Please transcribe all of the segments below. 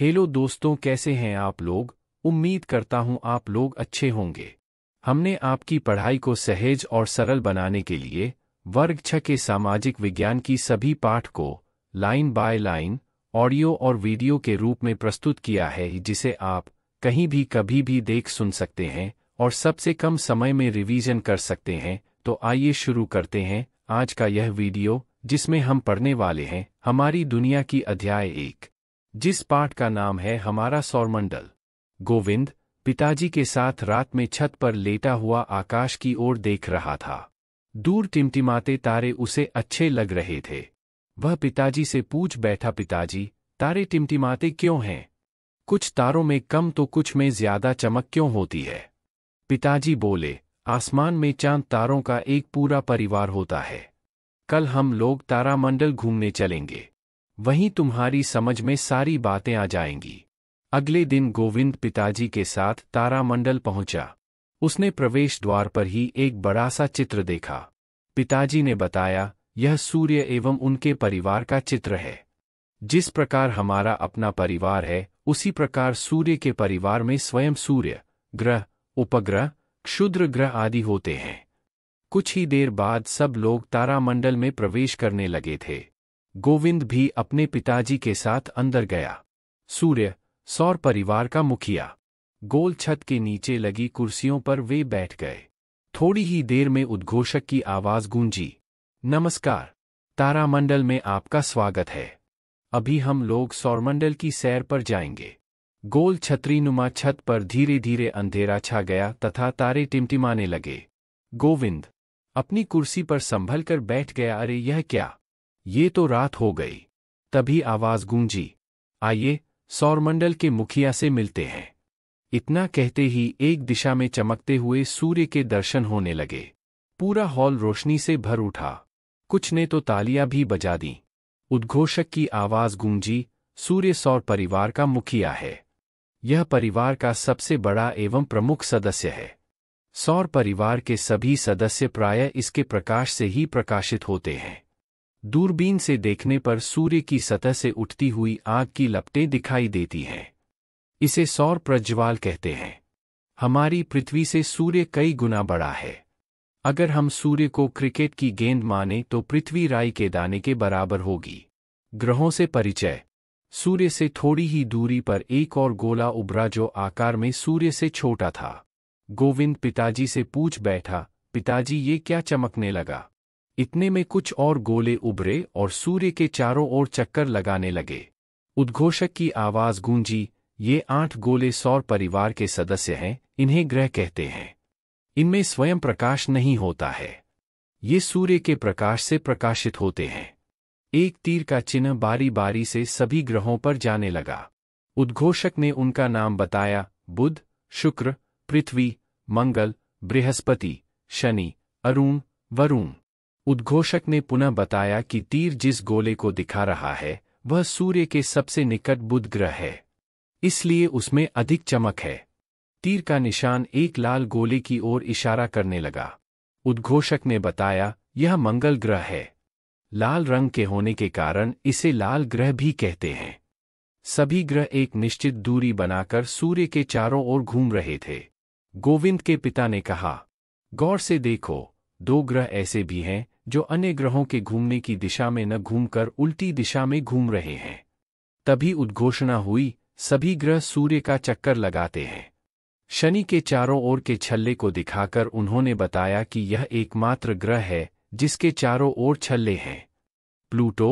Hello दोस्तों कैसे हैं आप लोग उम्मीद करता हूं आप लोग अच्छे होंगे हमने आपकी पढ़ाई को सहेज और सरल बनाने के लिए वर्ग छ के सामाजिक विज्ञान की सभी पाठ को लाइन बाय लाइन ऑडियो और वीडियो के रूप में प्रस्तुत किया है जिसे आप कहीं भी कभी भी देख सुन सकते हैं और सबसे कम समय में रिवीजन कर सकते हैं तो आइए शुरू करते हैं आज का यह वीडियो जिसमें हम पढ़ने वाले हैं हमारी दुनिया की अध्याय एक जिस पाठ का नाम है हमारा सौरमंडल गोविंद पिताजी के साथ रात में छत पर लेटा हुआ आकाश की ओर देख रहा था दूर टिमटिमाते तारे उसे अच्छे लग रहे थे वह पिताजी से पूछ बैठा पिताजी तारे टिमटिमाते क्यों हैं कुछ तारों में कम तो कुछ में ज्यादा चमक क्यों होती है पिताजी बोले आसमान में चांद तारों का एक पूरा परिवार होता है कल हम लोग तारामंडल घूमने चलेंगे वहीं तुम्हारी समझ में सारी बातें आ जाएंगी अगले दिन गोविंद पिताजी के साथ तारामंडल पहुंचा उसने प्रवेश द्वार पर ही एक बड़ा सा चित्र देखा पिताजी ने बताया यह सूर्य एवं उनके परिवार का चित्र है जिस प्रकार हमारा अपना परिवार है उसी प्रकार सूर्य के परिवार में स्वयं सूर्य ग्रह उपग्रह क्षुद्र ग्रह आदि होते हैं कुछ ही देर बाद सब लोग तारामंडल में प्रवेश करने लगे थे गोविंद भी अपने पिताजी के साथ अंदर गया सूर्य सौर परिवार का मुखिया गोल छत के नीचे लगी कुर्सियों पर वे बैठ गए थोड़ी ही देर में उद्घोषक की आवाज गूंजी नमस्कार तारामंडल में आपका स्वागत है अभी हम लोग सौरमंडल की सैर पर जाएंगे गोल छत्रीनुमा छत पर धीरे धीरे अंधेरा छा गया तथा तारे टिमटिमाने लगे गोविंद अपनी कुर्सी पर संभल कर बैठ गया अरे यह क्या ये तो रात हो गई तभी आवाज गूंजी आइए सौरमंडल के मुखिया से मिलते हैं इतना कहते ही एक दिशा में चमकते हुए सूर्य के दर्शन होने लगे पूरा हॉल रोशनी से भर उठा कुछ ने तो तालियां भी बजा दी उद्घोषक की आवाज गूंजी सूर्य सौर परिवार का मुखिया है यह परिवार का सबसे बड़ा एवं प्रमुख सदस्य है सौर परिवार के सभी सदस्य प्राय इसके प्रकाश से ही प्रकाशित होते हैं दूरबीन से देखने पर सूर्य की सतह से उठती हुई आग की लपटें दिखाई देती हैं इसे सौर प्रज्वाल कहते हैं हमारी पृथ्वी से सूर्य कई गुना बड़ा है अगर हम सूर्य को क्रिकेट की गेंद माने तो पृथ्वी राई के दाने के बराबर होगी ग्रहों से परिचय सूर्य से थोड़ी ही दूरी पर एक और गोला उभरा जो आकार में सूर्य से छोटा था गोविंद पिताजी से पूछ बैठा पिताजी ये क्या चमकने लगा इतने में कुछ और गोले उभरे और सूर्य के चारों ओर चक्कर लगाने लगे उद्घोषक की आवाज गूंजी ये आठ गोले सौर परिवार के सदस्य हैं इन्हें ग्रह कहते हैं इनमें स्वयं प्रकाश नहीं होता है ये सूर्य के प्रकाश से प्रकाशित होते हैं एक तीर का चिन्ह बारी बारी से सभी ग्रहों पर जाने लगा उद्घोषक ने उनका नाम बताया बुध शुक्र पृथ्वी मंगल बृहस्पति शनि अरुण वरुण उद्घोषक ने पुनः बताया कि तीर जिस गोले को दिखा रहा है वह सूर्य के सबसे निकट बुध ग्रह है इसलिए उसमें अधिक चमक है तीर का निशान एक लाल गोले की ओर इशारा करने लगा उद्घोषक ने बताया यह मंगल ग्रह है लाल रंग के होने के कारण इसे लाल ग्रह भी कहते हैं सभी ग्रह एक निश्चित दूरी बनाकर सूर्य के चारों ओर घूम रहे थे गोविंद के पिता ने कहा गौर से देखो दो ग्रह ऐसे भी हैं जो अन्य ग्रहों के घूमने की दिशा में न घूमकर उल्टी दिशा में घूम रहे हैं तभी उद्घोषणा हुई सभी ग्रह सूर्य का चक्कर लगाते हैं शनि के चारों ओर के छल्ले को दिखाकर उन्होंने बताया कि यह एकमात्र ग्रह है जिसके चारों ओर छल्ले हैं प्लूटो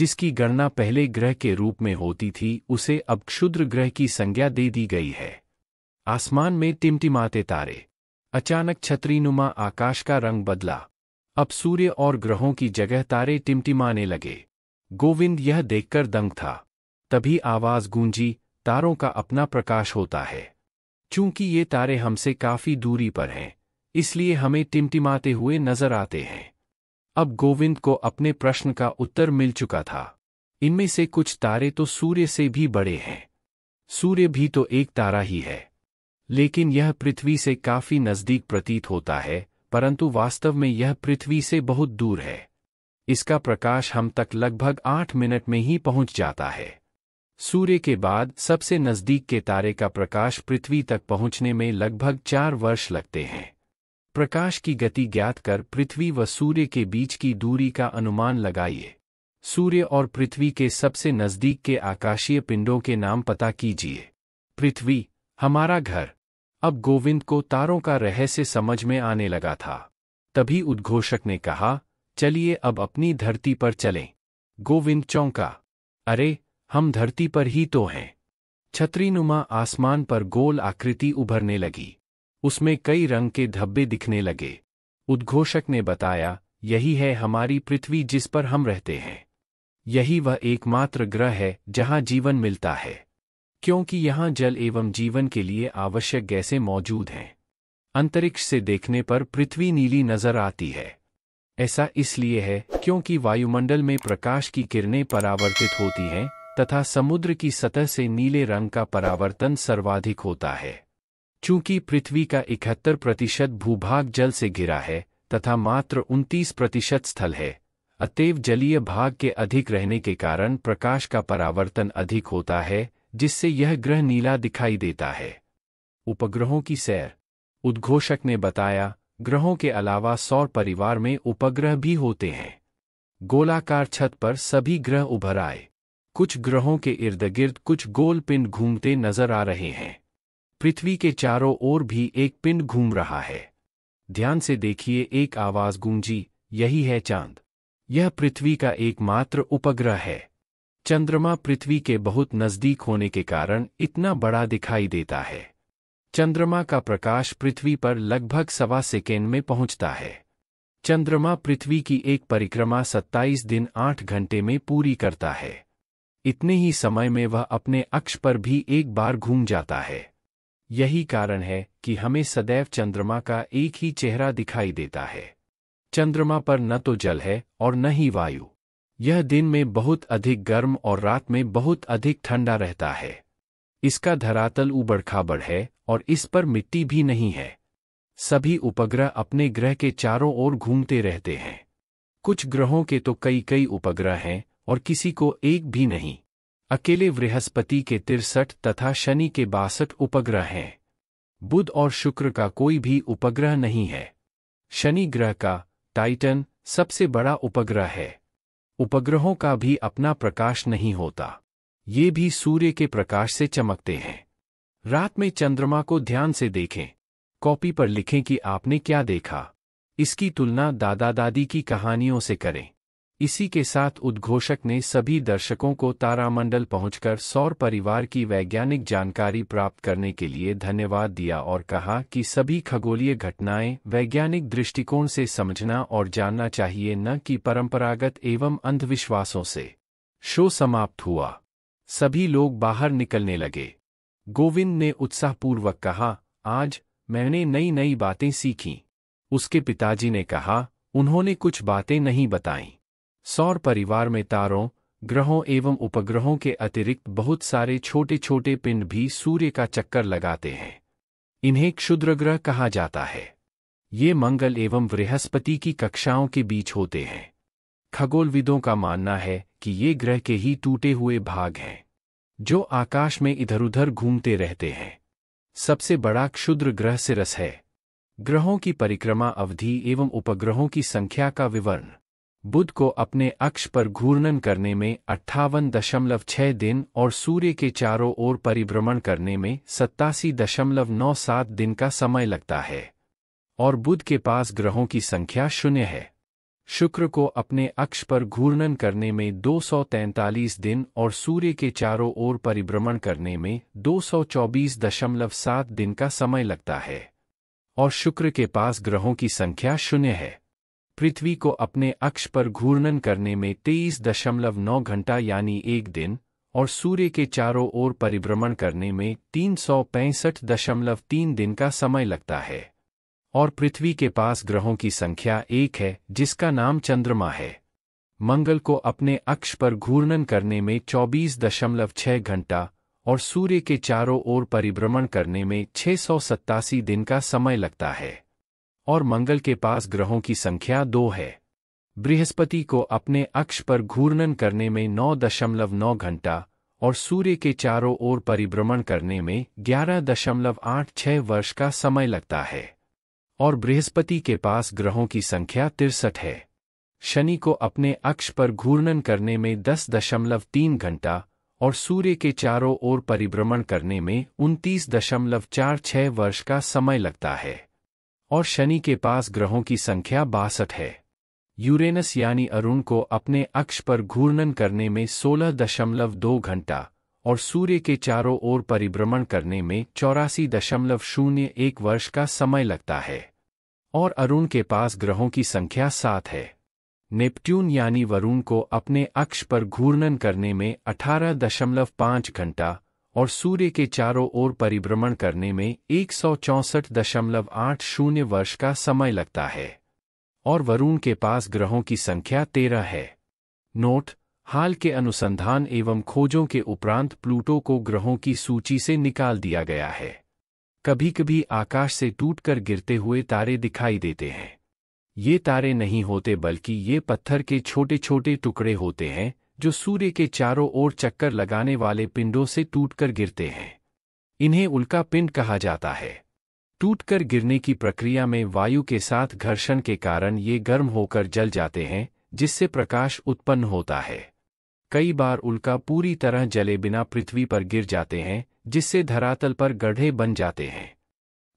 जिसकी गणना पहले ग्रह के रूप में होती थी उसे अब क्षुद्र ग्रह की संज्ञा दे दी गई है आसमान में टिमटिमाते तारे अचानक छतरीनुमा आकाश का रंग बदला अब सूर्य और ग्रहों की जगह तारे टिमटिमाने लगे गोविंद यह देखकर दंग था तभी आवाज गूंजी तारों का अपना प्रकाश होता है चूंकि ये तारे हमसे काफी दूरी पर हैं इसलिए हमें टिमटिमाते हुए नजर आते हैं अब गोविंद को अपने प्रश्न का उत्तर मिल चुका था इनमें से कुछ तारे तो सूर्य से भी बड़े हैं सूर्य भी तो एक तारा ही है लेकिन यह पृथ्वी से काफी नजदीक प्रतीत होता है परंतु वास्तव में यह पृथ्वी से बहुत दूर है इसका प्रकाश हम तक लगभग आठ मिनट में ही पहुंच जाता है सूर्य के बाद सबसे नजदीक के तारे का प्रकाश पृथ्वी तक पहुंचने में लगभग चार वर्ष लगते हैं प्रकाश की गति ज्ञात कर पृथ्वी व सूर्य के बीच की दूरी का अनुमान लगाइए सूर्य और पृथ्वी के सबसे नजदीक के आकाशीय पिंडों के नाम पता कीजिए पृथ्वी हमारा घर अब गोविंद को तारों का रहस्य समझ में आने लगा था तभी उद्घोषक ने कहा चलिए अब अपनी धरती पर चलें गोविंद चौंका अरे हम धरती पर ही तो हैं छत्रीनुमा आसमान पर गोल आकृति उभरने लगी उसमें कई रंग के धब्बे दिखने लगे उद्घोषक ने बताया यही है हमारी पृथ्वी जिस पर हम रहते हैं यही वह एकमात्र ग्रह है जहां जीवन मिलता है क्योंकि यहाँ जल एवं जीवन के लिए आवश्यक गैसें मौजूद हैं अंतरिक्ष से देखने पर पृथ्वी नीली नजर आती है ऐसा इसलिए है क्योंकि वायुमंडल में प्रकाश की किरणें परावर्तित होती हैं तथा समुद्र की सतह से नीले रंग का परावर्तन सर्वाधिक होता है चूंकि पृथ्वी का इकहत्तर प्रतिशत भूभाग जल से घिरा है तथा मात्र उनतीस प्रतिशत स्थल है अतएव जलीय भाग के अधिक रहने के कारण प्रकाश का परावर्तन अधिक होता है जिससे यह ग्रह नीला दिखाई देता है उपग्रहों की सैर उद्घोषक ने बताया ग्रहों के अलावा सौर परिवार में उपग्रह भी होते हैं गोलाकार छत पर सभी ग्रह उभर आए कुछ ग्रहों के इर्द गिर्द कुछ गोल पिंड घूमते नजर आ रहे हैं पृथ्वी के चारों ओर भी एक पिंड घूम रहा है ध्यान से देखिए एक आवाज गूंजी यही है चांद यह पृथ्वी का एकमात्र उपग्रह है चंद्रमा पृथ्वी के बहुत नज़दीक होने के कारण इतना बड़ा दिखाई देता है चंद्रमा का प्रकाश पृथ्वी पर लगभग सवा सेकेंड में पहुंचता है चंद्रमा पृथ्वी की एक परिक्रमा 27 दिन 8 घंटे में पूरी करता है इतने ही समय में वह अपने अक्ष पर भी एक बार घूम जाता है यही कारण है कि हमें सदैव चंद्रमा का एक ही चेहरा दिखाई देता है चंद्रमा पर न तो जल है और न ही वायु यह दिन में बहुत अधिक गर्म और रात में बहुत अधिक ठंडा रहता है इसका धरातल उबड़ खाबड़ है और इस पर मिट्टी भी नहीं है सभी उपग्रह अपने ग्रह के चारों ओर घूमते रहते हैं कुछ ग्रहों के तो कई कई उपग्रह हैं और किसी को एक भी नहीं अकेले बृहस्पति के तिरसठ तथा शनि के बासठ उपग्रह हैं बुध और शुक्र का कोई भी उपग्रह नहीं है शनि ग्रह का टाइटन सबसे बड़ा उपग्रह है उपग्रहों का भी अपना प्रकाश नहीं होता ये भी सूर्य के प्रकाश से चमकते हैं रात में चंद्रमा को ध्यान से देखें कॉपी पर लिखें कि आपने क्या देखा इसकी तुलना दादा दादी की कहानियों से करें इसी के साथ उद्घोषक ने सभी दर्शकों को तारामंडल पहुंचकर सौर परिवार की वैज्ञानिक जानकारी प्राप्त करने के लिए धन्यवाद दिया और कहा कि सभी खगोलीय घटनाएं वैज्ञानिक दृष्टिकोण से समझना और जानना चाहिए न कि परंपरागत एवं अंधविश्वासों से शो समाप्त हुआ सभी लोग बाहर निकलने लगे गोविंद ने उत्साहपूर्वक कहा आज मैंने नई नई बातें सीखी उसके पिताजी ने कहा उन्होंने कुछ बातें नहीं बताईं सौर परिवार में तारों ग्रहों एवं उपग्रहों के अतिरिक्त बहुत सारे छोटे छोटे पिंड भी सूर्य का चक्कर लगाते हैं इन्हें क्षुद्र ग्रह कहा जाता है ये मंगल एवं बृहस्पति की कक्षाओं के बीच होते हैं खगोलविदों का मानना है कि ये ग्रह के ही टूटे हुए भाग हैं जो आकाश में इधर उधर घूमते रहते हैं सबसे बड़ा क्षुद्र ग्रह सिरस है ग्रहों की परिक्रमा अवधि एवं उपग्रहों की संख्या का विवरण बुध को अपने अक्ष पर घूर्णन करने में अट्ठावन दशमलव छह दिन और सूर्य के चारों ओर परिभ्रमण करने में सत्तासी दशमलव नौ सात दिन का समय लगता है और बुध के पास ग्रहों की संख्या शून्य है शुक्र को अपने अक्ष पर घूर्णन करने में 243 दिन और सूर्य के चारों ओर परिभ्रमण करने में 224.7 दिन का समय लगता है और शुक्र के पास ग्रहों की संख्या शून्य है पृथ्वी को अपने अक्ष पर घूर्णन करने में तेईस दशमलव नौ घंटा यानी एक दिन और सूर्य के चारों ओर परिभ्रमण करने में तीन सौ पैंसठ दशमलव तीन दिन का समय लगता है और पृथ्वी के पास ग्रहों की संख्या एक है जिसका नाम चंद्रमा है मंगल को अपने अक्ष पर घूर्णन करने में चौबीस दशमलव छह घंटा और सूर्य के चारों ओर परिभ्रमण करने में छह सौ सत्तासी दिन का समय लगता है और मंगल के पास ग्रहों की संख्या दो है बृहस्पति को अपने अक्ष पर घूर्णन करने में नौ दशमलव नौ घंटा और सूर्य के चारों ओर परिभ्रमण करने में ग्यारह दशमलव आठ छह वर्ष का समय लगता है और बृहस्पति के पास ग्रहों की संख्या तिरसठ है शनि को अपने अक्ष पर घूर्णन करने में दस दशमलव तीन घंटा और सूर्य के चारों ओर परिभ्रमण करने में उनतीस दशमलव चार छह वर्ष का समय लगता है और शनि के पास ग्रहों की संख्या बासठ है यूरेनस यानी अरुण को अपने अक्ष पर घूर्णन करने में सोलह दशमलव दो घंटा और सूर्य के चारों ओर परिभ्रमण करने में चौरासी दशमलव शून्य एक वर्ष का समय लगता है और अरुण के पास ग्रहों की संख्या सात है नेपट्यून यानी वरुण को अपने अक्ष पर घूर्णन करने में अठारह दशमलव पांच घंटा और सूर्य के चारों ओर परिभ्रमण करने में एक शून्य वर्ष का समय लगता है और वरुण के पास ग्रहों की संख्या तेरह है नोट हाल के अनुसंधान एवं खोजों के उपरांत प्लूटो को ग्रहों की सूची से निकाल दिया गया है कभी कभी आकाश से टूटकर गिरते हुए तारे दिखाई देते हैं ये तारे नहीं होते बल्कि ये पत्थर के छोटे छोटे टुकड़े होते हैं जो सूर्य के चारों ओर चक्कर लगाने वाले पिंडों से टूटकर गिरते हैं इन्हें उल्का पिंड कहा जाता है टूटकर गिरने की प्रक्रिया में वायु के साथ घर्षण के कारण ये गर्म होकर जल जाते हैं जिससे प्रकाश उत्पन्न होता है कई बार उल्का पूरी तरह जले बिना पृथ्वी पर गिर जाते हैं जिससे धरातल पर गढ़े बन जाते हैं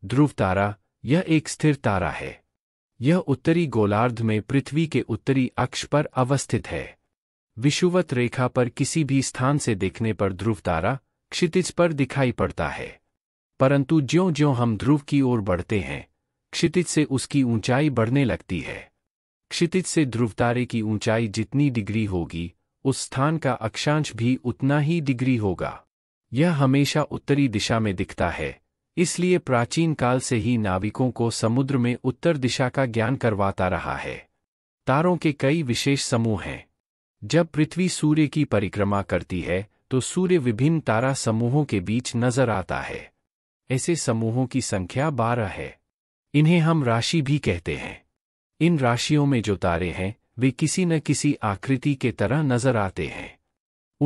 ध्रुव तारा यह एक स्थिर तारा है यह उत्तरी गोलार्ध में पृथ्वी के उत्तरी अक्ष पर अवस्थित है विषुवत रेखा पर किसी भी स्थान से देखने पर ध्रुव तारा क्षितिज पर दिखाई पड़ता है परंतु ज्यो ज्यो हम ध्रुव की ओर बढ़ते हैं क्षितिज से उसकी ऊंचाई बढ़ने लगती है क्षितिज से ध्रुव तारे की ऊंचाई जितनी डिग्री होगी उस स्थान का अक्षांश भी उतना ही डिग्री होगा यह हमेशा उत्तरी दिशा में दिखता है इसलिए प्राचीन काल से ही नाविकों को समुद्र में उत्तर दिशा का ज्ञान करवाता रहा है तारों के कई विशेष समूह हैं जब पृथ्वी सूर्य की परिक्रमा करती है तो सूर्य विभिन्न तारा समूहों के बीच नजर आता है ऐसे समूहों की संख्या बारह है इन्हें हम राशि भी कहते हैं इन राशियों में जो तारे हैं वे किसी न किसी आकृति के तरह नजर आते हैं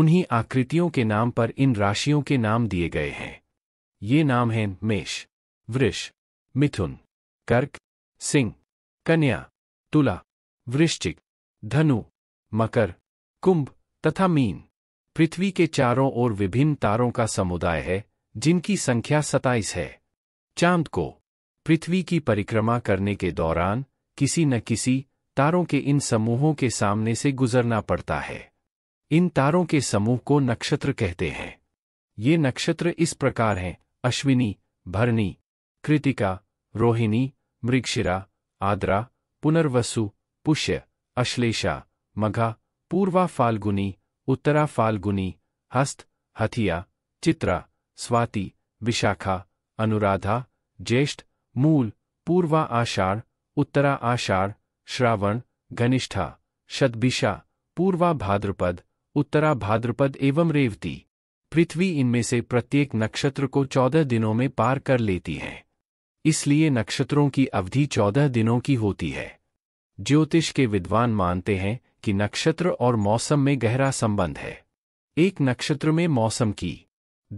उन्हीं आकृतियों के नाम पर इन राशियों के नाम दिए गए हैं ये नाम हैं मेष वृष मिथुन कर्क सिंह कन्या तुला वृश्चिक धनु मकर कुंभ तथा मीन पृथ्वी के चारों ओर विभिन्न तारों का समुदाय है जिनकी संख्या सताइस है चांद को पृथ्वी की परिक्रमा करने के दौरान किसी न किसी तारों के इन समूहों के सामने से गुजरना पड़ता है इन तारों के समूह को नक्षत्र कहते हैं ये नक्षत्र इस प्रकार हैं अश्विनी भरणी कृतिका रोहिणी मृगशिरा आद्रा पुनर्वसु पुष्य अश्लेषा मघा पूर्वा फाल्गुनी उत्तरा फाल्गुनी हस्त हथिया चित्रा स्वाति विशाखा अनुराधा ज्येष्ठ मूल पूर्वा आषाढ़ उत्तरा आषाढ़ श्रावण घनिष्ठा शतभिषा पूर्वा भाद्रपद उत्तरा भाद्रपद एवं रेवती पृथ्वी इनमें से प्रत्येक नक्षत्र को चौदह दिनों में पार कर लेती है इसलिए नक्षत्रों की अवधि चौदह दिनों की होती है ज्योतिष के विद्वान मानते हैं कि नक्षत्र और मौसम में गहरा संबंध है एक नक्षत्र में मौसम की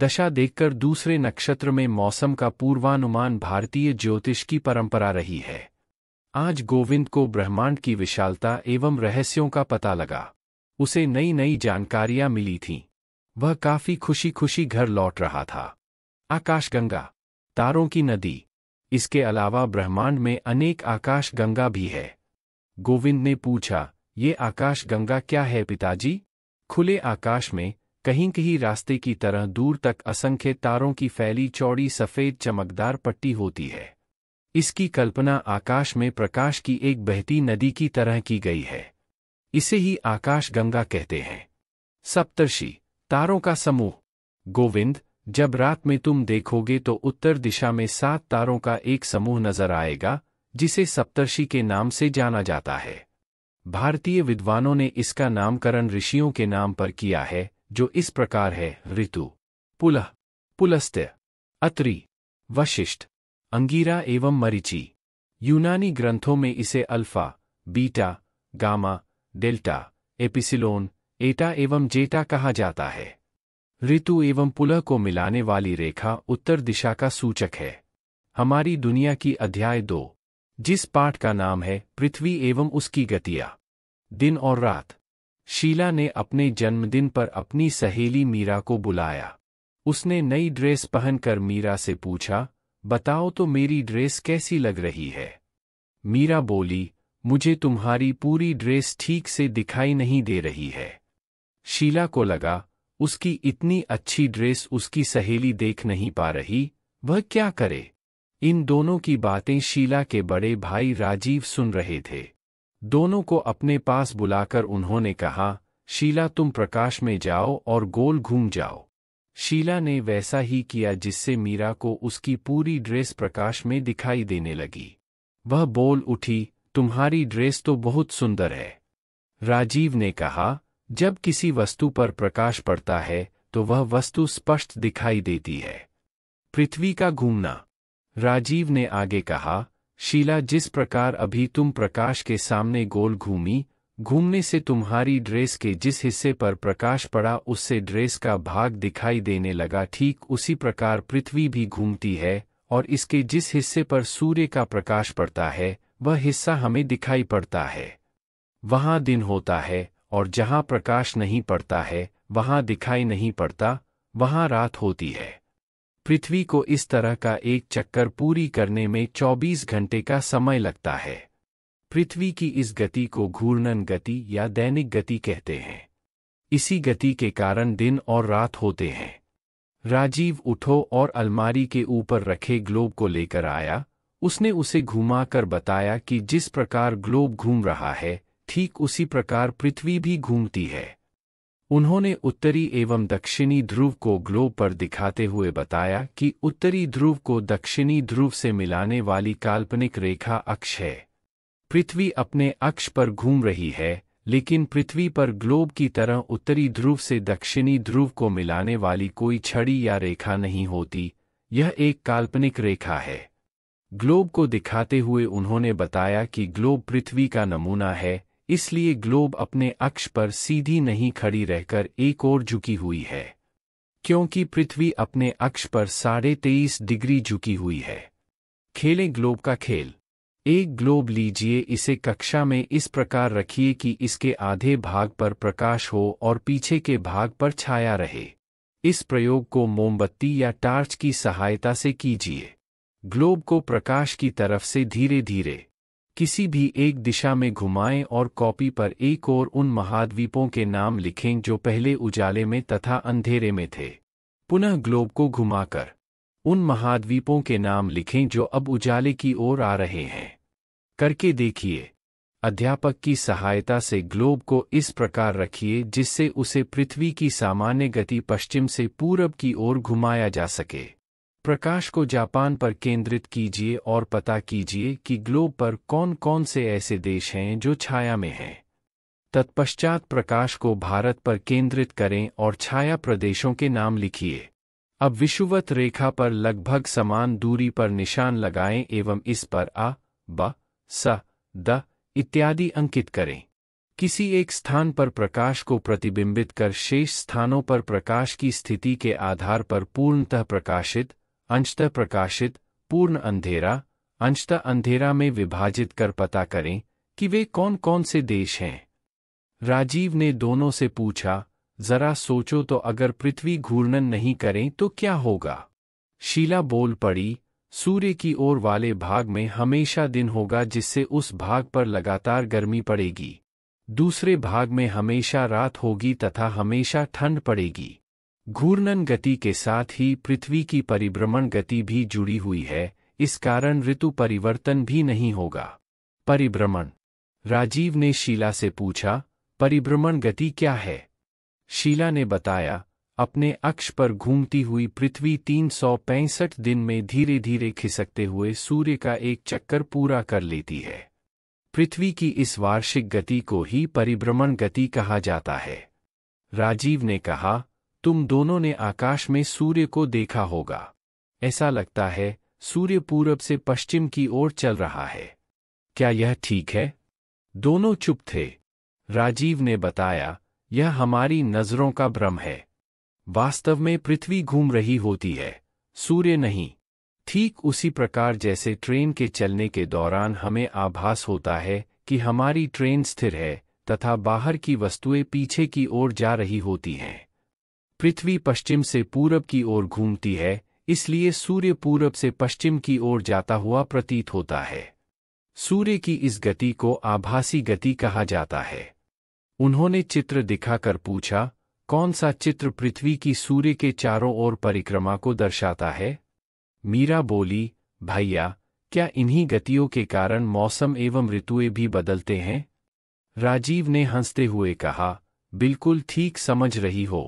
दशा देखकर दूसरे नक्षत्र में मौसम का पूर्वानुमान भारतीय ज्योतिष की परंपरा रही है आज गोविंद को ब्रह्मांड की विशालता एवं रहस्यों का पता लगा उसे नई नई जानकारियां मिली थीं वह काफी खुशी खुशी घर लौट रहा था आकाशगंगा तारों की नदी इसके अलावा ब्रह्मांड में अनेक आकाशगंगा भी है गोविंद ने पूछा ये आकाश गंगा क्या है पिताजी खुले आकाश में कहीं कहीं रास्ते की तरह दूर तक असंख्य तारों की फैली चौड़ी सफ़ेद चमकदार पट्टी होती है इसकी कल्पना आकाश में प्रकाश की एक बहती नदी की तरह की गई है इसे ही आकाश गंगा कहते हैं सप्तर्षि तारों का समूह गोविंद जब रात में तुम देखोगे तो उत्तर दिशा में सात तारों का एक समूह नजर आएगा जिसे सप्तर्षि के नाम से जाना जाता है भारतीय विद्वानों ने इसका नामकरण ऋषियों के नाम पर किया है जो इस प्रकार है ऋतु पुलह पुलस्त्य अत्रि वशिष्ठ अंगीरा एवं मरिचि यूनानी ग्रंथों में इसे alpha beta gamma delta epsilon eta एवं जेटा कहा जाता है ऋतु एवं पुलह को मिलाने वाली रेखा उत्तर दिशा का सूचक है हमारी दुनिया की अध्याय दो जिस पाठ का नाम है पृथ्वी एवं उसकी गतिया दिन और रात शीला ने अपने जन्मदिन पर अपनी सहेली मीरा को बुलाया उसने नई ड्रेस पहनकर मीरा से पूछा बताओ तो मेरी ड्रेस कैसी लग रही है मीरा बोली मुझे तुम्हारी पूरी ड्रेस ठीक से दिखाई नहीं दे रही है शीला को लगा उसकी इतनी अच्छी ड्रेस उसकी सहेली देख नहीं पा रही वह क्या करे इन दोनों की बातें शीला के बड़े भाई राजीव सुन रहे थे दोनों को अपने पास बुलाकर उन्होंने कहा शीला तुम प्रकाश में जाओ और गोल घूम जाओ शीला ने वैसा ही किया जिससे मीरा को उसकी पूरी ड्रेस प्रकाश में दिखाई देने लगी वह बोल उठी तुम्हारी ड्रेस तो बहुत सुंदर है राजीव ने कहा जब किसी वस्तु पर प्रकाश पड़ता है तो वह वस्तु स्पष्ट दिखाई देती है पृथ्वी का घूमना राजीव ने आगे कहा शीला जिस प्रकार अभी तुम प्रकाश के सामने गोल घूमी घूमने से तुम्हारी ड्रेस के जिस हिस्से पर प्रकाश पड़ा उससे ड्रेस का भाग दिखाई देने लगा ठीक उसी प्रकार पृथ्वी भी घूमती है और इसके जिस हिस्से पर सूर्य का प्रकाश पड़ता है वह हिस्सा हमें दिखाई पड़ता है वहाँ दिन होता है और जहाँ प्रकाश नहीं पड़ता है वहाँ दिखाई नहीं पड़ता वहां रात होती है पृथ्वी को इस तरह का एक चक्कर पूरी करने में 24 घंटे का समय लगता है पृथ्वी की इस गति को घूर्णन गति या दैनिक गति कहते हैं इसी गति के कारण दिन और रात होते हैं राजीव उठो और अलमारी के ऊपर रखे ग्लोब को लेकर आया उसने उसे घुमाकर बताया कि जिस प्रकार ग्लोब घूम रहा है ठीक उसी प्रकार पृथ्वी भी घूमती है उन्होंने उत्तरी एवं दक्षिणी ध्रुव को ग्लोब पर दिखाते हुए बताया कि उत्तरी ध्रुव को दक्षिणी ध्रुव से मिलाने वाली काल्पनिक रेखा अक्ष है पृथ्वी अपने अक्ष पर घूम रही है लेकिन पृथ्वी पर ग्लोब की तरह उत्तरी ध्रुव से दक्षिणी ध्रुव को मिलाने वाली कोई छड़ी या रेखा नहीं होती यह एक काल्पनिक रेखा है ग्लोब को दिखाते हुए उन्होंने बताया कि ग्लोब पृथ्वी का नमूना है इसलिए ग्लोब अपने अक्ष पर सीधी नहीं खड़ी रहकर एक ओर झुकी हुई है क्योंकि पृथ्वी अपने अक्ष पर साढ़े तेईस डिग्री झुकी हुई है खेलें ग्लोब का खेल एक ग्लोब लीजिए इसे कक्षा में इस प्रकार रखिए कि इसके आधे भाग पर प्रकाश हो और पीछे के भाग पर छाया रहे इस प्रयोग को मोमबत्ती या टार्च की सहायता से कीजिए ग्लोब को प्रकाश की तरफ से धीरे धीरे किसी भी एक दिशा में घुमाएं और कॉपी पर एक और उन महाद्वीपों के नाम लिखें जो पहले उजाले में तथा अंधेरे में थे पुनः ग्लोब को घुमाकर उन महाद्वीपों के नाम लिखें जो अब उजाले की ओर आ रहे हैं करके देखिए अध्यापक की सहायता से ग्लोब को इस प्रकार रखिए जिससे उसे पृथ्वी की सामान्य गति पश्चिम से पूरब की ओर घुमाया जा सके प्रकाश को जापान पर केंद्रित कीजिए और पता कीजिए कि ग्लोब पर कौन कौन से ऐसे देश हैं जो छाया में हैं तत्पश्चात प्रकाश को भारत पर केंद्रित करें और छाया प्रदेशों के नाम लिखिए अब विषुवत रेखा पर लगभग समान दूरी पर निशान लगाएं एवं इस पर आ ब स द इत्यादि अंकित करें किसी एक स्थान पर प्रकाश को प्रतिबिंबित कर शेष स्थानों पर प्रकाश की स्थिति के आधार पर पूर्णतः प्रकाशित अंशतः प्रकाशित पूर्ण अंधेरा अंशतः अंधेरा में विभाजित कर पता करें कि वे कौन कौन से देश हैं राजीव ने दोनों से पूछा जरा सोचो तो अगर पृथ्वी घूर्णन नहीं करें तो क्या होगा शीला बोल पड़ी सूर्य की ओर वाले भाग में हमेशा दिन होगा जिससे उस भाग पर लगातार गर्मी पड़ेगी दूसरे भाग में हमेशा रात होगी तथा हमेशा ठंड पड़ेगी घूर्णन गति के साथ ही पृथ्वी की परिभ्रमण गति भी जुड़ी हुई है इस कारण ऋतु परिवर्तन भी नहीं होगा परिभ्रमण राजीव ने शीला से पूछा परिभ्रमण गति क्या है शीला ने बताया अपने अक्ष पर घूमती हुई पृथ्वी तीन दिन में धीरे धीरे खिसकते हुए सूर्य का एक चक्कर पूरा कर लेती है पृथ्वी की इस वार्षिक गति को ही परिभ्रमण गति कहा जाता है राजीव ने कहा तुम दोनों ने आकाश में सूर्य को देखा होगा ऐसा लगता है सूर्य पूरब से पश्चिम की ओर चल रहा है क्या यह ठीक है दोनों चुप थे राजीव ने बताया यह हमारी नज़रों का भ्रम है वास्तव में पृथ्वी घूम रही होती है सूर्य नहीं ठीक उसी प्रकार जैसे ट्रेन के चलने के दौरान हमें आभास होता है कि हमारी ट्रेन स्थिर है तथा बाहर की वस्तुएं पीछे की ओर जा रही होती हैं पृथ्वी पश्चिम से पूरब की ओर घूमती है इसलिए सूर्य पूरब से पश्चिम की ओर जाता हुआ प्रतीत होता है सूर्य की इस गति को आभासी गति कहा जाता है उन्होंने चित्र दिखाकर पूछा कौन सा चित्र पृथ्वी की सूर्य के चारों ओर परिक्रमा को दर्शाता है मीरा बोली भैया क्या इन्हीं गतियों के कारण मौसम एवं ऋतुएं भी बदलते हैं राजीव ने हंसते हुए कहा बिल्कुल ठीक समझ रही हो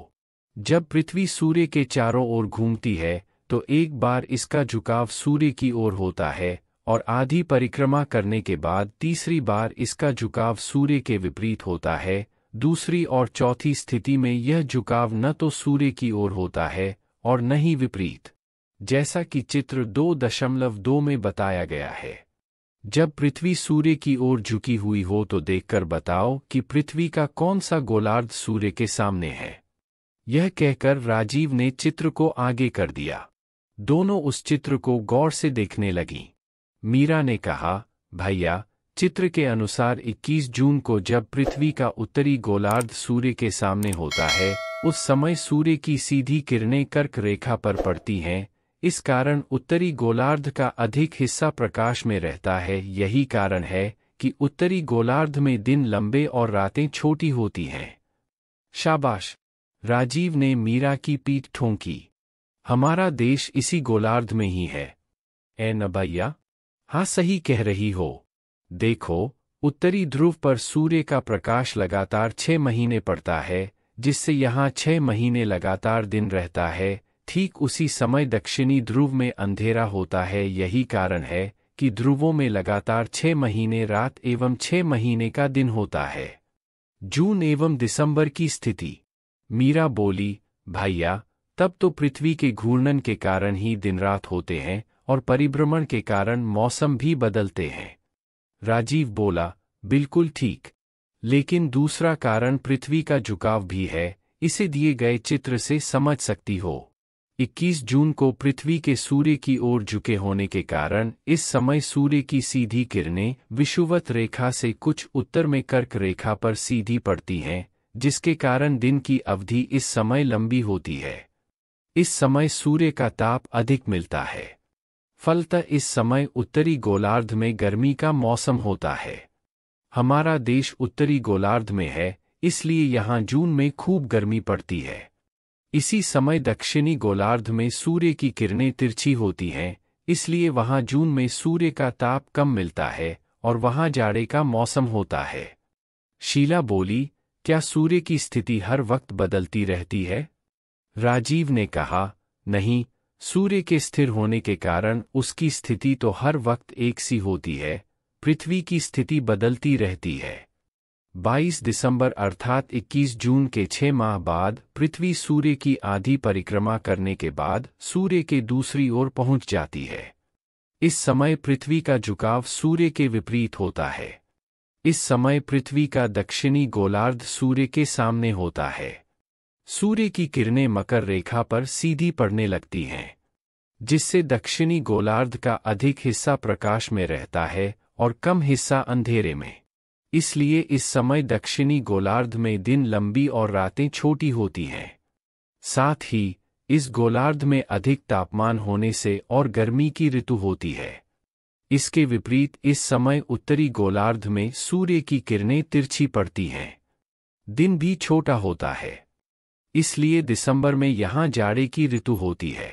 जब पृथ्वी सूर्य के चारों ओर घूमती है तो एक बार इसका झुकाव सूर्य की ओर होता है और आधी परिक्रमा करने के बाद तीसरी बार इसका झुकाव सूर्य के विपरीत होता है दूसरी और चौथी स्थिति में यह झुकाव न तो सूर्य की ओर होता है और न ही विपरीत जैसा कि चित्र दो दशमलव दो में बताया गया है जब पृथ्वी सूर्य की ओर झुकी हुई हो तो देखकर बताओ कि पृथ्वी का कौन सा गोलार्ध सूर्य के सामने है यह कहकर राजीव ने चित्र को आगे कर दिया दोनों उस चित्र को गौर से देखने लगी मीरा ने कहा भैया चित्र के अनुसार 21 जून को जब पृथ्वी का उत्तरी गोलार्ध सूर्य के सामने होता है उस समय सूर्य की सीधी किरणें कर्क रेखा पर पड़ती हैं इस कारण उत्तरी गोलार्ध का अधिक हिस्सा प्रकाश में रहता है यही कारण है कि उत्तरी गोलार्ध में दिन लंबे और रातें छोटी होती हैं शाबाश राजीव ने मीरा की पीठ ठोंकी हमारा देश इसी गोलार्ध में ही है ए नबैया हां हाँ सही कह रही हो देखो उत्तरी ध्रुव पर सूर्य का प्रकाश लगातार छह महीने पड़ता है जिससे यहाँ छह महीने लगातार दिन रहता है ठीक उसी समय दक्षिणी ध्रुव में अंधेरा होता है यही कारण है कि ध्रुवों में लगातार छह महीने रात एवं छह महीने का दिन होता है जून एवं दिसंबर की स्थिति मीरा बोली भैया तब तो पृथ्वी के घूर्णन के कारण ही दिन रात होते हैं और परिभ्रमण के कारण मौसम भी बदलते हैं राजीव बोला बिल्कुल ठीक लेकिन दूसरा कारण पृथ्वी का झुकाव भी है इसे दिए गए चित्र से समझ सकती हो 21 जून को पृथ्वी के सूर्य की ओर झुके होने के कारण इस समय सूर्य की सीधी किरणें विषुवत रेखा से कुछ उत्तर में कर्क रेखा पर सीधी पड़ती हैं जिसके कारण दिन की अवधि इस समय लंबी होती है इस समय सूर्य का ताप अधिक मिलता है फलतः इस समय उत्तरी गोलार्ध में गर्मी का मौसम होता है हमारा देश उत्तरी गोलार्ध में है इसलिए यहाँ जून में खूब गर्मी पड़ती है इसी समय दक्षिणी गोलार्ध में सूर्य की किरणें तिरछी होती हैं इसलिए वहाँ जून में सूर्य का ताप कम मिलता है और वहाँ जाड़े का मौसम होता है शीला बोली क्या सूर्य की स्थिति हर वक्त बदलती रहती है राजीव ने कहा नहीं सूर्य के स्थिर होने के कारण उसकी स्थिति तो हर वक्त एक सी होती है पृथ्वी की स्थिति बदलती रहती है 22 दिसंबर अर्थात 21 जून के छह माह बाद पृथ्वी सूर्य की आधी परिक्रमा करने के बाद सूर्य के दूसरी ओर पहुंच जाती है इस समय पृथ्वी का झुकाव सूर्य के विपरीत होता है इस समय पृथ्वी का दक्षिणी गोलार्ध सूर्य के सामने होता है सूर्य की किरणें मकर रेखा पर सीधी पड़ने लगती हैं जिससे दक्षिणी गोलार्ध का अधिक हिस्सा प्रकाश में रहता है और कम हिस्सा अंधेरे में इसलिए इस समय दक्षिणी गोलार्ध में दिन लंबी और रातें छोटी होती हैं साथ ही इस गोलार्ध में अधिक तापमान होने से और गर्मी की ऋतु होती है इसके विपरीत इस समय उत्तरी गोलार्ध में सूर्य की किरणें तिरछी पड़ती हैं दिन भी छोटा होता है इसलिए दिसंबर में यहाँ जाड़े की ऋतु होती है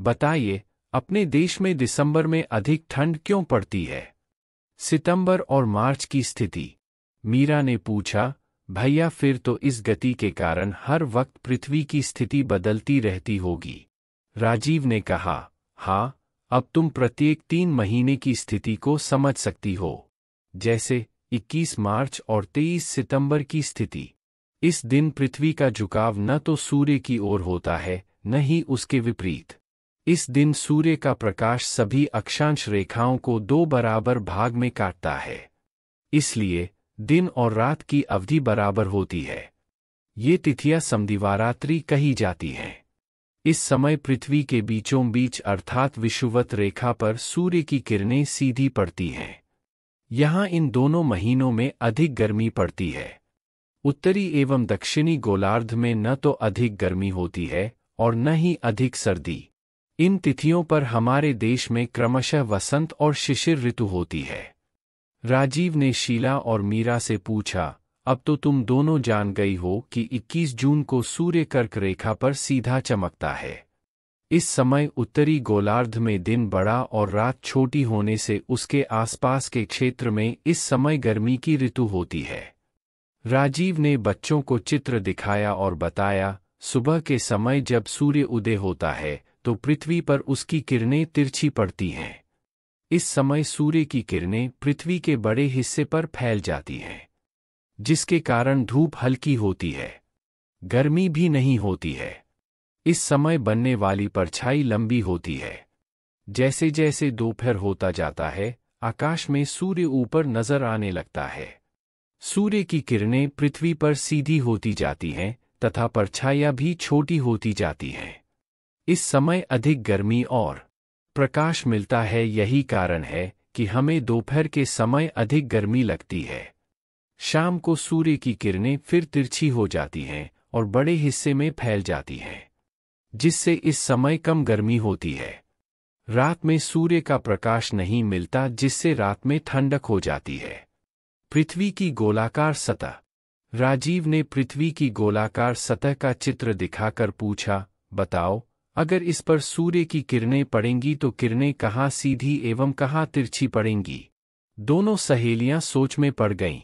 बताइए अपने देश में दिसंबर में अधिक ठंड क्यों पड़ती है सितंबर और मार्च की स्थिति मीरा ने पूछा भैया फिर तो इस गति के कारण हर वक्त पृथ्वी की स्थिति बदलती रहती होगी राजीव ने कहा हाँ अब तुम प्रत्येक तीन महीने की स्थिति को समझ सकती हो जैसे 21 मार्च और 23 सितंबर की स्थिति इस दिन पृथ्वी का झुकाव न तो सूर्य की ओर होता है न ही उसके विपरीत इस दिन सूर्य का प्रकाश सभी अक्षांश रेखाओं को दो बराबर भाग में काटता है इसलिए दिन और रात की अवधि बराबर होती है ये तिथियां समदिवारात्रि कही जाती हैं इस समय पृथ्वी के बीचों बीच अर्थात विषुवत रेखा पर सूर्य की किरणें सीधी पड़ती हैं यहाँ इन दोनों महीनों में अधिक गर्मी पड़ती है उत्तरी एवं दक्षिणी गोलार्ध में न तो अधिक गर्मी होती है और न ही अधिक सर्दी इन तिथियों पर हमारे देश में क्रमशः वसंत और शिशिर ऋतु होती है राजीव ने शीला और मीरा से पूछा अब तो तुम दोनों जान गई हो कि 21 जून को सूर्य कर्क रेखा पर सीधा चमकता है इस समय उत्तरी गोलार्ध में दिन बड़ा और रात छोटी होने से उसके आसपास के क्षेत्र में इस समय गर्मी की ऋतु होती है राजीव ने बच्चों को चित्र दिखाया और बताया सुबह के समय जब सूर्य उदय होता है तो पृथ्वी पर उसकी किरणें तिरछी पड़ती हैं इस समय सूर्य की किरणें पृथ्वी के बड़े हिस्से पर फैल जाती हैं जिसके कारण धूप हल्की होती है गर्मी भी नहीं होती है इस समय बनने वाली परछाई लंबी होती है जैसे जैसे दोपहर होता जाता है आकाश में सूर्य ऊपर नजर आने लगता है सूर्य की किरणें पृथ्वी पर सीधी होती जाती हैं तथा परछाइयाँ भी छोटी होती जाती हैं इस समय अधिक गर्मी और प्रकाश मिलता है यही कारण है कि हमें दोपहर के समय अधिक गर्मी लगती है शाम को सूर्य की किरणें फिर तिरछी हो जाती हैं और बड़े हिस्से में फैल जाती हैं जिससे इस समय कम गर्मी होती है रात में सूर्य का प्रकाश नहीं मिलता जिससे रात में ठंडक हो जाती है पृथ्वी की गोलाकार सतह राजीव ने पृथ्वी की गोलाकार सतह का चित्र दिखाकर पूछा बताओ अगर इस पर सूर्य की किरणें पड़ेंगी तो किरणें कहाँ सीधी एवं कहाँ तिरछी पड़ेंगी दोनों सहेलियां सोच में पड़ गईं।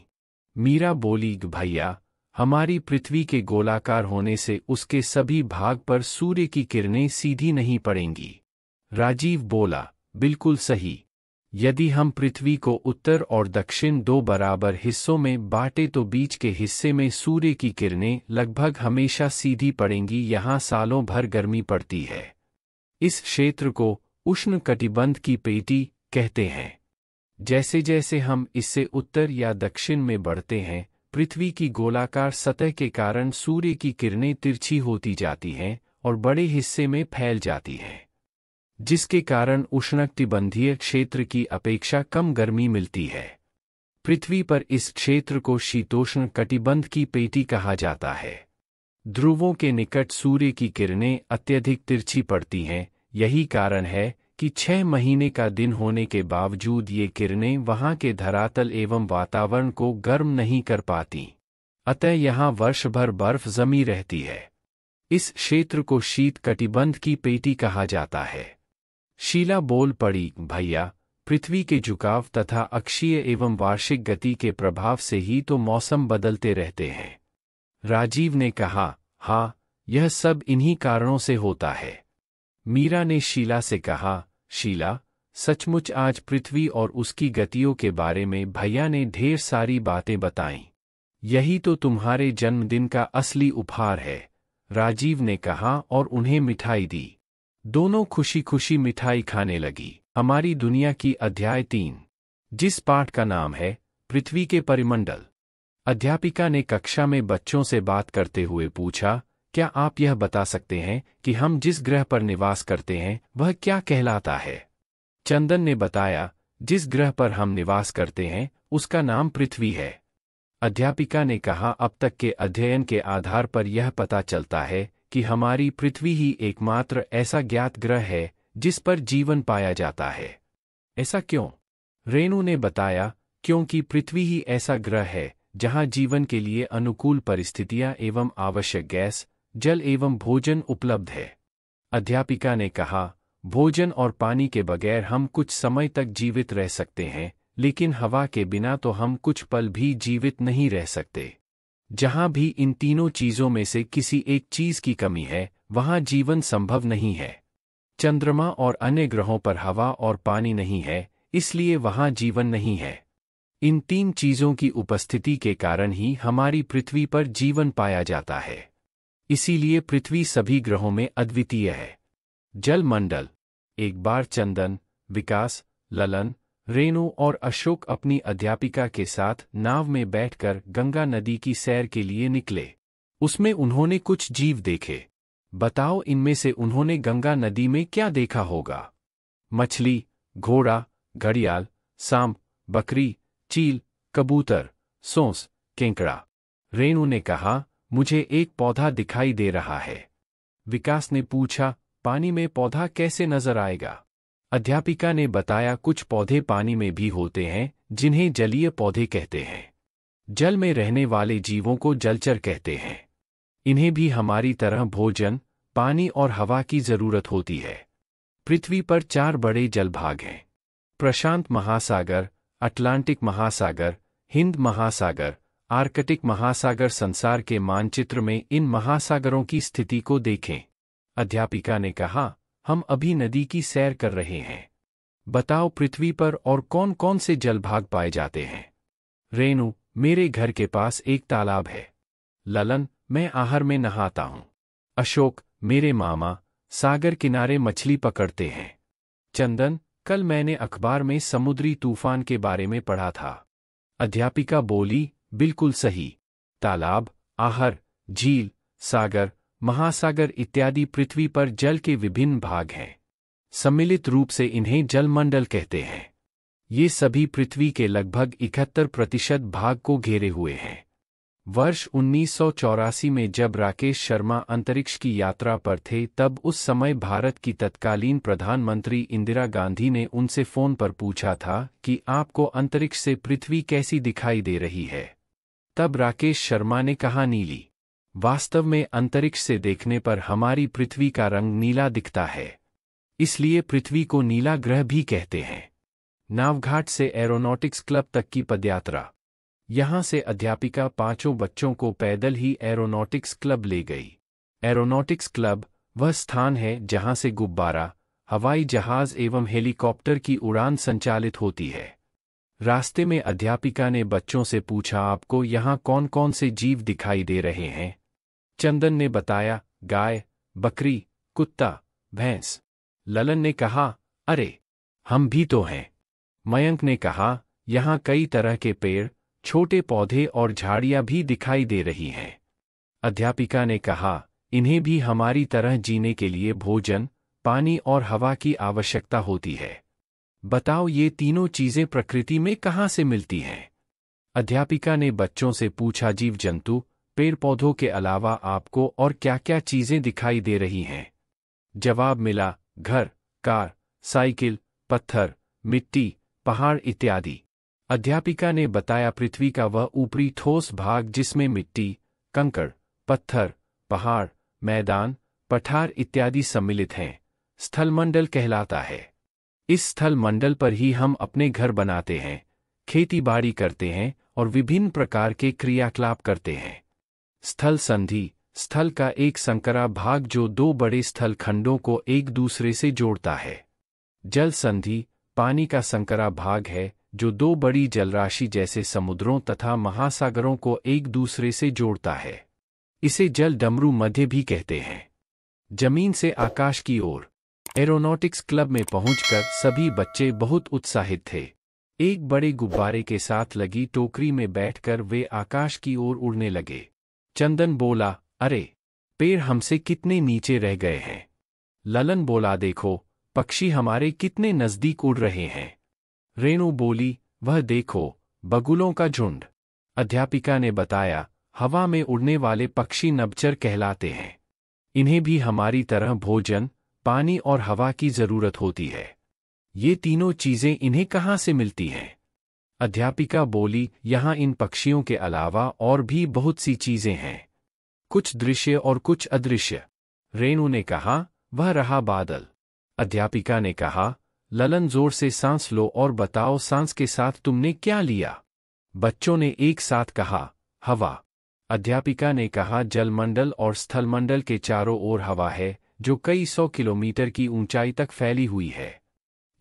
मीरा बोली भैया हमारी पृथ्वी के गोलाकार होने से उसके सभी भाग पर सूर्य की किरणें सीधी नहीं पड़ेंगी राजीव बोला बिल्कुल सही यदि हम पृथ्वी को उत्तर और दक्षिण दो बराबर हिस्सों में बांटे तो बीच के हिस्से में सूर्य की किरणें लगभग हमेशा सीधी पड़ेंगी यहाँ सालों भर गर्मी पड़ती है इस क्षेत्र को उष्ण कटिबंध की पेटी कहते हैं जैसे जैसे हम इससे उत्तर या दक्षिण में बढ़ते हैं पृथ्वी की गोलाकार सतह के कारण सूर्य की किरणें तिरछी होती जाती हैं और बड़े हिस्से में फैल जाती हैं जिसके कारण उष्णकटिबंधीय क्षेत्र की अपेक्षा कम गर्मी मिलती है पृथ्वी पर इस क्षेत्र को शीतोष्ण कटिबंध की पेटी कहा जाता है ध्रुवों के निकट सूर्य की किरणें अत्यधिक तिरछी पड़ती हैं यही कारण है कि छह महीने का दिन होने के बावजूद ये किरणें वहां के धरातल एवं वातावरण को गर्म नहीं कर पाती अतः यहाँ वर्ष भर बर्फ जमी रहती है इस क्षेत्र को शीत कटिबंध की पेटी कहा जाता है शीला बोल पड़ी भैया पृथ्वी के झुकाव तथा अक्षीय एवं वार्षिक गति के प्रभाव से ही तो मौसम बदलते रहते हैं राजीव ने कहा हाँ यह सब इन्हीं कारणों से होता है मीरा ने शीला से कहा शीला सचमुच आज पृथ्वी और उसकी गतियों के बारे में भैया ने ढेर सारी बातें बताई यही तो तुम्हारे जन्मदिन का असली उपहार है राजीव ने कहा और उन्हें मिठाई दी दोनों खुशी खुशी मिठाई खाने लगी हमारी दुनिया की अध्याय तीन जिस पाठ का नाम है पृथ्वी के परिमंडल अध्यापिका ने कक्षा में बच्चों से बात करते हुए पूछा क्या आप यह बता सकते हैं कि हम जिस ग्रह पर निवास करते हैं वह क्या कहलाता है चंदन ने बताया जिस ग्रह पर हम निवास करते हैं उसका नाम पृथ्वी है अध्यापिका ने कहा अब तक के अध्ययन के आधार पर यह पता चलता है कि हमारी पृथ्वी ही एकमात्र ऐसा ज्ञात ग्रह है जिस पर जीवन पाया जाता है ऐसा क्यों रेणु ने बताया क्योंकि पृथ्वी ही ऐसा ग्रह है जहां जीवन के लिए अनुकूल परिस्थितियां एवं आवश्यक गैस जल एवं भोजन उपलब्ध है अध्यापिका ने कहा भोजन और पानी के बगैर हम कुछ समय तक जीवित रह सकते हैं लेकिन हवा के बिना तो हम कुछ पल भी जीवित नहीं रह सकते जहां भी इन तीनों चीजों में से किसी एक चीज की कमी है वहां जीवन संभव नहीं है चंद्रमा और अन्य ग्रहों पर हवा और पानी नहीं है इसलिए वहां जीवन नहीं है इन तीन चीजों की उपस्थिति के कारण ही हमारी पृथ्वी पर जीवन पाया जाता है इसीलिए पृथ्वी सभी ग्रहों में अद्वितीय है जल मंडल एक बार चंदन विकास ललन रेणु और अशोक अपनी अध्यापिका के साथ नाव में बैठकर गंगा नदी की सैर के लिए निकले उसमें उन्होंने कुछ जीव देखे बताओ इनमें से उन्होंने गंगा नदी में क्या देखा होगा मछली घोड़ा घड़ियाल सांप बकरी चील कबूतर सोंस केंकड़ा रेणु ने कहा मुझे एक पौधा दिखाई दे रहा है विकास ने पूछा पानी में पौधा कैसे नजर आएगा अध्यापिका ने बताया कुछ पौधे पानी में भी होते हैं जिन्हें जलीय पौधे कहते हैं जल में रहने वाले जीवों को जलचर कहते हैं इन्हें भी हमारी तरह भोजन पानी और हवा की जरूरत होती है पृथ्वी पर चार बड़े जलभाग हैं प्रशांत महासागर अटलांटिक महासागर हिंद महासागर आर्कटिक महासागर संसार के मानचित्र में इन महासागरों की स्थिति को देखें अध्यापिका ने कहा हम अभी नदी की सैर कर रहे हैं बताओ पृथ्वी पर और कौन कौन से जलभाग पाए जाते हैं रेणु मेरे घर के पास एक तालाब है ललन मैं आहार में नहाता हूँ अशोक मेरे मामा सागर किनारे मछली पकड़ते हैं चंदन कल मैंने अखबार में समुद्री तूफान के बारे में पढ़ा था अध्यापिका बोली बिल्कुल सही तालाब आहर झील सागर महासागर इत्यादि पृथ्वी पर जल के विभिन्न भाग हैं सम्मिलित रूप से इन्हें जलमंडल कहते हैं ये सभी पृथ्वी के लगभग इकहत्तर प्रतिशत भाग को घेरे हुए हैं वर्ष उन्नीस में जब राकेश शर्मा अंतरिक्ष की यात्रा पर थे तब उस समय भारत की तत्कालीन प्रधानमंत्री इंदिरा गांधी ने उनसे फोन पर पूछा था कि आपको अंतरिक्ष से पृथ्वी कैसी दिखाई दे रही है तब राकेश शर्मा ने कहा नीली वास्तव में अंतरिक्ष से देखने पर हमारी पृथ्वी का रंग नीला दिखता है इसलिए पृथ्वी को नीला ग्रह भी कहते हैं नावघाट से एरोनॉटिक्स क्लब तक की पदयात्रा यहां से अध्यापिका पांचों बच्चों को पैदल ही एरोनॉटिक्स क्लब ले गई एरोनॉटिक्स क्लब वह स्थान है जहां से गुब्बारा हवाई जहाज एवं हेलीकॉप्टर की उड़ान संचालित होती है रास्ते में अध्यापिका ने बच्चों से पूछा आपको यहाँ कौन कौन से जीव दिखाई दे रहे हैं चंदन ने बताया गाय बकरी कुत्ता भैंस ललन ने कहा अरे हम भी तो हैं मयंक ने कहा यहाँ कई तरह के पेड़ छोटे पौधे और झाड़ियाँ भी दिखाई दे रही हैं अध्यापिका ने कहा इन्हें भी हमारी तरह जीने के लिए भोजन पानी और हवा की आवश्यकता होती है बताओ ये तीनों चीजें प्रकृति में कहाँ से मिलती हैं अध्यापिका ने बच्चों से पूछा जीव जंतु पेड़ पौधों के अलावा आपको और क्या क्या चीजें दिखाई दे रही हैं जवाब मिला घर कार साइकिल पत्थर मिट्टी पहाड़ इत्यादि अध्यापिका ने बताया पृथ्वी का वह ऊपरी ठोस भाग जिसमें मिट्टी कंकड़ पत्थर पहाड़ मैदान पठार इत्यादि सम्मिलित हैं स्थलमंडल कहलाता है इस स्थल मंडल पर ही हम अपने घर बनाते हैं खेती बाड़ी करते हैं और विभिन्न प्रकार के क्रियाकलाप करते हैं स्थल संधि स्थल का एक संकरा भाग जो दो बड़े स्थल खंडों को एक दूसरे से जोड़ता है जल संधि पानी का संकरा भाग है जो दो बड़ी जलराशि जैसे समुद्रों तथा महासागरों को एक दूसरे से जोड़ता है इसे जल डमरू मध्य भी कहते हैं जमीन से आकाश की ओर एरोनॉटिक्स क्लब में पहुंचकर सभी बच्चे बहुत उत्साहित थे एक बड़े गुब्बारे के साथ लगी टोकरी में बैठकर वे आकाश की ओर उड़ने लगे चंदन बोला अरे पेड़ हमसे कितने नीचे रह गए हैं ललन बोला देखो पक्षी हमारे कितने नज़दीक उड़ रहे हैं रेणु बोली वह देखो बगुलों का झुंड अध्यापिका ने बताया हवा में उड़ने वाले पक्षी नबचर कहलाते हैं इन्हें भी हमारी तरह भोजन पानी और हवा की जरूरत होती है ये तीनों चीजें इन्हें कहाँ से मिलती हैं अध्यापिका बोली यहां इन पक्षियों के अलावा और भी बहुत सी चीजें हैं कुछ दृश्य और कुछ अदृश्य रेणु ने कहा वह रहा बादल अध्यापिका ने कहा ललन जोर से सांस लो और बताओ सांस के साथ तुमने क्या लिया बच्चों ने एक साथ कहा हवा अध्यापिका ने कहा जलमंडल और स्थलमंडल के चारों ओर हवा है जो कई सौ किलोमीटर की ऊंचाई तक फैली हुई है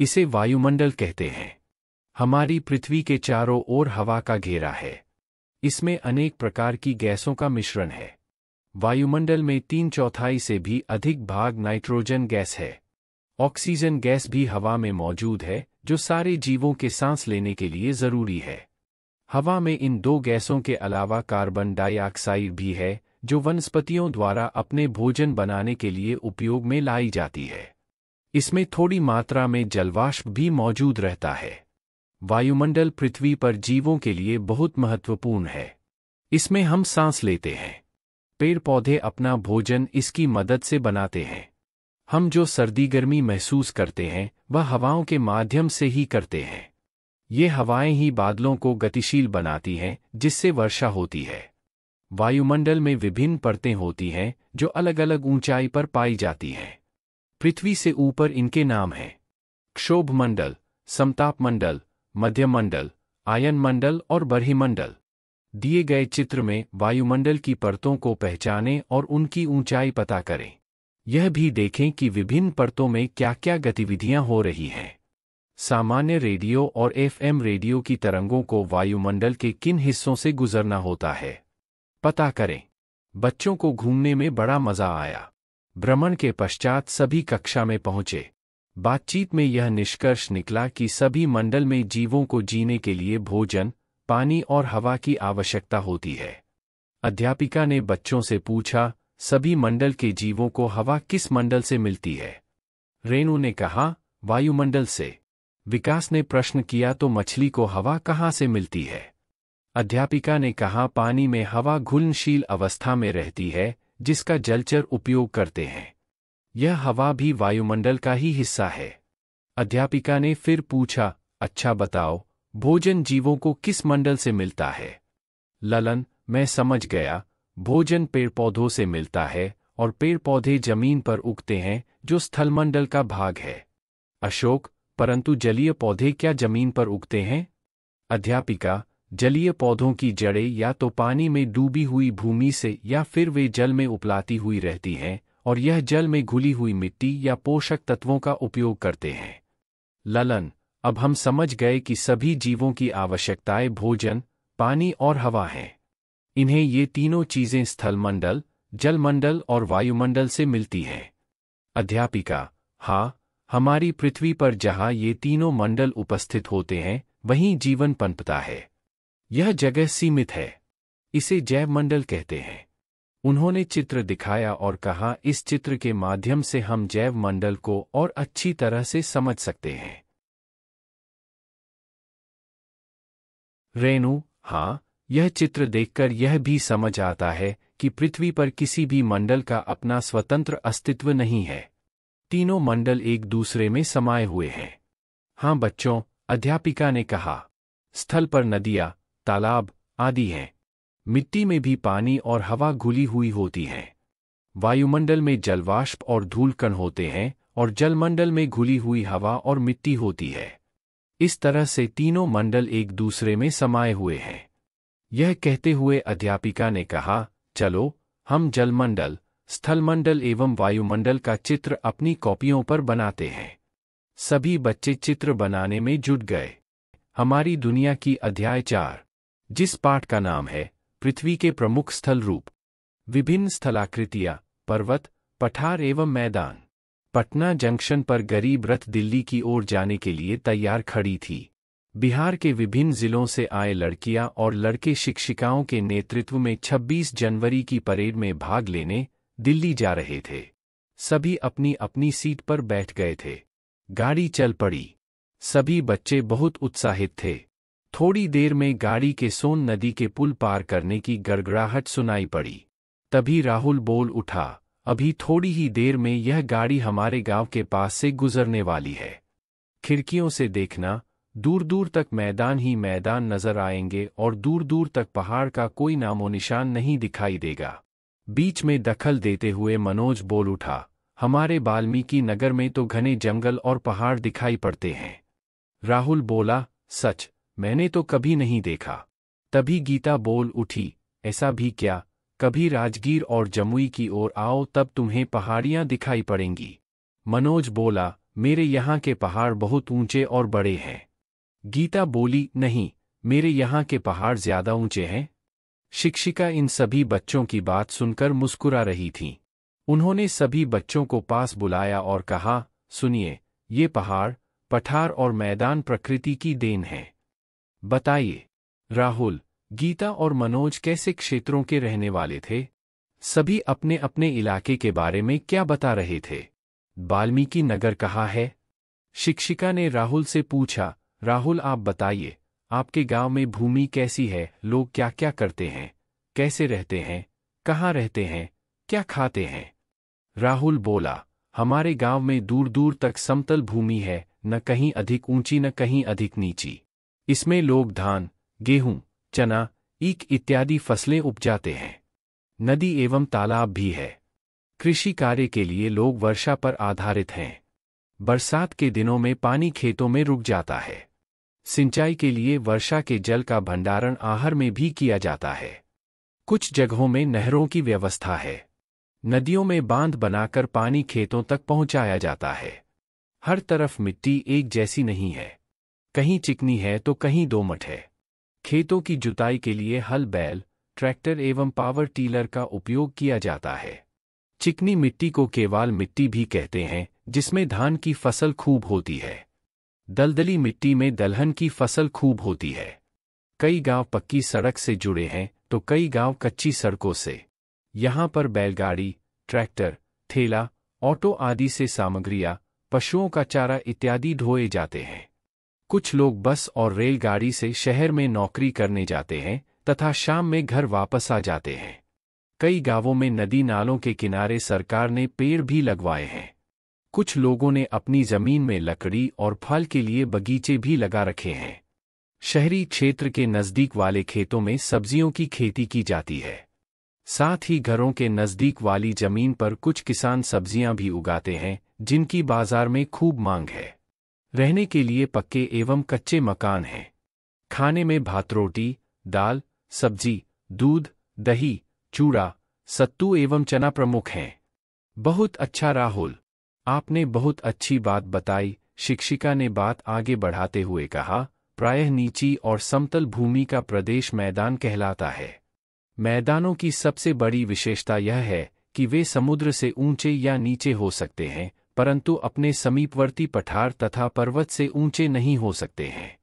इसे वायुमंडल कहते हैं हमारी पृथ्वी के चारों ओर हवा का घेरा है इसमें अनेक प्रकार की गैसों का मिश्रण है वायुमंडल में तीन चौथाई से भी अधिक भाग नाइट्रोजन गैस है ऑक्सीजन गैस भी हवा में मौजूद है जो सारे जीवों के सांस लेने के लिए ज़रूरी है हवा में इन दो गैसों के अलावा कार्बन डाइऑक्साइड भी है जो वनस्पतियों द्वारा अपने भोजन बनाने के लिए उपयोग में लाई जाती है इसमें थोड़ी मात्रा में जलवाष्प भी मौजूद रहता है वायुमंडल पृथ्वी पर जीवों के लिए बहुत महत्वपूर्ण है इसमें हम सांस लेते हैं पेड़ पौधे अपना भोजन इसकी मदद से बनाते हैं हम जो सर्दी गर्मी महसूस करते हैं वह हवाओं के माध्यम से ही करते हैं ये हवाएं ही बादलों को गतिशील बनाती हैं जिससे वर्षा होती है वायुमंडल में विभिन्न परतें होती हैं जो अलग अलग ऊंचाई पर पाई जाती हैं पृथ्वी से ऊपर इनके नाम हैं क्षोभ मंडल समताप मंडल मध्य मंडल आयन मंडल और बरही मंडल दिए गए चित्र में वायुमंडल की परतों को पहचाने और उनकी ऊंचाई पता करें यह भी देखें कि विभिन्न परतों में क्या क्या गतिविधियां हो रही हैं सामान्य रेडियो और एफएम रेडियो की तरंगों को वायुमंडल के किन हिस्सों से गुजरना होता है पता करें बच्चों को घूमने में बड़ा मजा आया भ्रमण के पश्चात सभी कक्षा में पहुंचे बातचीत में यह निष्कर्ष निकला कि सभी मंडल में जीवों को जीने के लिए भोजन पानी और हवा की आवश्यकता होती है अध्यापिका ने बच्चों से पूछा सभी मंडल के जीवों को हवा किस मंडल से मिलती है रेणु ने कहा वायुमंडल से विकास ने प्रश्न किया तो मछली को हवा कहाँ से मिलती है अध्यापिका ने कहा पानी में हवा घुलनशील अवस्था में रहती है जिसका जलचर उपयोग करते हैं यह हवा भी वायुमंडल का ही हिस्सा है अध्यापिका ने फिर पूछा अच्छा बताओ भोजन जीवों को किस मंडल से मिलता है ललन मैं समझ गया भोजन पेड़ पौधों से मिलता है और पेड़ पौधे जमीन पर उगते हैं जो स्थलमंडल का भाग है अशोक परंतु जलीय पौधे क्या जमीन पर उगते हैं अध्यापिका जलीय पौधों की जड़ें या तो पानी में डूबी हुई भूमि से या फिर वे जल में उपलाती हुई रहती हैं और यह जल में घुली हुई मिट्टी या पोषक तत्वों का उपयोग करते हैं ललन अब हम समझ गए कि सभी जीवों की आवश्यकताएं भोजन पानी और हवा हैं इन्हें ये तीनों चीज़ें स्थलमंडल जलमंडल और वायुमंडल से मिलती हैं अध्यापिका हाँ हमारी पृथ्वी पर जहाँ ये तीनों मंडल उपस्थित होते हैं वहीं जीवन पनपता है यह जगह सीमित है इसे जैव मंडल कहते हैं उन्होंने चित्र दिखाया और कहा इस चित्र के माध्यम से हम जैव मंडल को और अच्छी तरह से समझ सकते हैं रेणु हां यह चित्र देखकर यह भी समझ आता है कि पृथ्वी पर किसी भी मंडल का अपना स्वतंत्र अस्तित्व नहीं है तीनों मंडल एक दूसरे में समाये हुए हैं हां बच्चों अध्यापिका ने कहा स्थल पर नदियां तालाब आदि हैं मिट्टी में भी पानी और हवा घुली हुई होती है वायुमंडल में जलवाष्प और धूल कण होते हैं और जलमंडल में घुली हुई हवा और मिट्टी होती है इस तरह से तीनों मंडल एक दूसरे में समाये हुए हैं यह कहते हुए अध्यापिका ने कहा चलो हम जलमंडल स्थलमंडल एवं वायुमंडल का चित्र अपनी कॉपियों पर बनाते हैं सभी बच्चे चित्र बनाने में जुट गए हमारी दुनिया की अध्याय चार जिस पाठ का नाम है पृथ्वी के प्रमुख स्थल रूप विभिन्न स्थलाकृतियां पर्वत पठार एवं मैदान पटना जंक्शन पर गरीब रथ दिल्ली की ओर जाने के लिए तैयार खड़ी थी बिहार के विभिन्न जिलों से आए लड़कियां और लड़के शिक्षिकाओं के नेतृत्व में 26 जनवरी की परेड में भाग लेने दिल्ली जा रहे थे सभी अपनी अपनी सीट पर बैठ गए थे गाड़ी चल पड़ी सभी बच्चे बहुत उत्साहित थे थोड़ी देर में गाड़ी के सोन नदी के पुल पार करने की गड़गड़ाहट सुनाई पड़ी तभी राहुल बोल उठा अभी थोड़ी ही देर में यह गाड़ी हमारे गांव के पास से गुजरने वाली है खिड़कियों से देखना दूर दूर तक मैदान ही मैदान नजर आएंगे और दूर दूर तक पहाड़ का कोई नामो निशान नहीं दिखाई देगा बीच में दखल देते हुए मनोज बोल उठा हमारे वाल्मीकि नगर में तो घने जंगल और पहाड़ दिखाई पड़ते हैं राहुल बोला सच मैंने तो कभी नहीं देखा तभी गीता बोल उठी ऐसा भी क्या कभी राजगीर और जमुई की ओर आओ तब तुम्हें पहाड़ियां दिखाई पड़ेंगी मनोज बोला मेरे यहाँ के पहाड़ बहुत ऊंचे और बड़े हैं गीता बोली नहीं मेरे यहाँ के पहाड़ ज्यादा ऊंचे हैं शिक्षिका इन सभी बच्चों की बात सुनकर मुस्कुरा रही थीं। उन्होंने सभी बच्चों को पास बुलाया और कहा सुनिए ये पहाड़ पठार और मैदान प्रकृति की देन है बताइए राहुल गीता और मनोज कैसे क्षेत्रों के रहने वाले थे सभी अपने अपने इलाके के बारे में क्या बता रहे थे वाल्मीकि नगर कहाँ है शिक्षिका ने राहुल से पूछा राहुल आप बताइए आपके गांव में भूमि कैसी है लोग क्या क्या करते हैं कैसे रहते हैं कहाँ रहते हैं क्या खाते हैं राहुल बोला हमारे गांव में दूर दूर तक समतल भूमि है न कहीं अधिक ऊंची न कहीं अधिक नीची इसमें लोग धान गेहूं चना ईक इत्यादि फसलें उपजाते हैं नदी एवं तालाब भी है कृषि कार्य के लिए लोग वर्षा पर आधारित हैं बरसात के दिनों में पानी खेतों में रुक जाता है सिंचाई के लिए वर्षा के जल का भंडारण आहर में भी किया जाता है कुछ जगहों में नहरों की व्यवस्था है नदियों में बांध बनाकर पानी खेतों तक पहुंचाया जाता है हर तरफ मिट्टी एक जैसी नहीं है कहीं चिकनी है तो कहीं दोमट है खेतों की जुताई के लिए हल बैल ट्रैक्टर एवं पावर टीलर का उपयोग किया जाता है चिकनी मिट्टी को केवाल मिट्टी भी कहते हैं जिसमें धान की फसल खूब होती है दलदली मिट्टी में दलहन की फसल खूब होती है कई गांव पक्की सड़क से जुड़े हैं तो कई गांव कच्ची सड़कों से यहां पर बैलगाड़ी ट्रैक्टर ठेला ऑटो आदि से सामग्रियां पशुओं का चारा इत्यादि ढोए जाते हैं कुछ लोग बस और रेलगाड़ी से शहर में नौकरी करने जाते हैं तथा शाम में घर वापस आ जाते हैं कई गांवों में नदी नालों के किनारे सरकार ने पेड़ भी लगवाए हैं कुछ लोगों ने अपनी जमीन में लकड़ी और फल के लिए बगीचे भी लगा रखे हैं शहरी क्षेत्र के नज़दीक वाले खेतों में सब्जियों की खेती की जाती है साथ ही घरों के नज़दीक वाली जमीन पर कुछ किसान सब्जियां भी उगाते हैं जिनकी बाजार में खूब मांग है रहने के लिए पक्के एवं कच्चे मकान हैं खाने में भात रोटी दाल सब्जी दूध दही चूड़ा सत्तू एवं चना प्रमुख हैं बहुत अच्छा राहुल आपने बहुत अच्छी बात बताई शिक्षिका ने बात आगे बढ़ाते हुए कहा प्रायः नीची और समतल भूमि का प्रदेश मैदान कहलाता है मैदानों की सबसे बड़ी विशेषता यह है कि वे समुद्र से ऊंचे या नीचे हो सकते हैं परंतु अपने समीपवर्ती पठार तथा पर्वत से ऊंचे नहीं हो सकते हैं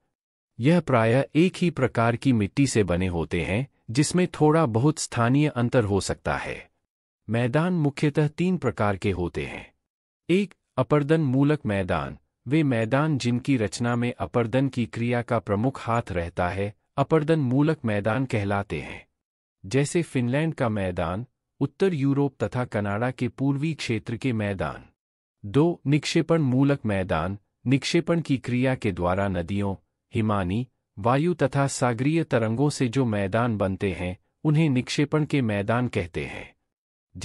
यह प्रायः एक ही प्रकार की मिट्टी से बने होते हैं जिसमें थोड़ा बहुत स्थानीय अंतर हो सकता है मैदान मुख्यतः तीन प्रकार के होते हैं एक अपर्दन मूलक मैदान वे मैदान जिनकी रचना में अपर्दन की क्रिया का प्रमुख हाथ रहता है अपर्दन मूलक मैदान कहलाते हैं जैसे फिनलैंड का मैदान उत्तर यूरोप तथा कनाडा के पूर्वी क्षेत्र के मैदान दो निक्षेपण मूलक मैदान निक्षेपण की क्रिया के द्वारा नदियों हिमानी वायु तथा सागरीय तरंगों से जो मैदान बनते हैं उन्हें निक्षेपण के मैदान कहते हैं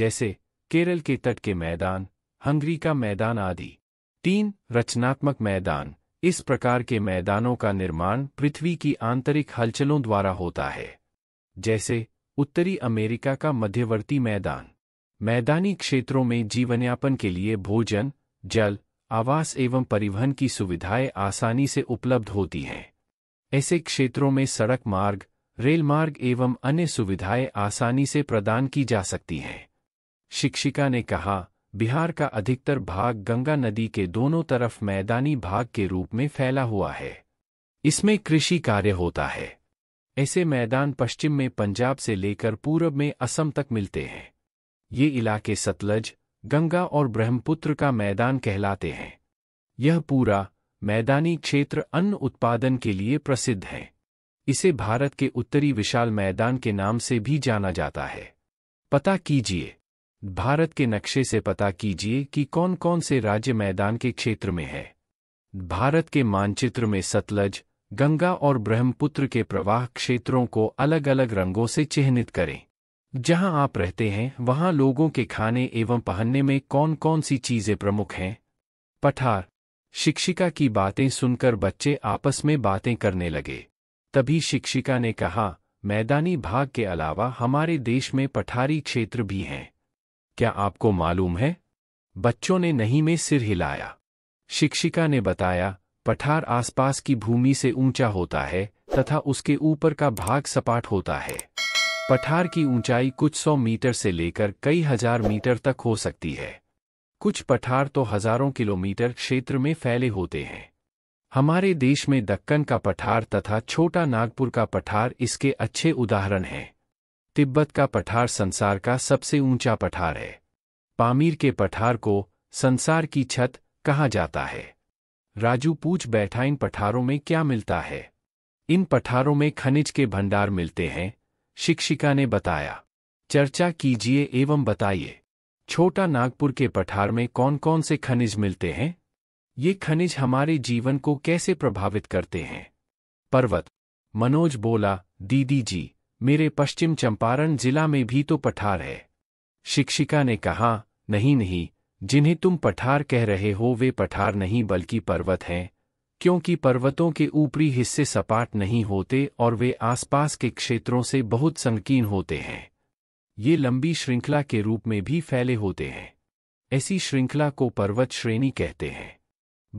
जैसे केरल के तट के मैदान हंगरी का मैदान आदि तीन रचनात्मक मैदान इस प्रकार के मैदानों का निर्माण पृथ्वी की आंतरिक हलचलों द्वारा होता है जैसे उत्तरी अमेरिका का मध्यवर्ती मैदान मैदानी क्षेत्रों में जीवनयापन के लिए भोजन जल आवास एवं परिवहन की सुविधाएं आसानी से उपलब्ध होती हैं ऐसे क्षेत्रों में सड़क मार्ग रेल मार्ग एवं अन्य सुविधाएं आसानी से प्रदान की जा सकती हैं शिक्षिका ने कहा बिहार का अधिकतर भाग गंगा नदी के दोनों तरफ मैदानी भाग के रूप में फैला हुआ है इसमें कृषि कार्य होता है ऐसे मैदान पश्चिम में पंजाब से लेकर पूर्व में असम तक मिलते हैं ये इलाके सतलज गंगा और ब्रह्मपुत्र का मैदान कहलाते हैं यह पूरा मैदानी क्षेत्र अन्न उत्पादन के लिए प्रसिद्ध है इसे भारत के उत्तरी विशाल मैदान के नाम से भी जाना जाता है पता कीजिए भारत के नक्शे से पता कीजिए कि कौन कौन से राज्य मैदान के क्षेत्र में है भारत के मानचित्र में सतलज गंगा और ब्रह्मपुत्र के प्रवाह क्षेत्रों को अलग अलग रंगों से चिह्नित करें जहां आप रहते हैं वहां लोगों के खाने एवं पहनने में कौन कौन सी चीजें प्रमुख हैं पठार शिक्षिका की बातें सुनकर बच्चे आपस में बातें करने लगे तभी शिक्षिका ने कहा मैदानी भाग के अलावा हमारे देश में पठारी क्षेत्र भी हैं क्या आपको मालूम है बच्चों ने नहीं में सिर हिलाया शिक्षिका ने बताया पठार आसपास की भूमि से ऊंचा होता है तथा उसके ऊपर का भाग सपाट होता है पठार की ऊंचाई कुछ सौ मीटर से लेकर कई हजार मीटर तक हो सकती है कुछ पठार तो हजारों किलोमीटर क्षेत्र में फैले होते हैं हमारे देश में दक्कन का पठार तथा छोटा नागपुर का पठार इसके अच्छे उदाहरण हैं तिब्बत का पठार संसार का सबसे ऊंचा पठार है पामीर के पठार को संसार की छत कहा जाता है राजू पूछ बैठा इन पठारों में क्या मिलता है इन पठारों में खनिज के भंडार मिलते हैं शिक्षिका ने बताया चर्चा कीजिए एवं बताइए छोटा नागपुर के पठार में कौन कौन से खनिज मिलते हैं ये खनिज हमारे जीवन को कैसे प्रभावित करते हैं पर्वत मनोज बोला दीदी जी मेरे पश्चिम चंपारण जिला में भी तो पठार है शिक्षिका ने कहा नहीं नहीं जिन्हें तुम पठार कह रहे हो वे पठार नहीं बल्कि पर्वत हैं क्योंकि पर्वतों के ऊपरी हिस्से सपाट नहीं होते और वे आसपास के क्षेत्रों से बहुत संकीर्ण होते हैं ये लंबी श्रृंखला के रूप में भी फैले होते हैं ऐसी श्रृंखला को पर्वत श्रेणी कहते हैं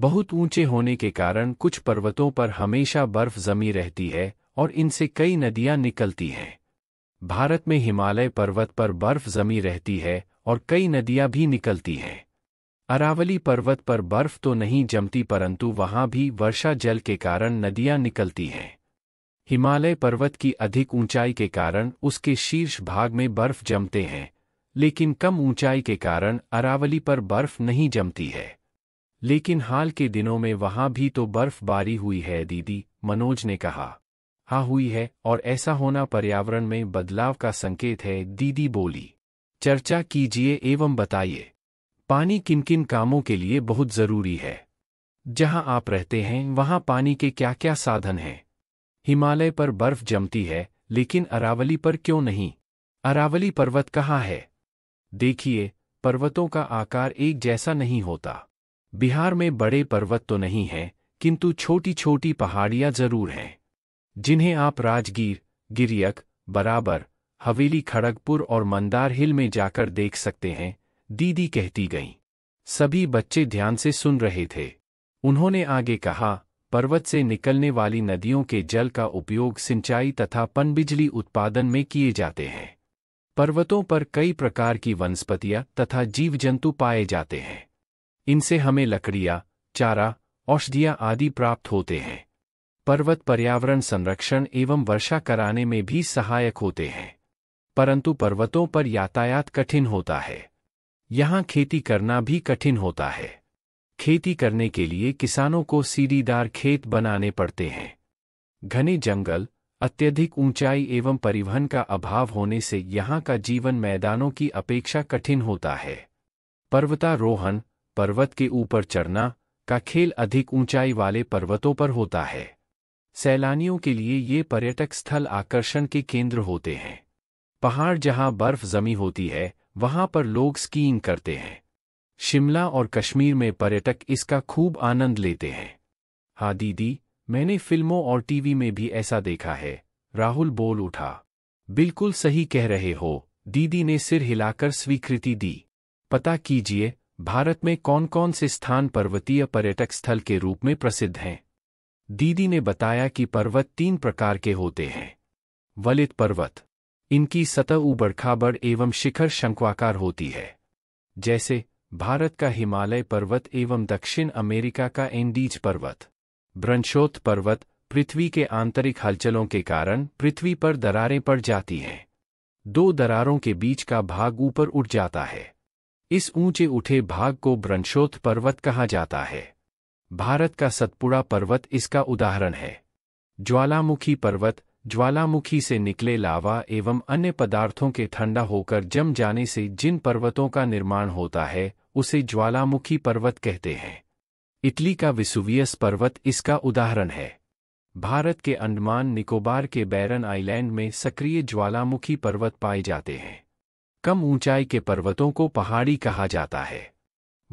बहुत ऊंचे होने के कारण कुछ पर्वतों पर हमेशा बर्फ जमी रहती है और इनसे कई नदियां निकलती हैं भारत में हिमालय पर्वत पर बर्फ जमी रहती है और कई नदियां भी निकलती हैं अरावली पर्वत पर बर्फ तो नहीं जमती परंतु वहां भी वर्षा जल के कारण नदियां निकलती हैं हिमालय पर्वत की अधिक ऊंचाई के कारण उसके शीर्ष भाग में बर्फ जमते हैं लेकिन कम ऊंचाई के कारण अरावली पर बर्फ नहीं जमती है लेकिन हाल के दिनों में वहां भी तो बर्फबारी हुई है दीदी मनोज ने कहा हाँ हुई है और ऐसा होना पर्यावरण में बदलाव का संकेत है दीदी बोली चर्चा कीजिए एवं बताइए पानी किन किन कामों के लिए बहुत ज़रूरी है जहाँ आप रहते हैं वहां पानी के क्या क्या साधन हैं हिमालय पर बर्फ जमती है लेकिन अरावली पर क्यों नहीं अरावली पर्वत कहाँ है देखिए पर्वतों का आकार एक जैसा नहीं होता बिहार में बड़े पर्वत तो नहीं हैं किंतु छोटी छोटी पहाड़ियां जरूर हैं जिन्हें आप राजगीर गिरियक बराबर हवेली खड़गपुर और मंदार हिल में जाकर देख सकते हैं दीदी कहती गईं सभी बच्चे ध्यान से सुन रहे थे उन्होंने आगे कहा पर्वत से निकलने वाली नदियों के जल का उपयोग सिंचाई तथा पनबिजली उत्पादन में किए जाते हैं पर्वतों पर कई प्रकार की वनस्पतियां तथा जीव जंतु पाए जाते हैं इनसे हमें लकड़ियाँ चारा औषधियाँ आदि प्राप्त होते हैं पर्वत पर्यावरण संरक्षण एवं वर्षा कराने में भी सहायक होते हैं परंतु पर्वतों पर यातायात कठिन होता है यहाँ खेती करना भी कठिन होता है खेती करने के लिए किसानों को सीढ़ीदार खेत बनाने पड़ते हैं घने जंगल अत्यधिक ऊंचाई एवं परिवहन का अभाव होने से यहाँ का जीवन मैदानों की अपेक्षा कठिन होता है पर्वतारोहण पर्वत के ऊपर चढ़ना का खेल अधिक ऊंचाई वाले पर्वतों पर होता है सैलानियों के लिए ये पर्यटक स्थल आकर्षण के केंद्र होते हैं पहाड़ जहां बर्फ जमी होती है वहां पर लोग स्कीइंग करते हैं शिमला और कश्मीर में पर्यटक इसका खूब आनंद लेते हैं हाँ दीदी मैंने फिल्मों और टीवी में भी ऐसा देखा है राहुल बोल उठा बिल्कुल सही कह रहे हो दीदी ने सिर हिलाकर स्वीकृति दी पता कीजिए भारत में कौन कौन से स्थान पर्वतीय पर्यटक स्थल के रूप में प्रसिद्ध हैं दीदी ने बताया कि पर्वत तीन प्रकार के होते हैं वलित पर्वत इनकी सतह उबड़ खाबड़ एवं शिखर शंक्वाकार होती है जैसे भारत का हिमालय पर्वत एवं दक्षिण अमेरिका का एंडीज पर्वत ब्रंशोत पर्वत पृथ्वी के आंतरिक हलचलों के कारण पृथ्वी पर दरारें पड़ जाती हैं दो दरारों के बीच का भाग ऊपर उठ जाता है इस ऊंचे उठे भाग को ब्रंशोत पर्वत कहा जाता है भारत का सतपुड़ा पर्वत इसका उदाहरण है ज्वालामुखी पर्वत ज्वालामुखी से निकले लावा एवं अन्य पदार्थों के ठंडा होकर जम जाने से जिन पर्वतों का निर्माण होता है उसे ज्वालामुखी पर्वत कहते हैं इटली का विसुवियस पर्वत इसका उदाहरण है भारत के अंडमान निकोबार के बैरन आइलैंड में सक्रिय ज्वालामुखी पर्वत पाए जाते हैं कम ऊंचाई के पर्वतों को पहाड़ी कहा जाता है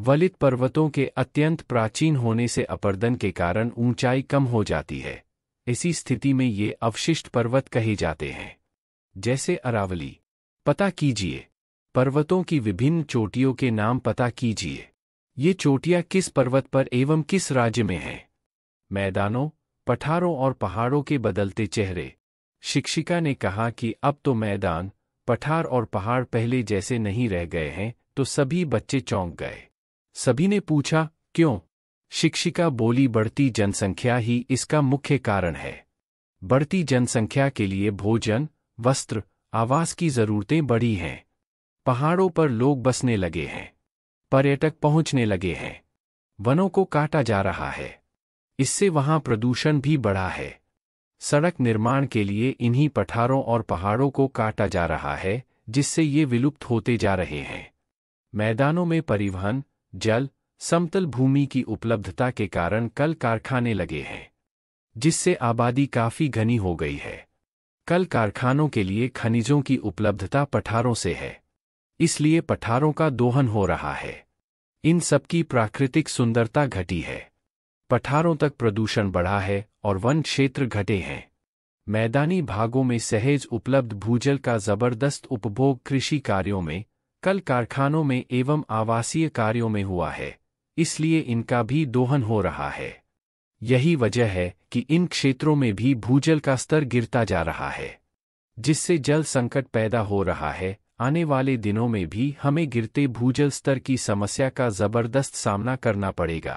वलित पर्वतों के अत्यंत प्राचीन होने से अपर्दन के कारण ऊंचाई कम हो जाती है इसी स्थिति में ये अवशिष्ट पर्वत कहे जाते हैं जैसे अरावली पता कीजिए पर्वतों की विभिन्न चोटियों के नाम पता कीजिए ये चोटियां किस पर्वत पर एवं किस राज्य में हैं मैदानों पठारों और पहाड़ों के बदलते चेहरे शिक्षिका ने कहा कि अब तो मैदान पठार और पहाड़ पहले जैसे नहीं रह गए हैं तो सभी बच्चे चौंक गए सभी ने पूछा क्यों शिक्षिका बोली बढ़ती जनसंख्या ही इसका मुख्य कारण है बढ़ती जनसंख्या के लिए भोजन वस्त्र आवास की जरूरतें बढ़ी हैं पहाड़ों पर लोग बसने लगे हैं पर्यटक पहुंचने लगे हैं वनों को काटा जा रहा है इससे वहां प्रदूषण भी बढ़ा है सड़क निर्माण के लिए इन्हीं पठारों और पहाड़ों को काटा जा रहा है जिससे ये विलुप्त होते जा रहे हैं मैदानों में परिवहन जल समतल भूमि की उपलब्धता के कारण कल कारखाने लगे हैं जिससे आबादी काफी घनी हो गई है कल कारखानों के लिए खनिजों की उपलब्धता पठारों से है इसलिए पठारों का दोहन हो रहा है इन सबकी प्राकृतिक सुंदरता घटी है पठारों तक प्रदूषण बढ़ा है और वन क्षेत्र घटे हैं मैदानी भागों में सहज उपलब्ध भूजल का जबरदस्त उपभोग कृषि कार्यों में कल कारखानों में एवं आवासीय कार्यों में हुआ है इसलिए इनका भी दोहन हो रहा है यही वजह है कि इन क्षेत्रों में भी भूजल का स्तर गिरता जा रहा है जिससे जल संकट पैदा हो रहा है आने वाले दिनों में भी हमें गिरते भूजल स्तर की समस्या का जबरदस्त सामना करना पड़ेगा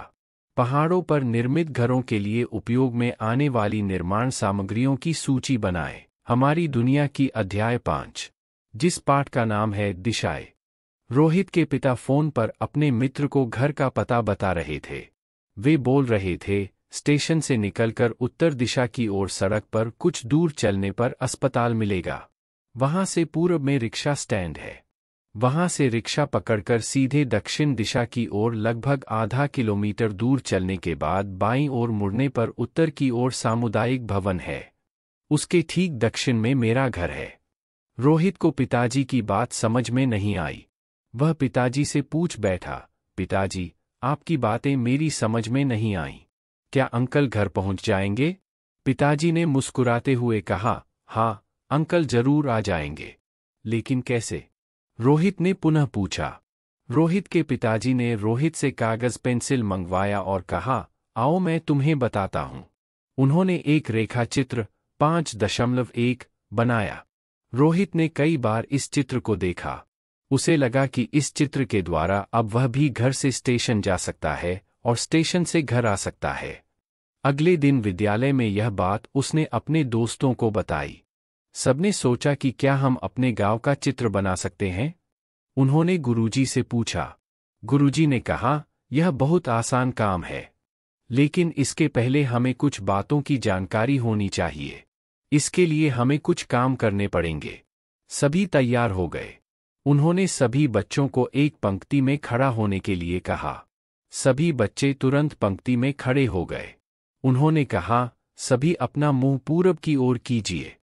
पहाड़ों पर निर्मित घरों के लिए उपयोग में आने वाली निर्माण सामग्रियों की सूची बनाएं हमारी दुनिया की अध्याय पांच जिस पाठ का नाम है दिशाएं रोहित के पिता फोन पर अपने मित्र को घर का पता बता रहे थे वे बोल रहे थे स्टेशन से निकलकर उत्तर दिशा की ओर सड़क पर कुछ दूर चलने पर अस्पताल मिलेगा वहां से पूर्व में रिक्शा स्टैंड है वहां से रिक्शा पकड़कर सीधे दक्षिण दिशा की ओर लगभग आधा किलोमीटर दूर चलने के बाद बाईं ओर मुड़ने पर उत्तर की ओर सामुदायिक भवन है उसके ठीक दक्षिण में मेरा घर है रोहित को पिताजी की बात समझ में नहीं आई वह पिताजी से पूछ बैठा पिताजी आपकी बातें मेरी समझ में नहीं आईं क्या अंकल घर पहुंच जाएंगे पिताजी ने मुस्कुराते हुए कहा हाँ अंकल जरूर आ जाएंगे लेकिन कैसे रोहित ने पुनः पूछा रोहित के पिताजी ने रोहित से कागज पेंसिल मंगवाया और कहा आओ मैं तुम्हें बताता हूँ उन्होंने एक रेखा चित्र पांच दशमलव एक बनाया रोहित ने कई बार इस चित्र को देखा उसे लगा कि इस चित्र के द्वारा अब वह भी घर से स्टेशन जा सकता है और स्टेशन से घर आ सकता है अगले दिन विद्यालय में यह बात उसने अपने दोस्तों को बताई सबने सोचा कि क्या हम अपने गांव का चित्र बना सकते हैं उन्होंने गुरुजी से पूछा गुरुजी ने कहा यह बहुत आसान काम है लेकिन इसके पहले हमें कुछ बातों की जानकारी होनी चाहिए इसके लिए हमें कुछ काम करने पड़ेंगे सभी तैयार हो गए उन्होंने सभी बच्चों को एक पंक्ति में खड़ा होने के लिए कहा सभी बच्चे तुरंत पंक्ति में खड़े हो गए उन्होंने कहा सभी अपना मुंह पूरब की ओर कीजिए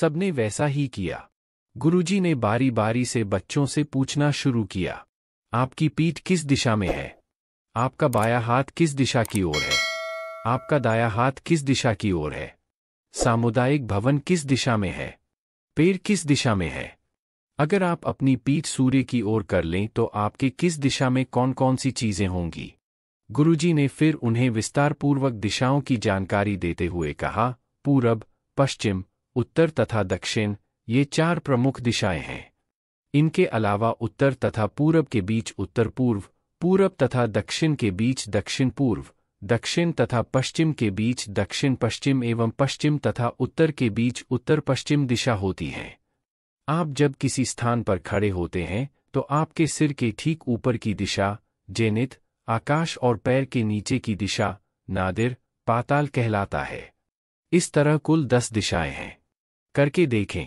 सबने वैसा ही किया गुरुजी ने बारी बारी से बच्चों से पूछना शुरू किया आपकी पीठ किस दिशा में है आपका बाया हाथ किस दिशा की ओर है आपका दाया हाथ किस दिशा की ओर है सामुदायिक भवन किस दिशा में है पेड़ किस दिशा में है अगर आप अपनी पीठ सूर्य की ओर कर लें तो आपके किस दिशा में कौन कौन सी चीजें होंगी गुरुजी ने फिर उन्हें विस्तारपूर्वक दिशाओं की जानकारी देते हुए कहा पूरब पश्चिम उत्तर तथा दक्षिण ये चार प्रमुख दिशाएं हैं इनके अलावा उत्तर तथा पूरब के बीच उत्तर पूर्व पूरब तथा दक्षिण के बीच दक्षिण पूर्व दक्षिण तथा पश्चिम के बीच दक्षिण पश्चिम एवं पश्चिम तथा उत्तर के बीच उत्तर पश्चिम दिशा होती है आप जब किसी स्थान पर खड़े होते हैं तो आपके सिर के ठीक ऊपर की दिशा जेनित आकाश और पैर के नीचे की दिशा नादिर पाताल कहलाता है इस तरह कुल दस दिशाएं हैं करके देखें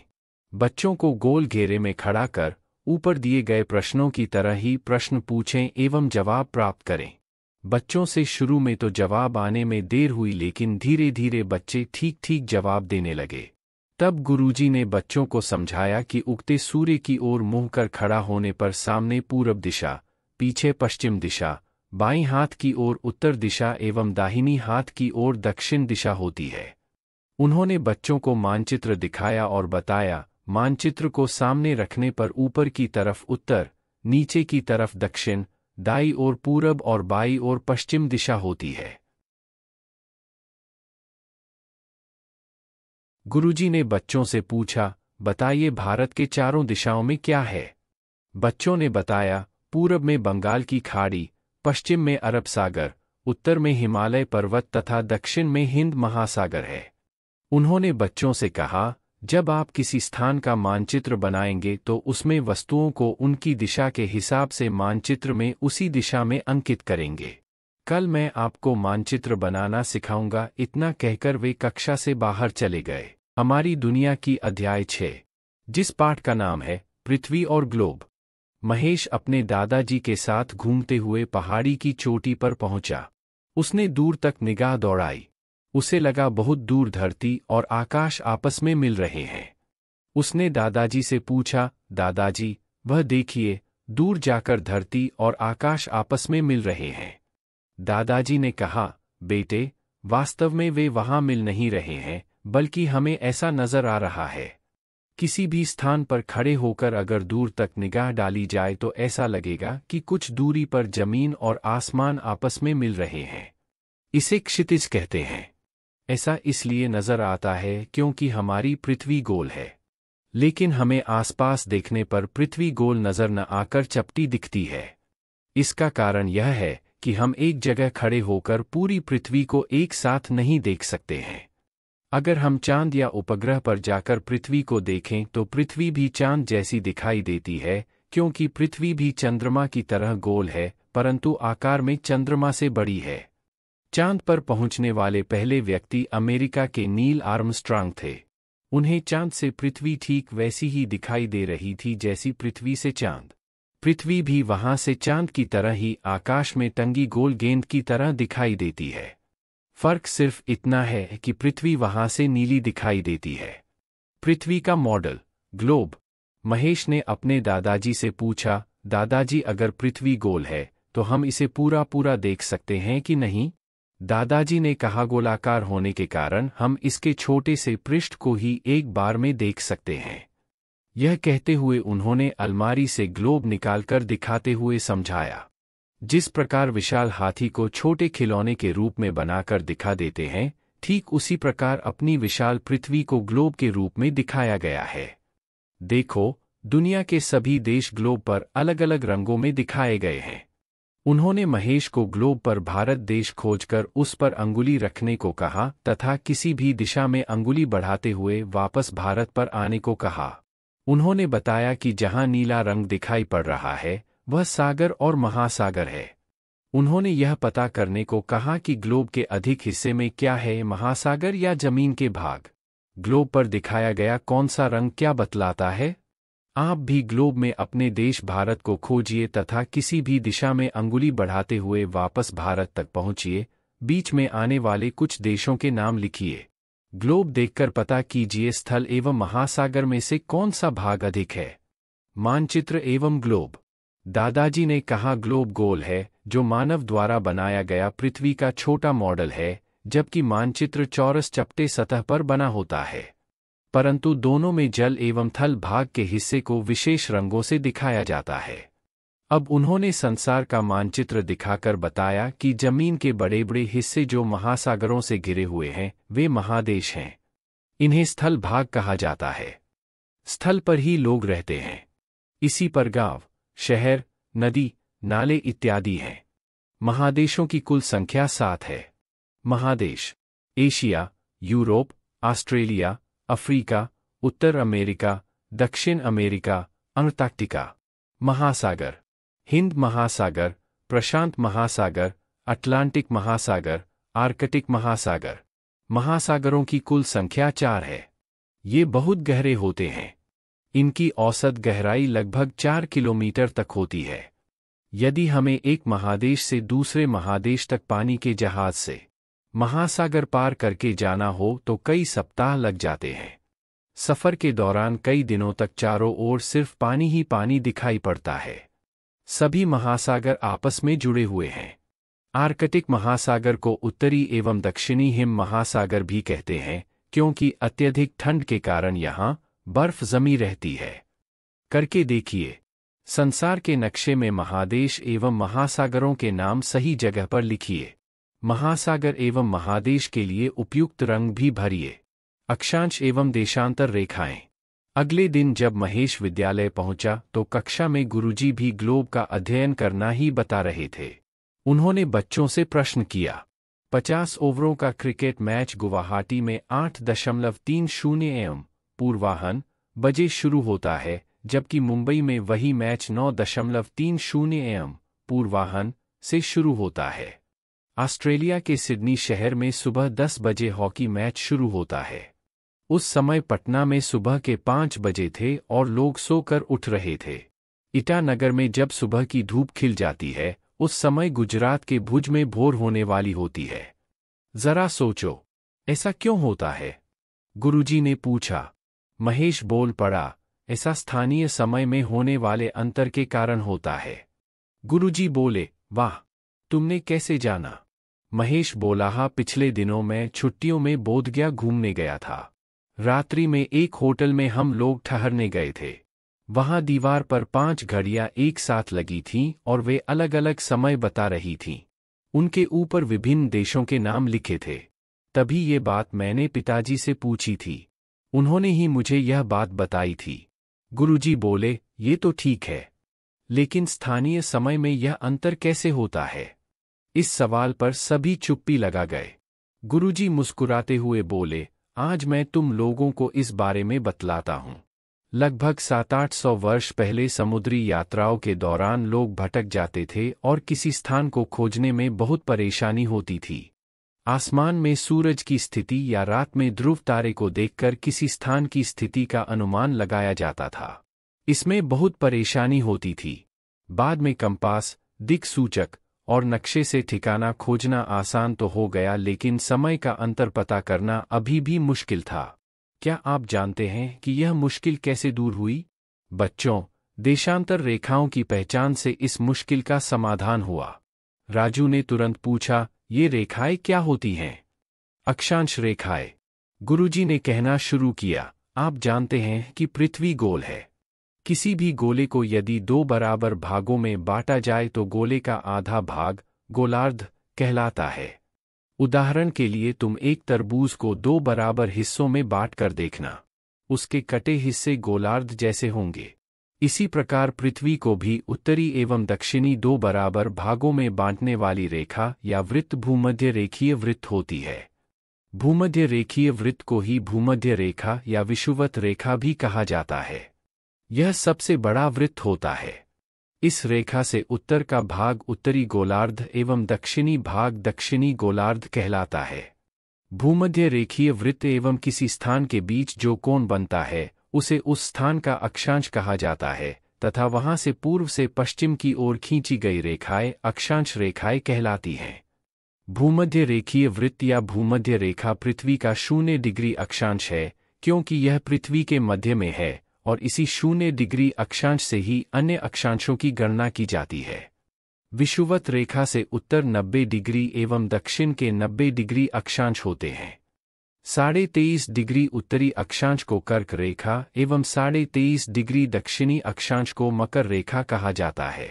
बच्चों को गोल घेरे में खड़ा कर ऊपर दिए गए प्रश्नों की तरह ही प्रश्न पूछें एवं जवाब प्राप्त करें बच्चों से शुरू में तो जवाब आने में देर हुई लेकिन धीरे धीरे बच्चे ठीक ठीक जवाब देने लगे तब गुरुजी ने बच्चों को समझाया कि उगते सूर्य की ओर मुंह कर खड़ा होने पर सामने पूरब दिशा पीछे पश्चिम दिशा बाईं हाथ की ओर उत्तर दिशा एवं दाहिनी हाथ की ओर दक्षिण दिशा होती है उन्होंने बच्चों को मानचित्र दिखाया और बताया मानचित्र को सामने रखने पर ऊपर की तरफ उत्तर नीचे की तरफ दक्षिण दाई और पूरब और बाई और पश्चिम दिशा होती है गुरुजी ने बच्चों से पूछा बताइए भारत के चारों दिशाओं में क्या है बच्चों ने बताया पूरब में बंगाल की खाड़ी पश्चिम में अरब सागर उत्तर में हिमालय पर्वत तथा दक्षिण में हिंद महासागर है उन्होंने बच्चों से कहा जब आप किसी स्थान का मानचित्र बनाएंगे तो उसमें वस्तुओं को उनकी दिशा के हिसाब से मानचित्र में उसी दिशा में अंकित करेंगे कल मैं आपको मानचित्र बनाना सिखाऊंगा इतना कहकर वे कक्षा से बाहर चले गए हमारी दुनिया की अध्याय छः जिस पाठ का नाम है पृथ्वी और ग्लोब महेश अपने दादाजी के साथ घूमते हुए पहाड़ी की चोटी पर पहुंचा उसने दूर तक निगाह दौड़ाई उसे लगा बहुत दूर धरती और आकाश आपस में मिल रहे हैं उसने दादाजी से पूछा दादाजी वह देखिए दूर जाकर धरती और आकाश आपस में मिल रहे हैं दादाजी ने कहा बेटे वास्तव में वे वहां मिल नहीं रहे हैं बल्कि हमें ऐसा नजर आ रहा है किसी भी स्थान पर खड़े होकर अगर दूर तक निगाह डाली जाए तो ऐसा लगेगा कि कुछ दूरी पर जमीन और आसमान आपस में मिल रहे हैं इसे क्षितिज कहते हैं ऐसा इसलिए नजर आता है क्योंकि हमारी पृथ्वी गोल है लेकिन हमें आसपास देखने पर पृथ्वी गोल नजर न आकर चपटी दिखती है इसका कारण यह है कि हम एक जगह खड़े होकर पूरी पृथ्वी को एक साथ नहीं देख सकते हैं अगर हम चांद या उपग्रह पर जाकर पृथ्वी को देखें तो पृथ्वी भी चांद जैसी दिखाई देती है क्योंकि पृथ्वी भी चंद्रमा की तरह गोल है परंतु आकार में चंद्रमा से बड़ी है चांद पर पहुंचने वाले पहले व्यक्ति अमेरिका के नील आर्मस्ट्रांग थे उन्हें चांद से पृथ्वी ठीक वैसी ही दिखाई दे रही थी जैसी पृथ्वी से चांद पृथ्वी भी वहां से चांद की तरह ही आकाश में टंगी गोल गेंद की तरह दिखाई देती है फर्क सिर्फ इतना है कि पृथ्वी वहां से नीली दिखाई देती है पृथ्वी का मॉडल ग्लोब महेश ने अपने दादाजी से पूछा दादाजी अगर पृथ्वी गोल है तो हम इसे पूरा पूरा देख सकते हैं कि नहीं दादाजी ने कहा गोलाकार होने के कारण हम इसके छोटे से पृष्ठ को ही एक बार में देख सकते हैं यह कहते हुए उन्होंने अलमारी से ग्लोब निकालकर दिखाते हुए समझाया जिस प्रकार विशाल हाथी को छोटे खिलौने के रूप में बनाकर दिखा देते हैं ठीक उसी प्रकार अपनी विशाल पृथ्वी को ग्लोब के रूप में दिखाया गया है देखो दुनिया के सभी देश ग्लोब पर अलग अलग रंगों में दिखाए गए हैं उन्होंने महेश को ग्लोब पर भारत देश खोजकर उस पर अंगुली रखने को कहा तथा किसी भी दिशा में अंगुली बढ़ाते हुए वापस भारत पर आने को कहा उन्होंने बताया कि जहां नीला रंग दिखाई पड़ रहा है वह सागर और महासागर है उन्होंने यह पता करने को कहा कि ग्लोब के अधिक हिस्से में क्या है महासागर या जमीन के भाग ग्लोब पर दिखाया गया कौन सा रंग क्या बतलाता है आप भी ग्लोब में अपने देश भारत को खोजिए तथा किसी भी दिशा में अंगुली बढ़ाते हुए वापस भारत तक पहुंचिए बीच में आने वाले कुछ देशों के नाम लिखिए ग्लोब देखकर पता कीजिए स्थल एवं महासागर में से कौन सा भाग अधिक है मानचित्र एवं ग्लोब दादाजी ने कहा ग्लोब गोल है जो मानव द्वारा बनाया गया पृथ्वी का छोटा मॉडल है जबकि मानचित्र चौरस चपटे सतह पर बना होता है परंतु दोनों में जल एवं थल भाग के हिस्से को विशेष रंगों से दिखाया जाता है अब उन्होंने संसार का मानचित्र दिखाकर बताया कि जमीन के बड़े बड़े हिस्से जो महासागरों से घिरे हुए हैं वे महादेश हैं इन्हें स्थल भाग कहा जाता है स्थल पर ही लोग रहते हैं इसी पर गांव, शहर नदी नाले इत्यादि हैं महादेशों की कुल संख्या सात है महादेश एशिया यूरोप ऑस्ट्रेलिया अफ्रीका उत्तर अमेरिका दक्षिण अमेरिका अंटार्कटिका महासागर हिंद महासागर प्रशांत महासागर अटलांटिक महासागर आर्कटिक महासागर महासागरों की कुल संख्या चार है ये बहुत गहरे होते हैं इनकी औसत गहराई लगभग चार किलोमीटर तक होती है यदि हमें एक महादेश से दूसरे महादेश तक पानी के जहाज से महासागर पार करके जाना हो तो कई सप्ताह लग जाते हैं सफ़र के दौरान कई दिनों तक चारों ओर सिर्फ पानी ही पानी दिखाई पड़ता है सभी महासागर आपस में जुड़े हुए हैं आर्कटिक महासागर को उत्तरी एवं दक्षिणी हिम महासागर भी कहते हैं क्योंकि अत्यधिक ठंड के कारण यहाँ बर्फ जमी रहती है करके देखिए संसार के नक्शे में महादेश एवं महासागरों के नाम सही जगह पर लिखिए महासागर एवं महादेश के लिए उपयुक्त रंग भी भरिए अक्षांश एवं देशांतर रेखाएं अगले दिन जब महेश विद्यालय पहुंचा तो कक्षा में गुरुजी भी ग्लोब का अध्ययन करना ही बता रहे थे उन्होंने बच्चों से प्रश्न किया पचास ओवरों का क्रिकेट मैच गुवाहाटी में आठ दशमलव तीन शून्य एवं पूर्वाहन बजे शुरू होता है जबकि मुंबई में वही मैच नौ दशमलव तीन शून्य एवं पूर्वाहन से शुरू होता है ऑस्ट्रेलिया के सिडनी शहर में सुबह दस बजे हॉकी मैच शुरू होता है उस समय पटना में सुबह के पाँच बजे थे और लोग सोकर उठ रहे थे ईटानगर में जब सुबह की धूप खिल जाती है उस समय गुजरात के भुज में भोर होने वाली होती है जरा सोचो ऐसा क्यों होता है गुरुजी ने पूछा महेश बोल पड़ा ऐसा स्थानीय समय में होने वाले अंतर के कारण होता है गुरुजी बोले वाह तुमने कैसे जाना महेश बोला हा पिछले दिनों मैं छुट्टियों में बोधगया घूमने गया था रात्रि में एक होटल में हम लोग ठहरने गए थे वहां दीवार पर पांच घड़ियां एक साथ लगी थीं और वे अलग अलग समय बता रही थीं उनके ऊपर विभिन्न देशों के नाम लिखे थे तभी ये बात मैंने पिताजी से पूछी थी उन्होंने ही मुझे यह बात बताई थी गुरुजी बोले ये तो ठीक है लेकिन स्थानीय समय में यह अंतर कैसे होता है इस सवाल पर सभी चुप्पी लगा गए गुरुजी मुस्कुराते हुए बोले आज मैं तुम लोगों को इस बारे में बतलाता हूँ लगभग सात आठ सौ वर्ष पहले समुद्री यात्राओं के दौरान लोग भटक जाते थे और किसी स्थान को खोजने में बहुत परेशानी होती थी आसमान में सूरज की स्थिति या रात में ध्रुव तारे को देखकर किसी स्थान की स्थिति का अनुमान लगाया जाता था इसमें बहुत परेशानी होती थी बाद में कंपास दिक्सूचक और नक्शे से ठिकाना खोजना आसान तो हो गया लेकिन समय का अंतर पता करना अभी भी मुश्किल था क्या आप जानते हैं कि यह मुश्किल कैसे दूर हुई बच्चों देशांतर रेखाओं की पहचान से इस मुश्किल का समाधान हुआ राजू ने तुरंत पूछा ये रेखाएं क्या होती हैं अक्षांश रेखाएं गुरुजी ने कहना शुरू किया आप जानते हैं कि पृथ्वी गोल है किसी भी गोले को यदि दो बराबर भागों में बांटा जाए तो गोले का आधा भाग गोलार्ध कहलाता है उदाहरण के लिए तुम एक तरबूज को दो बराबर हिस्सों में बांट कर देखना उसके कटे हिस्से गोलार्ध जैसे होंगे इसी प्रकार पृथ्वी को भी उत्तरी एवं दक्षिणी दो बराबर भागों में बांटने वाली रेखा या वृत्त भूमध्य रेखीय वृत्त होती है भूमध्य रेखीय वृत्त को ही भूमध्य रेखा या विषुवत रेखा भी कहा जाता है यह सबसे बड़ा वृत्त होता है इस रेखा से उत्तर का भाग उत्तरी गोलार्ध एवं दक्षिणी भाग दक्षिणी गोलार्ध कहलाता है भूमध्य रेखीय वृत्त एवं किसी स्थान के बीच जो कोण बनता है उसे उस स्थान का अक्षांश कहा जाता है तथा वहां से पूर्व से पश्चिम की ओर खींची गई रेखाएं अक्षांश रेखाएं कहलाती हैं भूमध्य रेखीय वृत्त या भूमध्य रेखा पृथ्वी का शून्य डिग्री अक्षांश है क्योंकि यह पृथ्वी के मध्य में है और इसी शून्य डिग्री अक्षांश से ही अन्य अक्षांशों की गणना की जाती है विषुवत रेखा से उत्तर 90 डिग्री एवं दक्षिण के 90 डिग्री अक्षांश होते हैं साढ़े तेईस डिग्री उत्तरी अक्षांश को कर्क रेखा एवं साढ़े तेईस डिग्री दक्षिणी अक्षांश को मकर रेखा कहा जाता है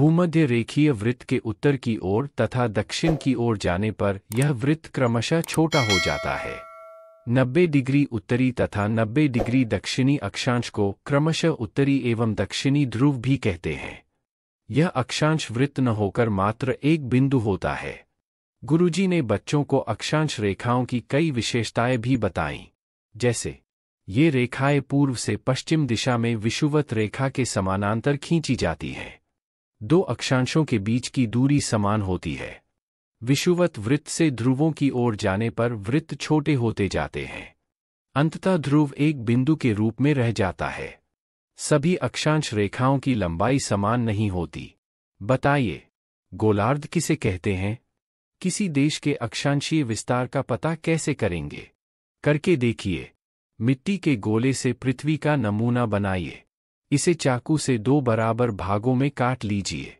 भूमध्य रेखीय वृत्त के उत्तर की ओर तथा दक्षिण की ओर जाने पर यह वृत्त क्रमशः छोटा हो जाता है 90 डिग्री उत्तरी तथा 90 डिग्री दक्षिणी अक्षांश को क्रमशः उत्तरी एवं दक्षिणी ध्रुव भी कहते हैं यह अक्षांश वृत्त न होकर मात्र एक बिंदु होता है गुरुजी ने बच्चों को अक्षांश रेखाओं की कई विशेषताएं भी बताईं जैसे ये रेखाएं पूर्व से पश्चिम दिशा में विषुवत रेखा के समानांतर खींची जाती हैं दो अक्षांशों के बीच की दूरी समान होती है विषुवत वृत्त से ध्रुवों की ओर जाने पर वृत्त छोटे होते जाते हैं अंततः ध्रुव एक बिंदु के रूप में रह जाता है सभी अक्षांश रेखाओं की लंबाई समान नहीं होती बताइए गोलार्ध किसे कहते हैं किसी देश के अक्षांशीय विस्तार का पता कैसे करेंगे करके देखिए मिट्टी के गोले से पृथ्वी का नमूना बनाइए इसे चाकू से दो बराबर भागों में काट लीजिए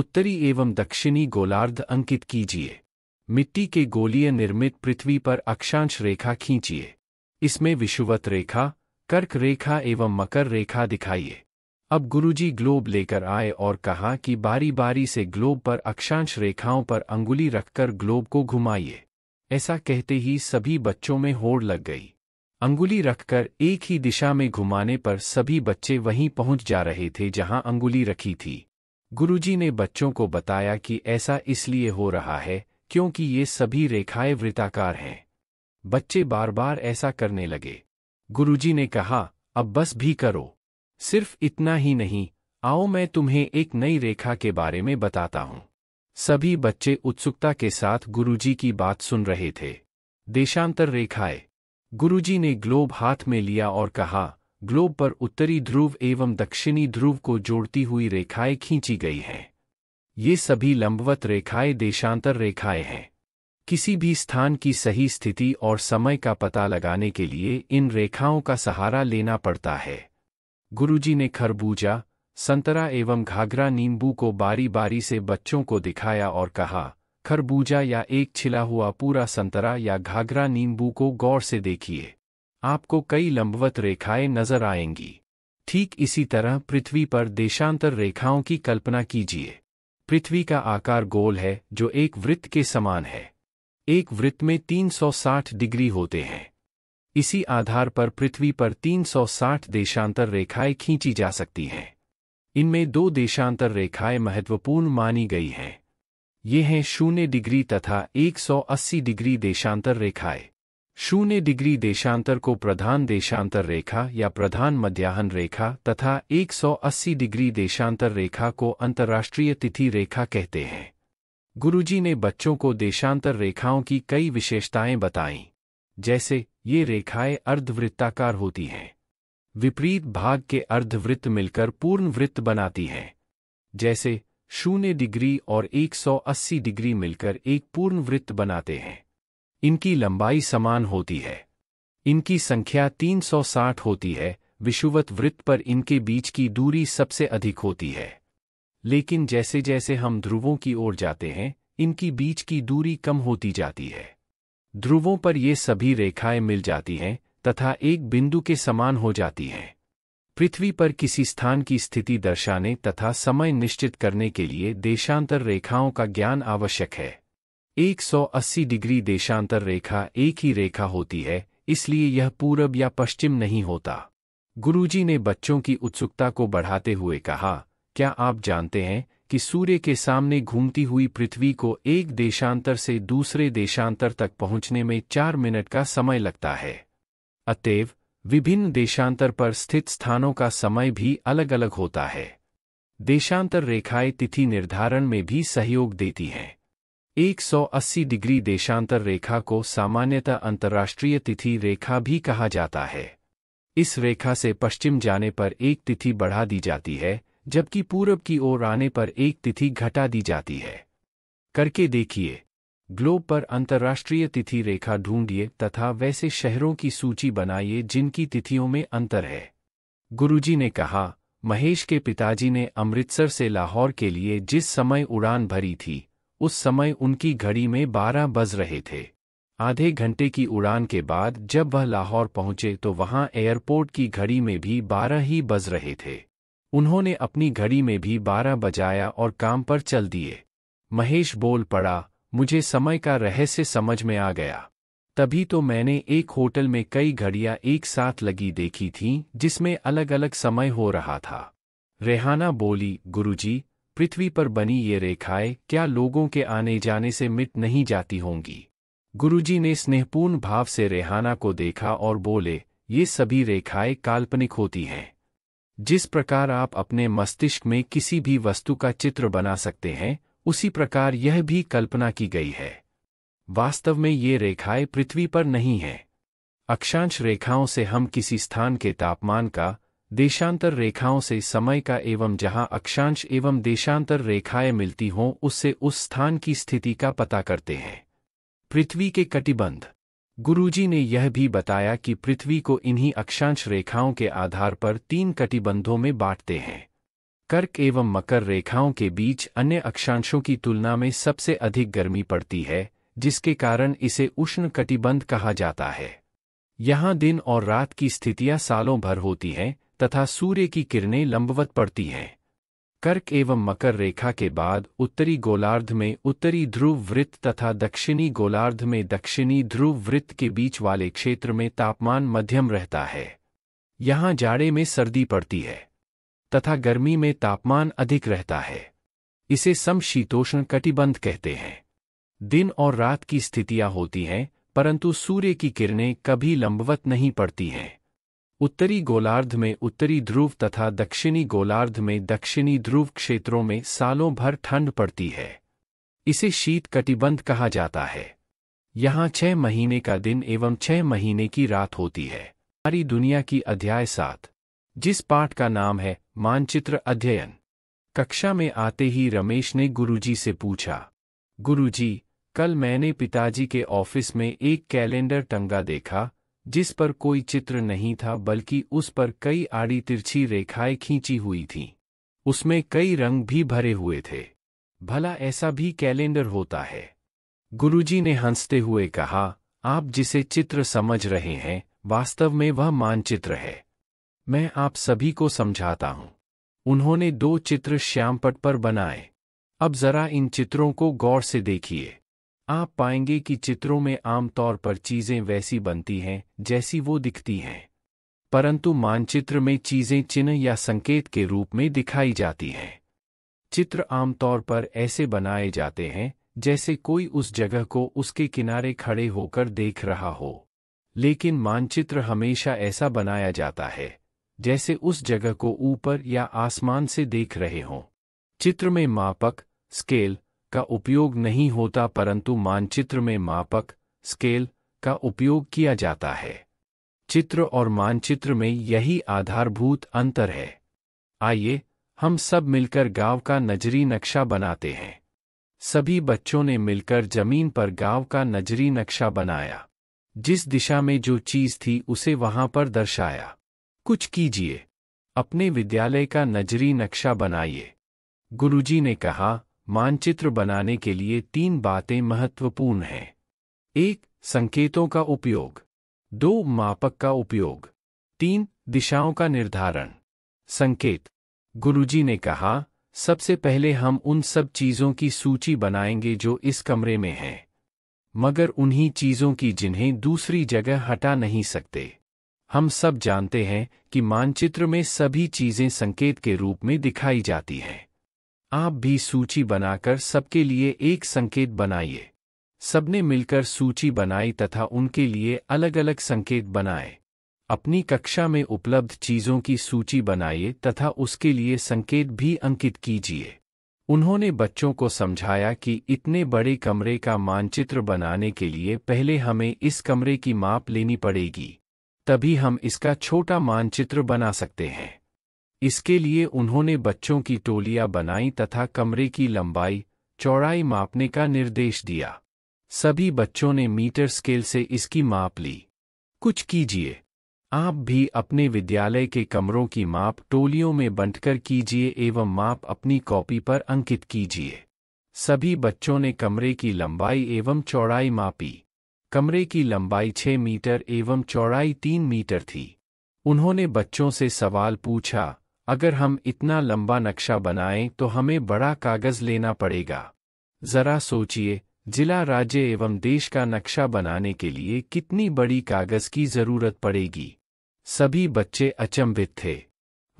उत्तरी एवं दक्षिणी गोलार्ध अंकित कीजिए मिट्टी के गोलीय निर्मित पृथ्वी पर अक्षांश रेखा खींचिए इसमें विषुवत रेखा कर्क रेखा एवं मकर रेखा दिखाइए अब गुरुजी ग्लोब लेकर आए और कहा कि बारी बारी से ग्लोब पर अक्षांश रेखाओं पर अंगुली रखकर ग्लोब को घुमाइए ऐसा कहते ही सभी बच्चों में होड़ लग गई अंगुली रखकर एक ही दिशा में घुमाने पर सभी बच्चे वहीं पहुंच जा रहे थे जहां अंगुली रखी थी गुरुजी ने बच्चों को बताया कि ऐसा इसलिए हो रहा है क्योंकि ये सभी रेखाएं वृताकार हैं बच्चे बार बार ऐसा करने लगे गुरुजी ने कहा अब बस भी करो सिर्फ इतना ही नहीं आओ मैं तुम्हें एक नई रेखा के बारे में बताता हूँ सभी बच्चे उत्सुकता के साथ गुरुजी की बात सुन रहे थे देशांतर रेखाएं गुरुजी ने ग्लोब हाथ में लिया और कहा ग्लोब पर उत्तरी ध्रुव एवं दक्षिणी ध्रुव को जोड़ती हुई रेखाएं खींची गई हैं ये सभी लंबवत रेखाएं देशांतर रेखाएं हैं किसी भी स्थान की सही स्थिति और समय का पता लगाने के लिए इन रेखाओं का सहारा लेना पड़ता है गुरुजी ने खरबूजा संतरा एवं घाघरा नींबू को बारी बारी से बच्चों को दिखाया और कहा खरबूजा या एक छिला हुआ पूरा संतरा या घाघरा नींबू को गौर से देखिए आपको कई लंबवत रेखाएं नजर आएंगी ठीक इसी तरह पृथ्वी पर देशांतर रेखाओं की कल्पना कीजिए पृथ्वी का आकार गोल है जो एक वृत्त के समान है एक वृत्त में 360 डिग्री होते हैं इसी आधार पर पृथ्वी पर 360 देशांतर रेखाएं खींची जा सकती हैं इनमें दो देशांतर रेखाएं महत्वपूर्ण मानी गई हैं ये हैं शून्य डिग्री तथा 180 डिग्री देशांतर रेखाएं शून्य डिग्री देशांतर को प्रधान देशांतर रेखा या प्रधान मध्याहन रेखा तथा 180 डिग्री देशांतर रेखा को अंतर्राष्ट्रीय तिथि रेखा कहते हैं गुरुजी ने बच्चों को देशांतर रेखाओं की कई विशेषताएं बताई जैसे ये रेखाएं अर्धवृत्ताकार होती हैं विपरीत भाग के अर्धवृत्त मिलकर पूर्ण वृत्त बनाती हैं जैसे शून्य डिग्री और 180 डिग्री मिलकर एक पूर्ण वृत्त बनाते हैं इनकी लंबाई समान होती है इनकी संख्या 360 होती है विषुवत वृत्त पर इनके बीच की दूरी सबसे अधिक होती है लेकिन जैसे जैसे हम ध्रुवों की ओर जाते हैं इनकी बीच की दूरी कम होती जाती है ध्रुवों पर ये सभी रेखाएं मिल जाती हैं तथा एक बिंदु के समान हो जाती हैं पृथ्वी पर किसी स्थान की स्थिति दर्शाने तथा समय निश्चित करने के लिए देशांतर रेखाओं का ज्ञान आवश्यक है 180 डिग्री देशांतर रेखा एक ही रेखा होती है इसलिए यह पूरब या पश्चिम नहीं होता गुरुजी ने बच्चों की उत्सुकता को बढ़ाते हुए कहा क्या आप जानते हैं कि सूर्य के सामने घूमती हुई पृथ्वी को एक देशांतर से दूसरे देशांतर तक पहुंचने में चार मिनट का समय लगता है अतएव विभिन्न देशांतर पर स्थित स्थानों का समय भी अलग अलग होता है देशांतर रेखाएं तिथि निर्धारण में भी सहयोग देती हैं 180 डिग्री देशांतर रेखा को सामान्यतः अंतर्राष्ट्रीय तिथि रेखा भी कहा जाता है इस रेखा से पश्चिम जाने पर एक तिथि बढ़ा दी जाती है जबकि पूरब की ओर आने पर एक तिथि घटा दी जाती है करके देखिए ग्लोब पर अंतर्राष्ट्रीय तिथि रेखा ढूंढिए तथा वैसे शहरों की सूची बनाइए जिनकी तिथियों में अंतर है गुरुजी ने कहा महेश के पिताजी ने अमृतसर से लाहौर के लिए जिस समय उड़ान भरी थी उस समय उनकी घड़ी में बारह बज रहे थे आधे घंटे की उड़ान के बाद जब वह लाहौर पहुंचे तो वहां एयरपोर्ट की घड़ी में भी बारह ही बज रहे थे उन्होंने अपनी घड़ी में भी बारह बजाया और काम पर चल दिए महेश बोल पड़ा मुझे समय का रहस्य समझ में आ गया तभी तो मैंने एक होटल में कई घड़ियां एक साथ लगी देखी थीं जिसमें अलग अलग समय हो रहा था रेहाना बोली गुरुजी पृथ्वी पर बनी ये रेखाएं क्या लोगों के आने जाने से मिट नहीं जाती होंगी गुरुजी ने स्नेहपूर्ण भाव से रेहाना को देखा और बोले ये सभी रेखाएं काल्पनिक होती हैं जिस प्रकार आप अपने मस्तिष्क में किसी भी वस्तु का चित्र बना सकते हैं उसी प्रकार यह भी कल्पना की गई है वास्तव में ये रेखाएं पृथ्वी पर नहीं हैं अक्षांश रेखाओं से हम किसी स्थान के तापमान का देशांतर रेखाओं से समय का एवं जहां अक्षांश एवं देशांतर रेखाएं मिलती हों उससे उस स्थान की स्थिति का पता करते हैं पृथ्वी के कटिबंध गुरुजी ने यह भी बताया कि पृथ्वी को इन्हीं अक्षांश रेखाओं के आधार पर तीन कटिबंधों में बांटते हैं कर्क एवं मकर रेखाओं के बीच अन्य अक्षांशों की तुलना में सबसे अधिक गर्मी पड़ती है जिसके कारण इसे उष्ण कटिबंध कहा जाता है यहाँ दिन और रात की स्थितियां सालों भर होती हैं तथा सूर्य की किरणें लंबवत पड़ती हैं कर्क एवं मकर रेखा के बाद उत्तरी गोलार्ध में उत्तरी ध्रुव वृत्त तथा दक्षिणी गोलार्ध में दक्षिणी ध्रुव वृत्त के बीच वाले क्षेत्र में तापमान मध्यम रहता है यहाँ जाड़े में सर्दी पड़ती है तथा गर्मी में तापमान अधिक रहता है इसे समशीतोष्ण कटिबंध कहते हैं दिन और रात की स्थितियां होती हैं परंतु सूर्य की किरणें कभी लंबवत नहीं पड़ती हैं उत्तरी गोलार्ध में उत्तरी ध्रुव तथा दक्षिणी गोलार्ध में दक्षिणी ध्रुव क्षेत्रों में सालों भर ठंड पड़ती है इसे शीत कटिबंध कहा जाता है यहाँ छह महीने का दिन एवं छह महीने की रात होती है हमारी दुनिया की अध्याय सात जिस पाठ का नाम है मानचित्र अध्ययन कक्षा में आते ही रमेश ने गुरुजी से पूछा गुरुजी, कल मैंने पिताजी के ऑफिस में एक कैलेंडर टंगा देखा जिस पर कोई चित्र नहीं था बल्कि उस पर कई आड़ी तिरछी रेखाएं खींची हुई थीं। उसमें कई रंग भी भरे हुए थे भला ऐसा भी कैलेंडर होता है गुरुजी ने हंसते हुए कहा आप जिसे चित्र समझ रहे हैं वास्तव में वह मानचित्र है मैं आप सभी को समझाता हूं उन्होंने दो चित्र श्यामपट पर बनाए अब जरा इन चित्रों को गौर से देखिए आप पाएंगे कि चित्रों में आमतौर पर चीजें वैसी बनती हैं जैसी वो दिखती हैं परंतु मानचित्र में चीजें चिन्ह या संकेत के रूप में दिखाई जाती हैं चित्र आमतौर पर ऐसे बनाए जाते हैं जैसे कोई उस जगह को उसके किनारे खड़े होकर देख रहा हो लेकिन मानचित्र हमेशा ऐसा बनाया जाता है जैसे उस जगह को ऊपर या आसमान से देख रहे हों चित्र में मापक स्केल का उपयोग नहीं होता परंतु मानचित्र में मापक स्केल का उपयोग किया जाता है चित्र और मानचित्र में यही आधारभूत अंतर है आइए हम सब मिलकर गांव का नजरी नक्शा बनाते हैं सभी बच्चों ने मिलकर जमीन पर गांव का नजरी नक्शा बनाया जिस दिशा में जो चीज थी उसे वहां पर दर्शाया कुछ कीजिए अपने विद्यालय का नजरी नक्शा बनाइए गुरुजी ने कहा मानचित्र बनाने के लिए तीन बातें महत्वपूर्ण हैं एक संकेतों का उपयोग दो मापक का उपयोग तीन दिशाओं का निर्धारण संकेत गुरुजी ने कहा सबसे पहले हम उन सब चीज़ों की सूची बनाएंगे जो इस कमरे में हैं मगर उन्हीं चीज़ों की जिन्हें दूसरी जगह हटा नहीं सकते हम सब जानते हैं कि मानचित्र में सभी चीज़ें संकेत के रूप में दिखाई जाती हैं आप भी सूची बनाकर सबके लिए एक संकेत बनाइए सबने मिलकर सूची बनाई तथा उनके लिए अलग अलग संकेत बनाए अपनी कक्षा में उपलब्ध चीज़ों की सूची बनाइए तथा उसके लिए संकेत भी अंकित कीजिए उन्होंने बच्चों को समझाया कि इतने बड़े कमरे का मानचित्र बनाने के लिए पहले हमें इस कमरे की माप लेनी पड़ेगी तभी हम इसका छोटा मानचित्र बना सकते हैं इसके लिए उन्होंने बच्चों की टोलियां बनाई तथा कमरे की लंबाई चौड़ाई मापने का निर्देश दिया सभी बच्चों ने मीटर स्केल से इसकी माप ली कुछ कीजिए आप भी अपने विद्यालय के कमरों की माप टोलियों में बंटकर कीजिए एवं माप अपनी कॉपी पर अंकित कीजिए सभी बच्चों ने कमरे की लंबाई एवं चौड़ाई मापी कमरे की लंबाई छह मीटर एवं चौड़ाई तीन मीटर थी उन्होंने बच्चों से सवाल पूछा अगर हम इतना लंबा नक्शा बनाएं तो हमें बड़ा कागज लेना पड़ेगा जरा सोचिए जिला राज्य एवं देश का नक्शा बनाने के लिए कितनी बड़ी कागज की जरूरत पड़ेगी सभी बच्चे अचंभित थे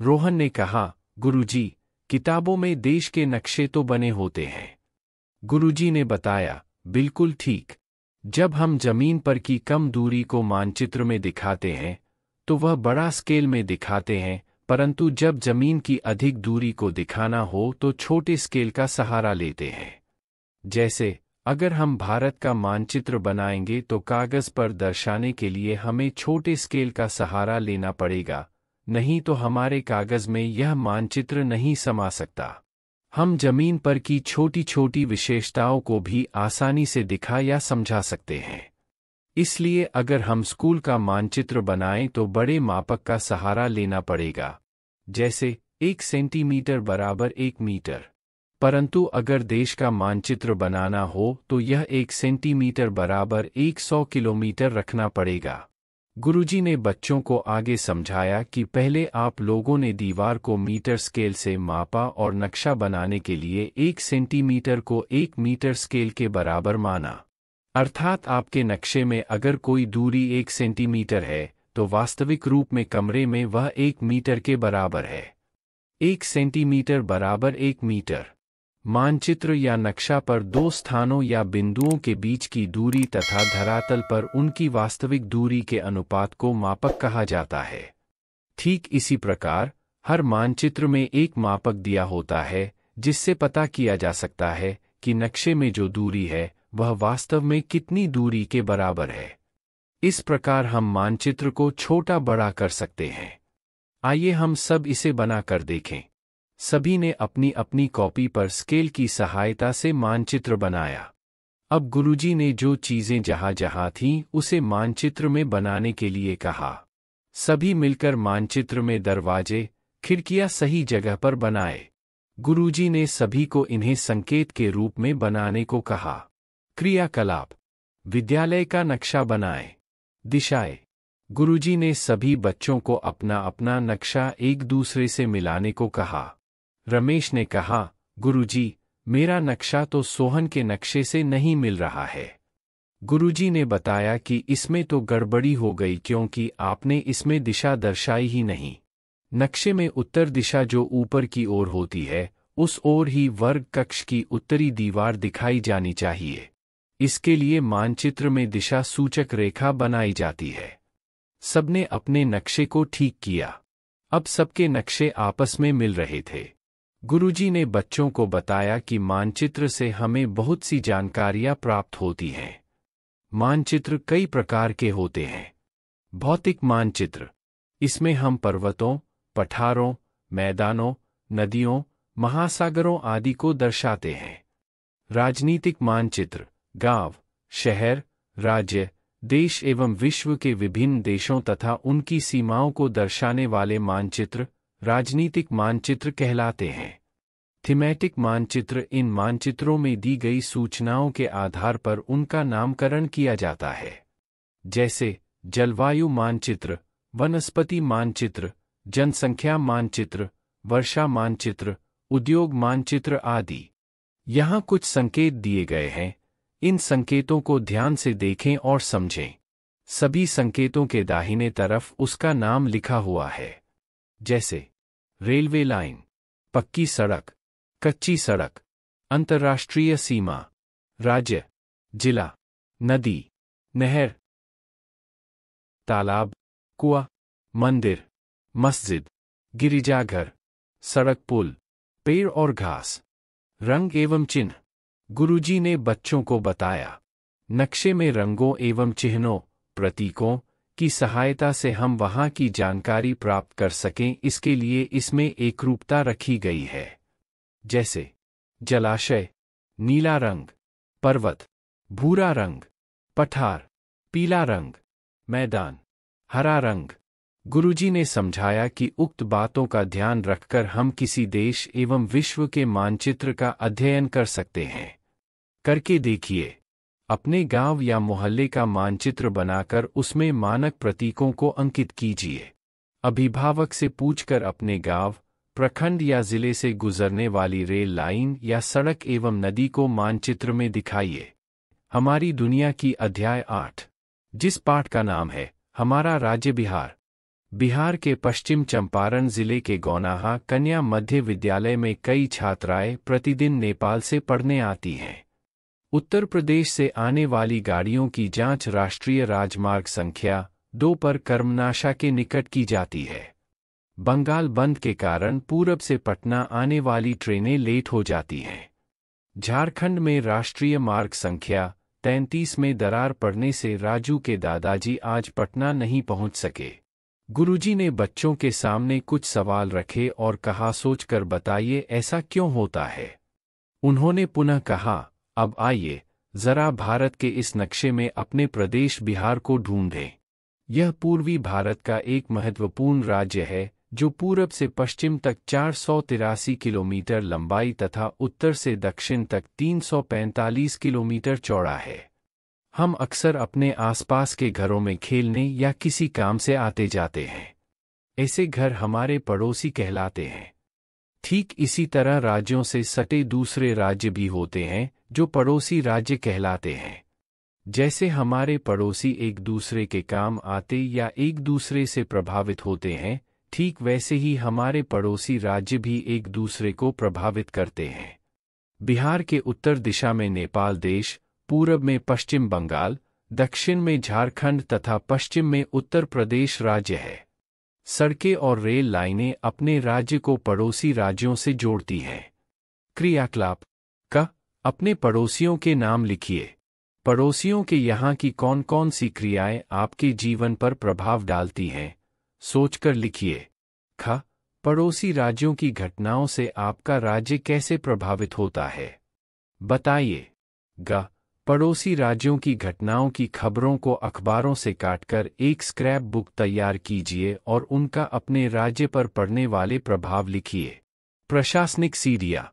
रोहन ने कहा गुरुजी, किताबों में देश के नक्शे तो बने होते हैं गुरुजी ने बताया बिल्कुल ठीक जब हम जमीन पर की कम दूरी को मानचित्र में दिखाते हैं तो वह बड़ा स्केल में दिखाते हैं परंतु जब जमीन की अधिक दूरी को दिखाना हो तो छोटे स्केल का सहारा लेते हैं जैसे अगर हम भारत का मानचित्र बनाएंगे तो कागज पर दर्शाने के लिए हमें छोटे स्केल का सहारा लेना पड़ेगा नहीं तो हमारे कागज में यह मानचित्र नहीं समा सकता हम जमीन पर की छोटी छोटी विशेषताओं को भी आसानी से दिखा या समझा सकते हैं इसलिए अगर हम स्कूल का मानचित्र बनाएं तो बड़े मापक का सहारा लेना पड़ेगा जैसे एक सेंटीमीटर बराबर एक मीटर परंतु अगर देश का मानचित्र बनाना हो तो यह एक सेंटीमीटर बराबर एक सौ किलोमीटर रखना पड़ेगा गुरुजी ने बच्चों को आगे समझाया कि पहले आप लोगों ने दीवार को मीटर स्केल से मापा और नक्शा बनाने के लिए एक सेंटीमीटर को एक मीटर स्केल के बराबर माना अर्थात आपके नक्शे में अगर कोई दूरी एक सेंटीमीटर है तो वास्तविक रूप में कमरे में वह एक मीटर के बराबर है एक सेंटीमीटर बराबर एक मीटर मानचित्र या नक्शा पर दो स्थानों या बिंदुओं के बीच की दूरी तथा धरातल पर उनकी वास्तविक दूरी के अनुपात को मापक कहा जाता है ठीक इसी प्रकार हर मानचित्र में एक मापक दिया होता है जिससे पता किया जा सकता है कि नक्शे में जो दूरी है वह वास्तव में कितनी दूरी के बराबर है इस प्रकार हम मानचित्र को छोटा बड़ा कर सकते हैं आइए हम सब इसे बना कर देखें सभी ने अपनी अपनी कॉपी पर स्केल की सहायता से मानचित्र बनाया अब गुरुजी ने जो चीजें जहां जहां थीं उसे मानचित्र में बनाने के लिए कहा सभी मिलकर मानचित्र में दरवाजे खिड़कियां सही जगह पर बनाए गुरुजी ने सभी को इन्हें संकेत के रूप में बनाने को कहा क्रियाकलाप विद्यालय का नक्शा बनाएं दिशाएं गुरुजी ने सभी बच्चों को अपना अपना नक्शा एक दूसरे से मिलाने को कहा रमेश ने कहा गुरुजी मेरा नक्शा तो सोहन के नक्शे से नहीं मिल रहा है गुरुजी ने बताया कि इसमें तो गड़बड़ी हो गई क्योंकि आपने इसमें दिशा दर्शाई ही नहीं नक्शे में उत्तर दिशा जो ऊपर की ओर होती है उस ओर ही वर्ग कक्ष की उत्तरी दीवार दिखाई जानी चाहिए इसके लिए मानचित्र में दिशा सूचक रेखा बनाई जाती है सबने अपने नक्शे को ठीक किया अब सबके नक्शे आपस में मिल रहे थे गुरुजी ने बच्चों को बताया कि मानचित्र से हमें बहुत सी जानकारियां प्राप्त होती हैं मानचित्र कई प्रकार के होते हैं भौतिक मानचित्र इसमें हम पर्वतों पठारों मैदानों नदियों महासागरों आदि को दर्शाते हैं राजनीतिक मानचित्र गांव, शहर राज्य देश एवं विश्व के विभिन्न देशों तथा उनकी सीमाओं को दर्शाने वाले मानचित्र राजनीतिक मानचित्र कहलाते हैं थीमेटिक मानचित्र इन मानचित्रों में दी गई सूचनाओं के आधार पर उनका नामकरण किया जाता है जैसे जलवायु मानचित्र वनस्पति मानचित्र जनसंख्या मानचित्र वर्षा मानचित्र उद्योग मानचित्र आदि यहाँ कुछ संकेत दिए गए हैं इन संकेतों को ध्यान से देखें और समझें सभी संकेतों के दाहिने तरफ उसका नाम लिखा हुआ है जैसे रेलवे लाइन पक्की सड़क कच्ची सड़क अंतर्राष्ट्रीय सीमा राज्य जिला नदी नहर तालाब कुआ मंदिर मस्जिद गिरिजाघर सड़क पुल पेड़ और घास रंग एवं चिन्ह गुरुजी ने बच्चों को बताया नक्शे में रंगों एवं चिन्हों प्रतीकों की सहायता से हम वहां की जानकारी प्राप्त कर सकें इसके लिए इसमें एकरूपता रखी गई है जैसे जलाशय नीला रंग पर्वत भूरा रंग पठार पीला रंग मैदान हरा रंग गुरुजी ने समझाया कि उक्त बातों का ध्यान रखकर हम किसी देश एवं विश्व के मानचित्र का अध्ययन कर सकते हैं करके देखिए अपने गांव या मोहल्ले का मानचित्र बनाकर उसमें मानक प्रतीकों को अंकित कीजिए अभिभावक से पूछकर अपने गांव, प्रखंड या जिले से गुजरने वाली रेल लाइन या सड़क एवं नदी को मानचित्र में दिखाइए हमारी दुनिया की अध्याय आठ जिस पाठ का नाम है हमारा राज्य बिहार बिहार के पश्चिम चंपारण जिले के गौनाहा कन्या मध्य विद्यालय में कई छात्राएं प्रतिदिन नेपाल से पढ़ने आती हैं उत्तर प्रदेश से आने वाली गाड़ियों की जांच राष्ट्रीय राजमार्ग संख्या दो पर कर्मनाशा के निकट की जाती है बंगाल बंद के कारण पूरब से पटना आने वाली ट्रेनें लेट हो जाती हैं झारखंड में राष्ट्रीय मार्ग संख्या तैंतीस में दरार पड़ने से राजू के दादाजी आज पटना नहीं पहुंच सके गुरुजी ने बच्चों के सामने कुछ सवाल रखे और कहा सोचकर बताइए ऐसा क्यों होता है उन्होंने पुनः कहा अब आइए जरा भारत के इस नक्शे में अपने प्रदेश बिहार को ढूंढें यह पूर्वी भारत का एक महत्वपूर्ण राज्य है जो पूरब से पश्चिम तक चार किलोमीटर लंबाई तथा उत्तर से दक्षिण तक 345 किलोमीटर चौड़ा है हम अक्सर अपने आसपास के घरों में खेलने या किसी काम से आते जाते हैं ऐसे घर हमारे पड़ोसी कहलाते हैं ठीक इसी तरह राज्यों से सटे दूसरे राज्य भी होते हैं जो पड़ोसी राज्य कहलाते हैं जैसे हमारे पड़ोसी एक दूसरे के काम आते या एक दूसरे से प्रभावित होते हैं ठीक वैसे ही हमारे पड़ोसी राज्य भी एक दूसरे को प्रभावित करते हैं बिहार के उत्तर दिशा में नेपाल देश पूरब में पश्चिम बंगाल दक्षिण में झारखंड तथा पश्चिम में उत्तर प्रदेश राज्य है सड़कें और रेल लाइनें अपने राज्य को पड़ोसी राज्यों से जोड़ती हैं क्रियाकलाप अपने पड़ोसियों के नाम लिखिए पड़ोसियों के यहाँ की कौन कौन सी क्रियाएं आपके जीवन पर प्रभाव डालती हैं सोचकर लिखिए ख पड़ोसी राज्यों की घटनाओं से आपका राज्य कैसे प्रभावित होता है बताइए ग पड़ोसी राज्यों की घटनाओं की खबरों को अखबारों से काटकर एक स्क्रैप बुक तैयार कीजिए और उनका अपने राज्य पर पड़ने वाले प्रभाव लिखिए प्रशासनिक सीरिया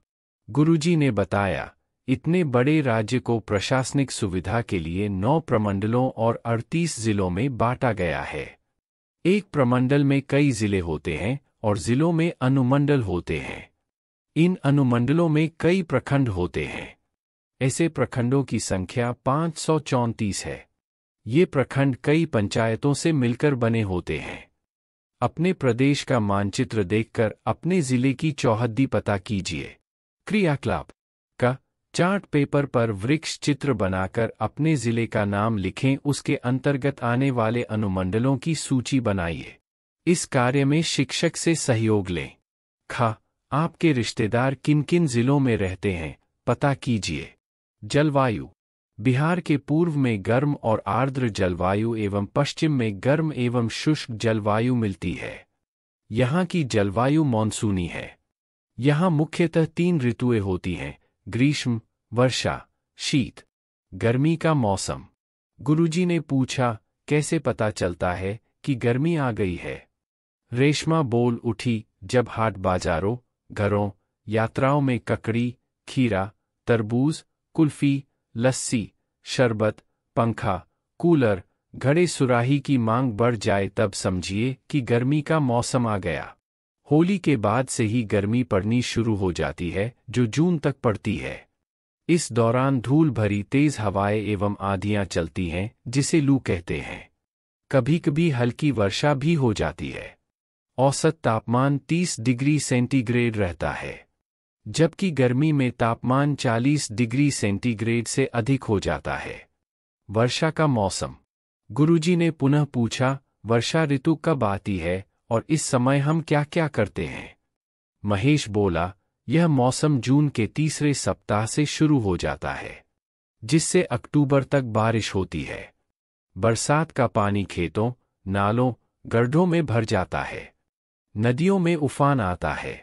गुरुजी ने बताया इतने बड़े राज्य को प्रशासनिक सुविधा के लिए नौ प्रमंडलों और 38 जिलों में बांटा गया है एक प्रमंडल में कई जिले होते हैं और जिलों में अनुमंडल होते हैं इन अनुमंडलों में कई प्रखंड होते हैं ऐसे प्रखंडों की संख्या पांच है ये प्रखंड कई पंचायतों से मिलकर बने होते हैं अपने प्रदेश का मानचित्र देखकर अपने जिले की चौहद्दी पता कीजिए क्रियाकलाप का चार्ट पेपर पर वृक्ष चित्र बनाकर अपने जिले का नाम लिखें उसके अंतर्गत आने वाले अनुमंडलों की सूची बनाइए इस कार्य में शिक्षक से सहयोग लें खा आपके रिश्तेदार किन किन जिलों में रहते हैं पता कीजिए जलवायु बिहार के पूर्व में गर्म और आर्द्र जलवायु एवं पश्चिम में गर्म एवं शुष्क जलवायु मिलती है यहाँ की जलवायु मानसूनी है यहाँ मुख्यतः तीन ऋतुएं होती हैं ग्रीष्म वर्षा शीत गर्मी का मौसम गुरुजी ने पूछा कैसे पता चलता है कि गर्मी आ गई है रेशमा बोल उठी जब हाट बाजारों घरों यात्राओं में ककड़ी खीरा तरबूज कुल्फी लस्सी शरबत पंखा कूलर घड़े सुराही की मांग बढ़ जाए तब समझिए कि गर्मी का मौसम आ गया होली के बाद से ही गर्मी पड़नी शुरू हो जाती है जो जून तक पड़ती है इस दौरान धूल भरी तेज हवाएं एवं आंधियां चलती हैं जिसे लू कहते हैं कभी कभी हल्की वर्षा भी हो जाती है औसत तापमान 30 डिग्री सेंटीग्रेड रहता है जबकि गर्मी में तापमान 40 डिग्री सेंटीग्रेड से अधिक हो जाता है वर्षा का मौसम गुरुजी ने पुनः पूछा वर्षा ऋतु कब आती है और इस समय हम क्या क्या करते हैं महेश बोला यह मौसम जून के तीसरे सप्ताह से शुरू हो जाता है जिससे अक्टूबर तक बारिश होती है बरसात का पानी खेतों नालों गड्ढों में भर जाता है नदियों में उफान आता है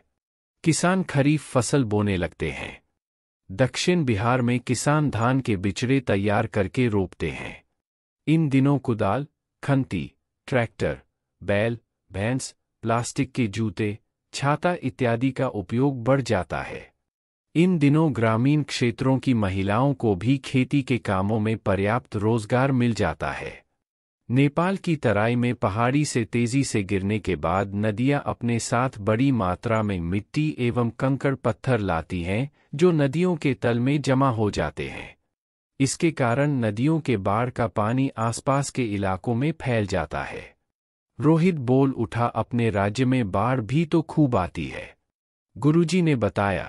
किसान खरीफ फसल बोने लगते हैं दक्षिण बिहार में किसान धान के बिचड़े तैयार करके रोपते हैं इन दिनों कुदाल खंती ट्रैक्टर बैल भैंस प्लास्टिक के जूते छाता इत्यादि का उपयोग बढ़ जाता है इन दिनों ग्रामीण क्षेत्रों की महिलाओं को भी खेती के कामों में पर्याप्त रोजगार मिल जाता है नेपाल की तराई में पहाड़ी से तेजी से गिरने के बाद नदियां अपने साथ बड़ी मात्रा में मिट्टी एवं कंकड़ पत्थर लाती हैं जो नदियों के तल में जमा हो जाते हैं इसके कारण नदियों के बाढ़ का पानी आसपास के इलाकों में फैल जाता है रोहित बोल उठा अपने राज्य में बाढ़ भी तो खूब आती है गुरुजी ने बताया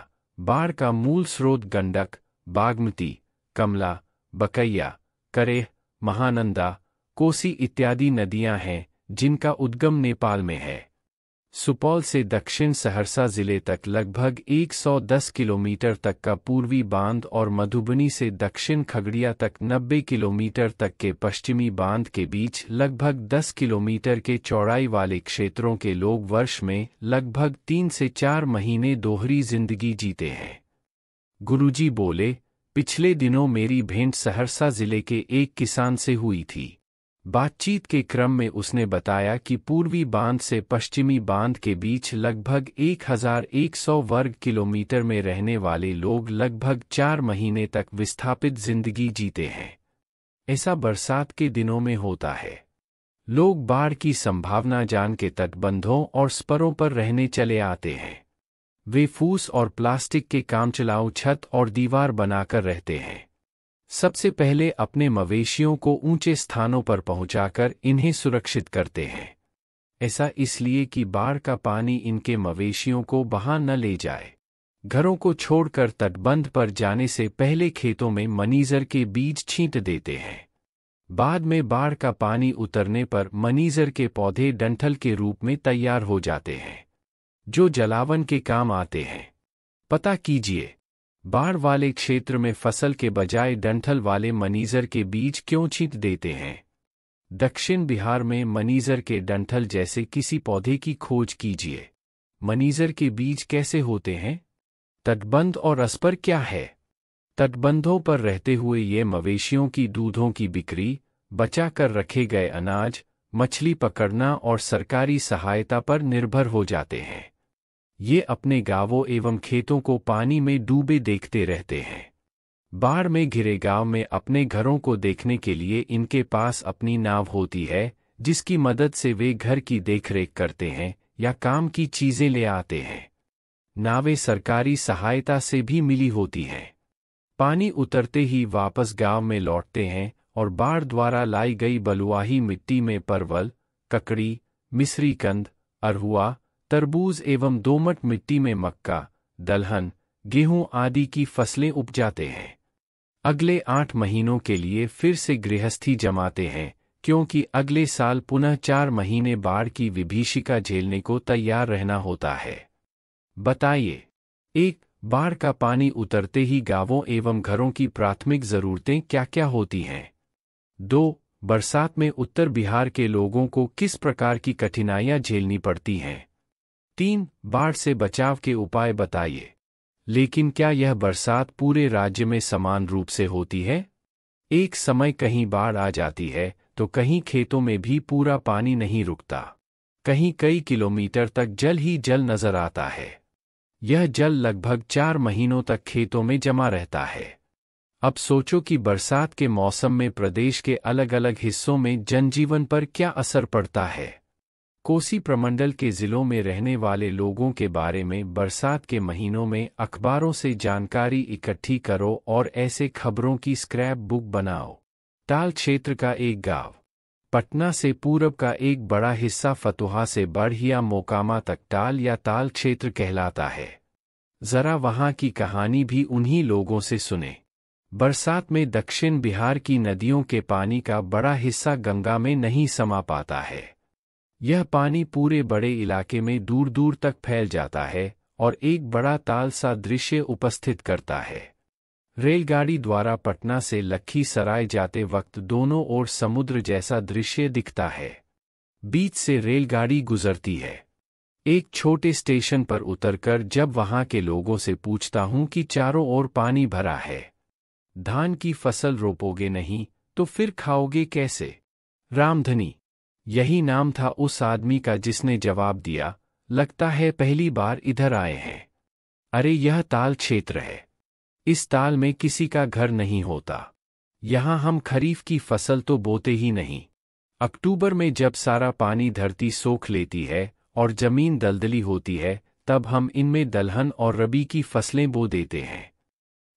बाढ़ का मूल स्रोत गंडक बागमती कमला बकैया करेह महानंदा कोसी इत्यादि नदियां हैं जिनका उद्गम नेपाल में है सुपौल से दक्षिण सहरसा जिले तक लगभग 110 किलोमीटर तक का पूर्वी बांध और मधुबनी से दक्षिण खगड़िया तक 90 किलोमीटर तक के पश्चिमी बांध के बीच लगभग 10 किलोमीटर के चौड़ाई वाले क्षेत्रों के लोग वर्ष में लगभग तीन से चार महीने दोहरी जिंदगी जीते हैं गुरुजी बोले पिछले दिनों मेरी भेंट सहरसा जिले के एक किसान से हुई थी बातचीत के क्रम में उसने बताया कि पूर्वी बांध से पश्चिमी बांध के बीच लगभग 1100 वर्ग किलोमीटर में रहने वाले लोग लगभग चार महीने तक विस्थापित जिंदगी जीते हैं ऐसा बरसात के दिनों में होता है लोग बाढ़ की संभावना जान के तटबंधों और स्परों पर रहने चले आते हैं वे फूस और प्लास्टिक के कामचलाऊ छत और दीवार बनाकर रहते हैं सबसे पहले अपने मवेशियों को ऊंचे स्थानों पर पहुंचाकर इन्हें सुरक्षित करते हैं ऐसा इसलिए कि बाढ़ का पानी इनके मवेशियों को बहा न ले जाए घरों को छोड़कर तटबंध पर जाने से पहले खेतों में मनीजर के बीज छींट देते हैं बाद में बाढ़ का पानी उतरने पर मनीजर के पौधे डंठल के रूप में तैयार हो जाते हैं जो जलावन के काम आते हैं पता कीजिए बाढ़ वाले क्षेत्र में फसल के बजाय डंठल वाले मनीजर के बीज क्यों छींट देते हैं दक्षिण बिहार में मनीजर के डंठल जैसे किसी पौधे की खोज कीजिए मनीजर के बीज कैसे होते हैं तटबंध और असपर क्या है तटबंधों पर रहते हुए ये मवेशियों की दूधों की बिक्री बचा कर रखे गए अनाज मछली पकड़ना और सरकारी सहायता पर निर्भर हो जाते हैं ये अपने गांवों एवं खेतों को पानी में डूबे देखते रहते हैं बाढ़ में घिरे गांव में अपने घरों को देखने के लिए इनके पास अपनी नाव होती है जिसकी मदद से वे घर की देखरेख करते हैं या काम की चीजें ले आते हैं नावें सरकारी सहायता से भी मिली होती हैं पानी उतरते ही वापस गांव में लौटते हैं और बाढ़ द्वारा लाई गई बलुआही मिट्टी में परवल ककड़ी मिश्री कंद अरहुआ तरबूज एवं दोमट मिट्टी में मक्का दलहन गेहूं आदि की फसलें उपजाते हैं अगले आठ महीनों के लिए फिर से गृहस्थी जमाते हैं क्योंकि अगले साल पुनः चार महीने बाढ़ की विभीषिका झेलने को तैयार रहना होता है बताइए एक बाढ़ का पानी उतरते ही गांवों एवं घरों की प्राथमिक जरूरतें क्या क्या होती हैं दो बरसात में उत्तर बिहार के लोगों को किस प्रकार की कठिनाइयां झेलनी पड़ती हैं तीन बाढ़ से बचाव के उपाय बताइए लेकिन क्या यह बरसात पूरे राज्य में समान रूप से होती है एक समय कहीं बाढ़ आ जाती है तो कहीं खेतों में भी पूरा पानी नहीं रुकता कहीं कई किलोमीटर तक जल ही जल नजर आता है यह जल लगभग चार महीनों तक खेतों में जमा रहता है अब सोचो कि बरसात के मौसम में प्रदेश के अलग अलग हिस्सों में जनजीवन पर क्या असर पड़ता है कोसी प्रमंडल के जिलों में रहने वाले लोगों के बारे में बरसात के महीनों में अखबारों से जानकारी इकट्ठी करो और ऐसे खबरों की स्क्रैप बुक बनाओ टाल क्षेत्र का एक गांव पटना से पूरब का एक बड़ा हिस्सा फतुहा से बढ़ या मोकामा तक टाल या ताल क्षेत्र कहलाता है जरा वहां की कहानी भी उन्हीं लोगों से सुने बरसात में दक्षिण बिहार की नदियों के पानी का बड़ा हिस्सा गंगा में नहीं समा पाता है यह पानी पूरे बड़े इलाके में दूर दूर तक फैल जाता है और एक बड़ा ताल सा दृश्य उपस्थित करता है रेलगाड़ी द्वारा पटना से लखी सराय जाते वक्त दोनों ओर समुद्र जैसा दृश्य दिखता है बीच से रेलगाड़ी गुजरती है एक छोटे स्टेशन पर उतरकर जब वहां के लोगों से पूछता हूं कि चारों ओर पानी भरा है धान की फसल रोपोगे नहीं तो फिर खाओगे कैसे रामधनी यही नाम था उस आदमी का जिसने जवाब दिया लगता है पहली बार इधर आए हैं अरे यह ताल क्षेत्र है इस ताल में किसी का घर नहीं होता यहाँ हम खरीफ की फसल तो बोते ही नहीं अक्टूबर में जब सारा पानी धरती सोख लेती है और जमीन दलदली होती है तब हम इनमें दलहन और रबी की फसलें बो देते हैं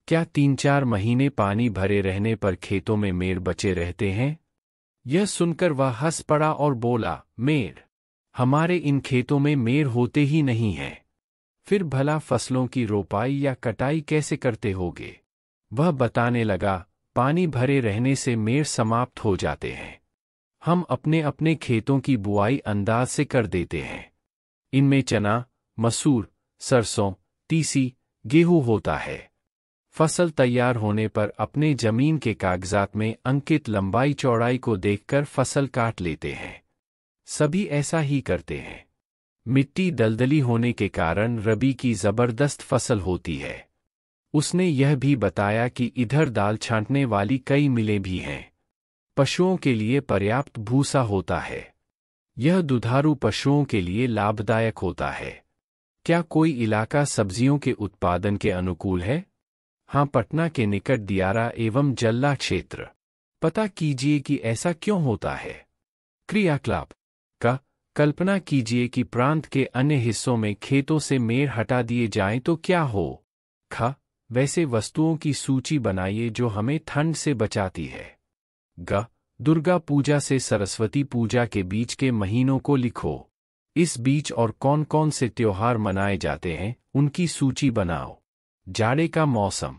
क्या तीन चार महीने पानी भरे रहने पर खेतों में मेड़ बचे रहते हैं यह सुनकर वह हंस पड़ा और बोला मेर हमारे इन खेतों में मेर होते ही नहीं है फिर भला फसलों की रोपाई या कटाई कैसे करते होगे वह बताने लगा पानी भरे रहने से मेर समाप्त हो जाते हैं हम अपने अपने खेतों की बुआई अंदाज से कर देते हैं इनमें चना मसूर सरसों तीसी गेहूं होता है फसल तैयार होने पर अपने जमीन के कागजात में अंकित लंबाई चौड़ाई को देखकर फसल काट लेते हैं सभी ऐसा ही करते हैं मिट्टी दलदली होने के कारण रबी की जबरदस्त फसल होती है उसने यह भी बताया कि इधर दाल छांटने वाली कई मिलें भी हैं पशुओं के लिए पर्याप्त भूसा होता है यह दुधारू पशुओं के लिए लाभदायक होता है क्या कोई इलाका सब्जियों के उत्पादन के अनुकूल है हाँ पटना के निकट दियारा एवं जल्ला क्षेत्र पता कीजिए कि ऐसा क्यों होता है क्रियाकलाप का कल्पना कीजिए कि प्रांत के अन्य हिस्सों में खेतों से मेड़ हटा दिए जाएं तो क्या हो ख वैसे वस्तुओं की सूची बनाइए जो हमें ठंड से बचाती है ग दुर्गा पूजा से सरस्वती पूजा के बीच के महीनों को लिखो इस बीच और कौन कौन से त्योहार मनाए जाते हैं उनकी सूची बनाओ जाड़े का मौसम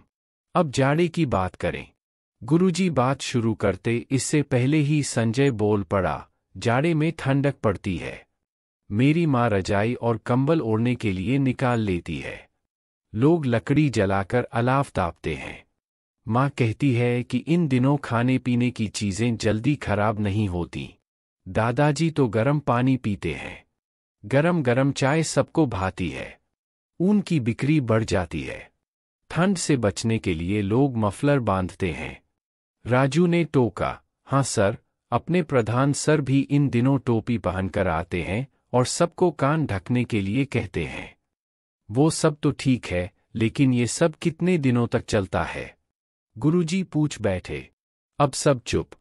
अब जाड़े की बात करें गुरुजी बात शुरू करते इससे पहले ही संजय बोल पड़ा जाड़े में ठंडक पड़ती है मेरी माँ रजाई और कंबल ओढ़ने के लिए निकाल लेती है लोग लकड़ी जलाकर अलाव तापते हैं माँ कहती है कि इन दिनों खाने पीने की चीज़ें जल्दी खराब नहीं होती दादाजी तो गरम पानी पीते हैं गरम गरम चाय सबको भाती है ऊन की बिक्री बढ़ जाती है ठंड से बचने के लिए लोग मफलर बांधते हैं राजू ने टोका हाँ सर अपने प्रधान सर भी इन दिनों टोपी पहनकर आते हैं और सबको कान ढकने के लिए कहते हैं वो सब तो ठीक है लेकिन ये सब कितने दिनों तक चलता है गुरुजी पूछ बैठे अब सब चुप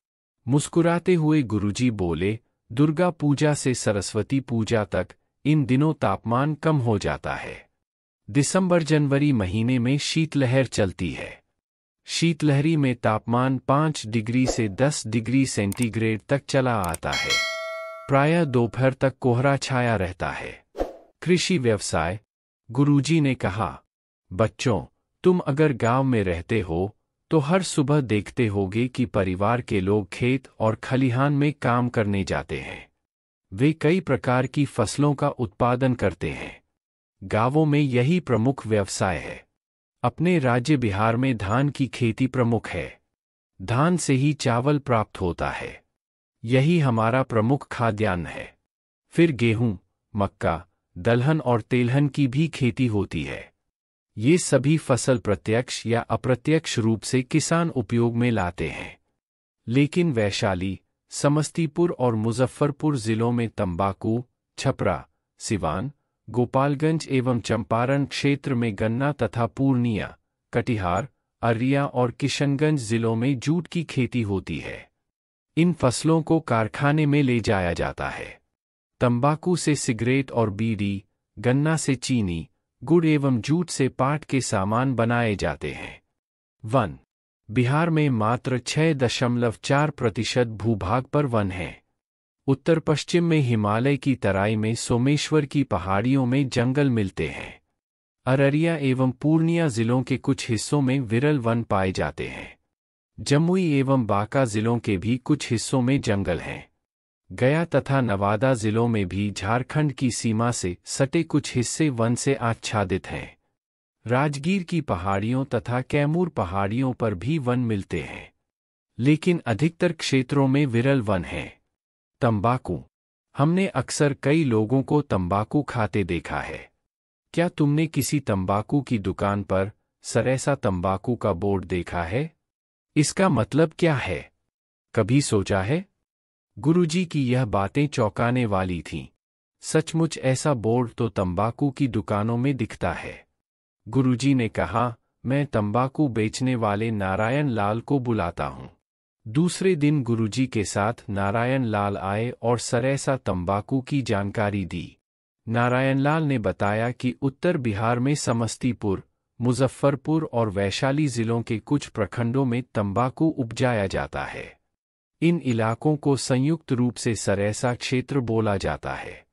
मुस्कुराते हुए गुरुजी बोले दुर्गा पूजा से सरस्वती पूजा तक इन दिनों तापमान कम हो जाता है दिसंबर जनवरी महीने में शीतलहर चलती है शीतलहरी में तापमान 5 डिग्री से 10 डिग्री सेंटीग्रेड तक चला आता है प्रायः दोपहर तक कोहरा छाया रहता है कृषि व्यवसाय गुरुजी ने कहा बच्चों तुम अगर गांव में रहते हो तो हर सुबह देखते होगे कि परिवार के लोग खेत और खलिहान में काम करने जाते हैं वे कई प्रकार की फसलों का उत्पादन करते हैं गांवों में यही प्रमुख व्यवसाय है अपने राज्य बिहार में धान की खेती प्रमुख है धान से ही चावल प्राप्त होता है यही हमारा प्रमुख खाद्यान्न है फिर गेहूं, मक्का दलहन और तेलहन की भी खेती होती है ये सभी फसल प्रत्यक्ष या अप्रत्यक्ष रूप से किसान उपयोग में लाते हैं लेकिन वैशाली समस्तीपुर और मुजफ्फरपुर जिलों में तंबाकू छपरा सिवान गोपालगंज एवं चंपारण क्षेत्र में गन्ना तथा पूर्णिया कटिहार अरिया और किशनगंज जिलों में जूट की खेती होती है इन फसलों को कारखाने में ले जाया जाता है तंबाकू से सिगरेट और बीड़ी गन्ना से चीनी गुड़ एवं जूट से पाट के सामान बनाए जाते हैं वन बिहार में मात्र छह दशमलव चार प्रतिशत भूभाग पर वन है उत्तर पश्चिम में हिमालय की तराई में सोमेश्वर की पहाड़ियों में जंगल मिलते हैं अररिया एवं पूर्णिया जिलों के कुछ हिस्सों में विरल वन पाए जाते हैं जम्मूई एवं बांका जिलों के भी कुछ हिस्सों में जंगल हैं गया तथा नवादा जिलों में भी झारखंड की सीमा से सटे कुछ हिस्से वन से आच्छादित हैं राजगीर की पहाड़ियों तथा कैमूर पहाड़ियों पर भी वन मिलते हैं लेकिन अधिकतर क्षेत्रों में विरल वन हैं तंबाकू हमने अक्सर कई लोगों को तंबाकू खाते देखा है क्या तुमने किसी तंबाकू की दुकान पर सरेसा तंबाकू का बोर्ड देखा है इसका मतलब क्या है कभी सोचा है गुरुजी की यह बातें चौंकाने वाली थीं सचमुच ऐसा बोर्ड तो तंबाकू की दुकानों में दिखता है गुरुजी ने कहा मैं तंबाकू बेचने वाले नारायण लाल को बुलाता हूँ दूसरे दिन गुरुजी के साथ नारायण लाल आए और सरेसा तंबाकू की जानकारी दी नारायण लाल ने बताया कि उत्तर बिहार में समस्तीपुर मुजफ्फरपुर और वैशाली जिलों के कुछ प्रखंडों में तंबाकू उपजाया जाता है इन इलाकों को संयुक्त रूप से सरैसा क्षेत्र बोला जाता है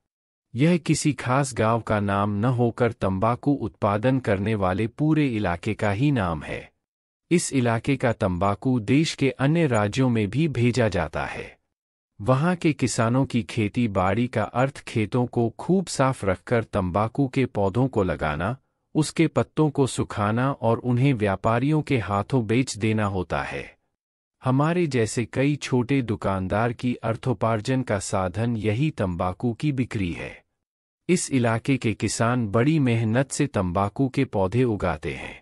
यह किसी खास गांव का नाम न होकर तंबाकू उत्पादन करने वाले पूरे इलाके का ही नाम है इस इलाके का तंबाकू देश के अन्य राज्यों में भी भेजा जाता है वहां के किसानों की खेती बाड़ी का अर्थ खेतों को खूब साफ रखकर तंबाकू के पौधों को लगाना उसके पत्तों को सुखाना और उन्हें व्यापारियों के हाथों बेच देना होता है हमारे जैसे कई छोटे दुकानदार की अर्थोपार्जन का साधन यही तंबाकू की बिक्री है इस इलाके के किसान बड़ी मेहनत से तंबाकू के पौधे उगाते हैं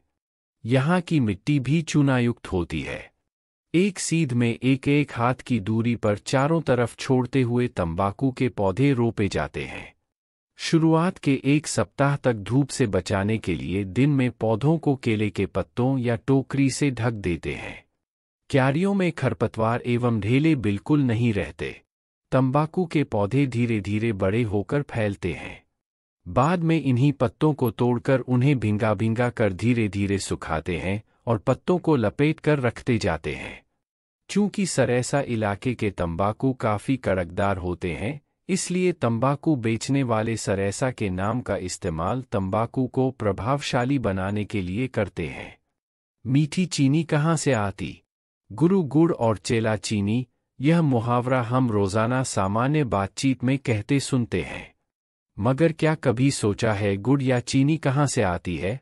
यहाँ की मिट्टी भी चूनायुक्त होती है एक सीध में एक एक हाथ की दूरी पर चारों तरफ छोड़ते हुए तंबाकू के पौधे रोपे जाते हैं शुरुआत के एक सप्ताह तक धूप से बचाने के लिए दिन में पौधों को केले के पत्तों या टोकरी से ढक देते हैं क्यारियों में खरपतवार एवं ढेले बिल्कुल नहीं रहते तंबाकू के पौधे धीरे धीरे बड़े होकर फैलते हैं बाद में इन्हीं पत्तों को तोड़कर उन्हें भिंगा भिंगा कर धीरे धीरे सुखाते हैं और पत्तों को लपेट कर रखते जाते हैं चूंकि सरेसा इलाके के तंबाकू काफ़ी कड़कदार होते हैं इसलिए तंबाकू बेचने वाले सरेसा के नाम का इस्तेमाल तंबाकू को प्रभावशाली बनाने के लिए करते हैं मीठी चीनी कहाँ से आती गुरु गुड़ और चेला चीनी यह मुहावरा हम रोज़ाना सामान्य बातचीत में कहते सुनते हैं मगर क्या कभी सोचा है गुड़ या चीनी कहाँ से आती है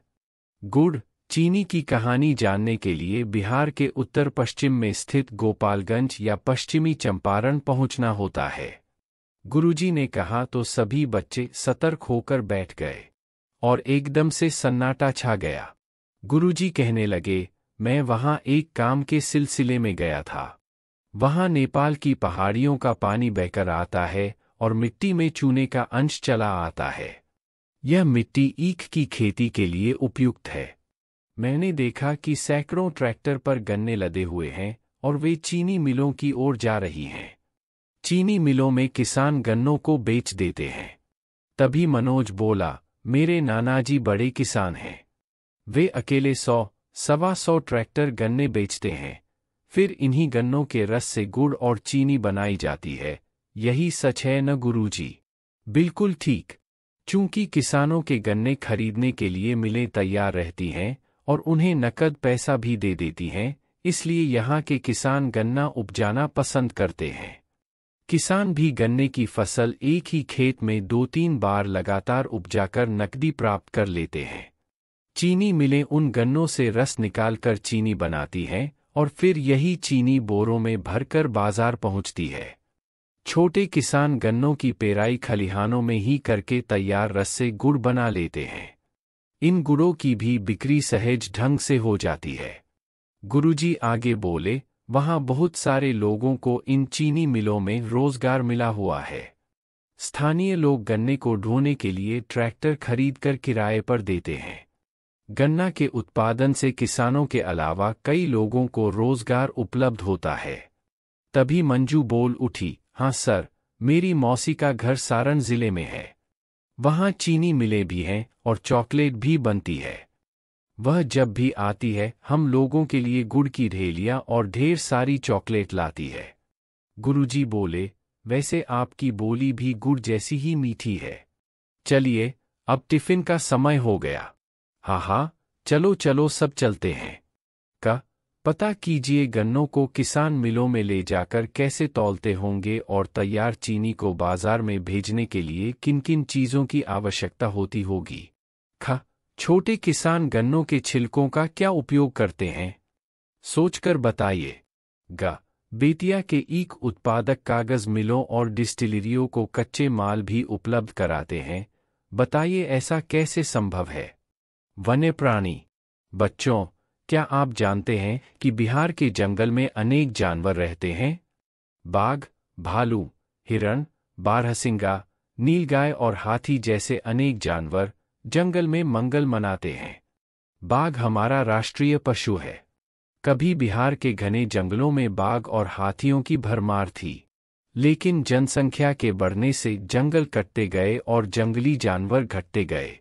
गुड़ चीनी की कहानी जानने के लिए बिहार के उत्तर पश्चिम में स्थित गोपालगंज या पश्चिमी चंपारण पहुंचना होता है गुरुजी ने कहा तो सभी बच्चे सतर्क होकर बैठ गए और एकदम से सन्नाटा छा गया गुरुजी कहने लगे मैं वहां एक काम के सिलसिले में गया था वहां नेपाल की पहाड़ियों का पानी बहकर आता है और मिट्टी में चूने का अंश चला आता है यह मिट्टी ईख की खेती के लिए उपयुक्त है मैंने देखा कि सैकड़ों ट्रैक्टर पर गन्ने लदे हुए हैं और वे चीनी मिलों की ओर जा रही हैं चीनी मिलों में किसान गन्नों को बेच देते हैं तभी मनोज बोला मेरे नानाजी बड़े किसान हैं वे अकेले सौ सवा सौ ट्रैक्टर गन्ने बेचते हैं फिर इन्हीं गन्नों के रस से गुड़ और चीनी बनाई जाती है यही सच है न गुरुजी? बिल्कुल ठीक चूंकि किसानों के गन्ने खरीदने के लिए मिलें तैयार रहती हैं और उन्हें नकद पैसा भी दे देती हैं इसलिए यहाँ के किसान गन्ना उपजाना पसंद करते हैं किसान भी गन्ने की फसल एक ही खेत में दो तीन बार लगातार उपजाकर नकदी प्राप्त कर लेते हैं चीनी मिलें उन गन्नों से रस निकालकर चीनी बनाती हैं और फिर यही चीनी बोरों में भरकर बाजार पहुंचती है छोटे किसान गन्नों की पेराई खलिहानों में ही करके तैयार रस से गुड़ बना लेते हैं इन गुड़ों की भी बिक्री सहज ढंग से हो जाती है गुरुजी आगे बोले वहाँ बहुत सारे लोगों को इन चीनी मिलों में रोजगार मिला हुआ है स्थानीय लोग गन्ने को ढोने के लिए ट्रैक्टर खरीद कर किराए पर देते हैं गन्ना के उत्पादन से किसानों के अलावा कई लोगों को रोजगार उपलब्ध होता है तभी मंजू बोल उठी हाँ सर मेरी मौसी का घर सारण जिले में है वहाँ चीनी मिले भी हैं और चॉकलेट भी बनती है वह जब भी आती है हम लोगों के लिए गुड़ की ढेलिया और ढेर सारी चॉकलेट लाती है गुरुजी बोले वैसे आपकी बोली भी गुड़ जैसी ही मीठी है चलिए अब टिफिन का समय हो गया हाँ हाँ चलो चलो सब चलते हैं पता कीजिए गन्नों को किसान मिलों में ले जाकर कैसे तौलते होंगे और तैयार चीनी को बाजार में भेजने के लिए किन किन चीज़ों की आवश्यकता होती होगी ख छोटे किसान गन्नों के छिलकों का क्या उपयोग करते हैं सोचकर बताइए ग बेतिया के ईक उत्पादक कागज मिलों और डिस्टिलरियों को कच्चे माल भी उपलब्ध कराते हैं बताइए ऐसा कैसे संभव है वन्य प्राणी बच्चों क्या आप जानते हैं कि बिहार के जंगल में अनेक जानवर रहते हैं बाघ भालू हिरण बारहसिंगा नीलगाय और हाथी जैसे अनेक जानवर जंगल में मंगल मनाते हैं बाघ हमारा राष्ट्रीय पशु है कभी बिहार के घने जंगलों में बाघ और हाथियों की भरमार थी लेकिन जनसंख्या के बढ़ने से जंगल कटते गए और जंगली जानवर घटते गए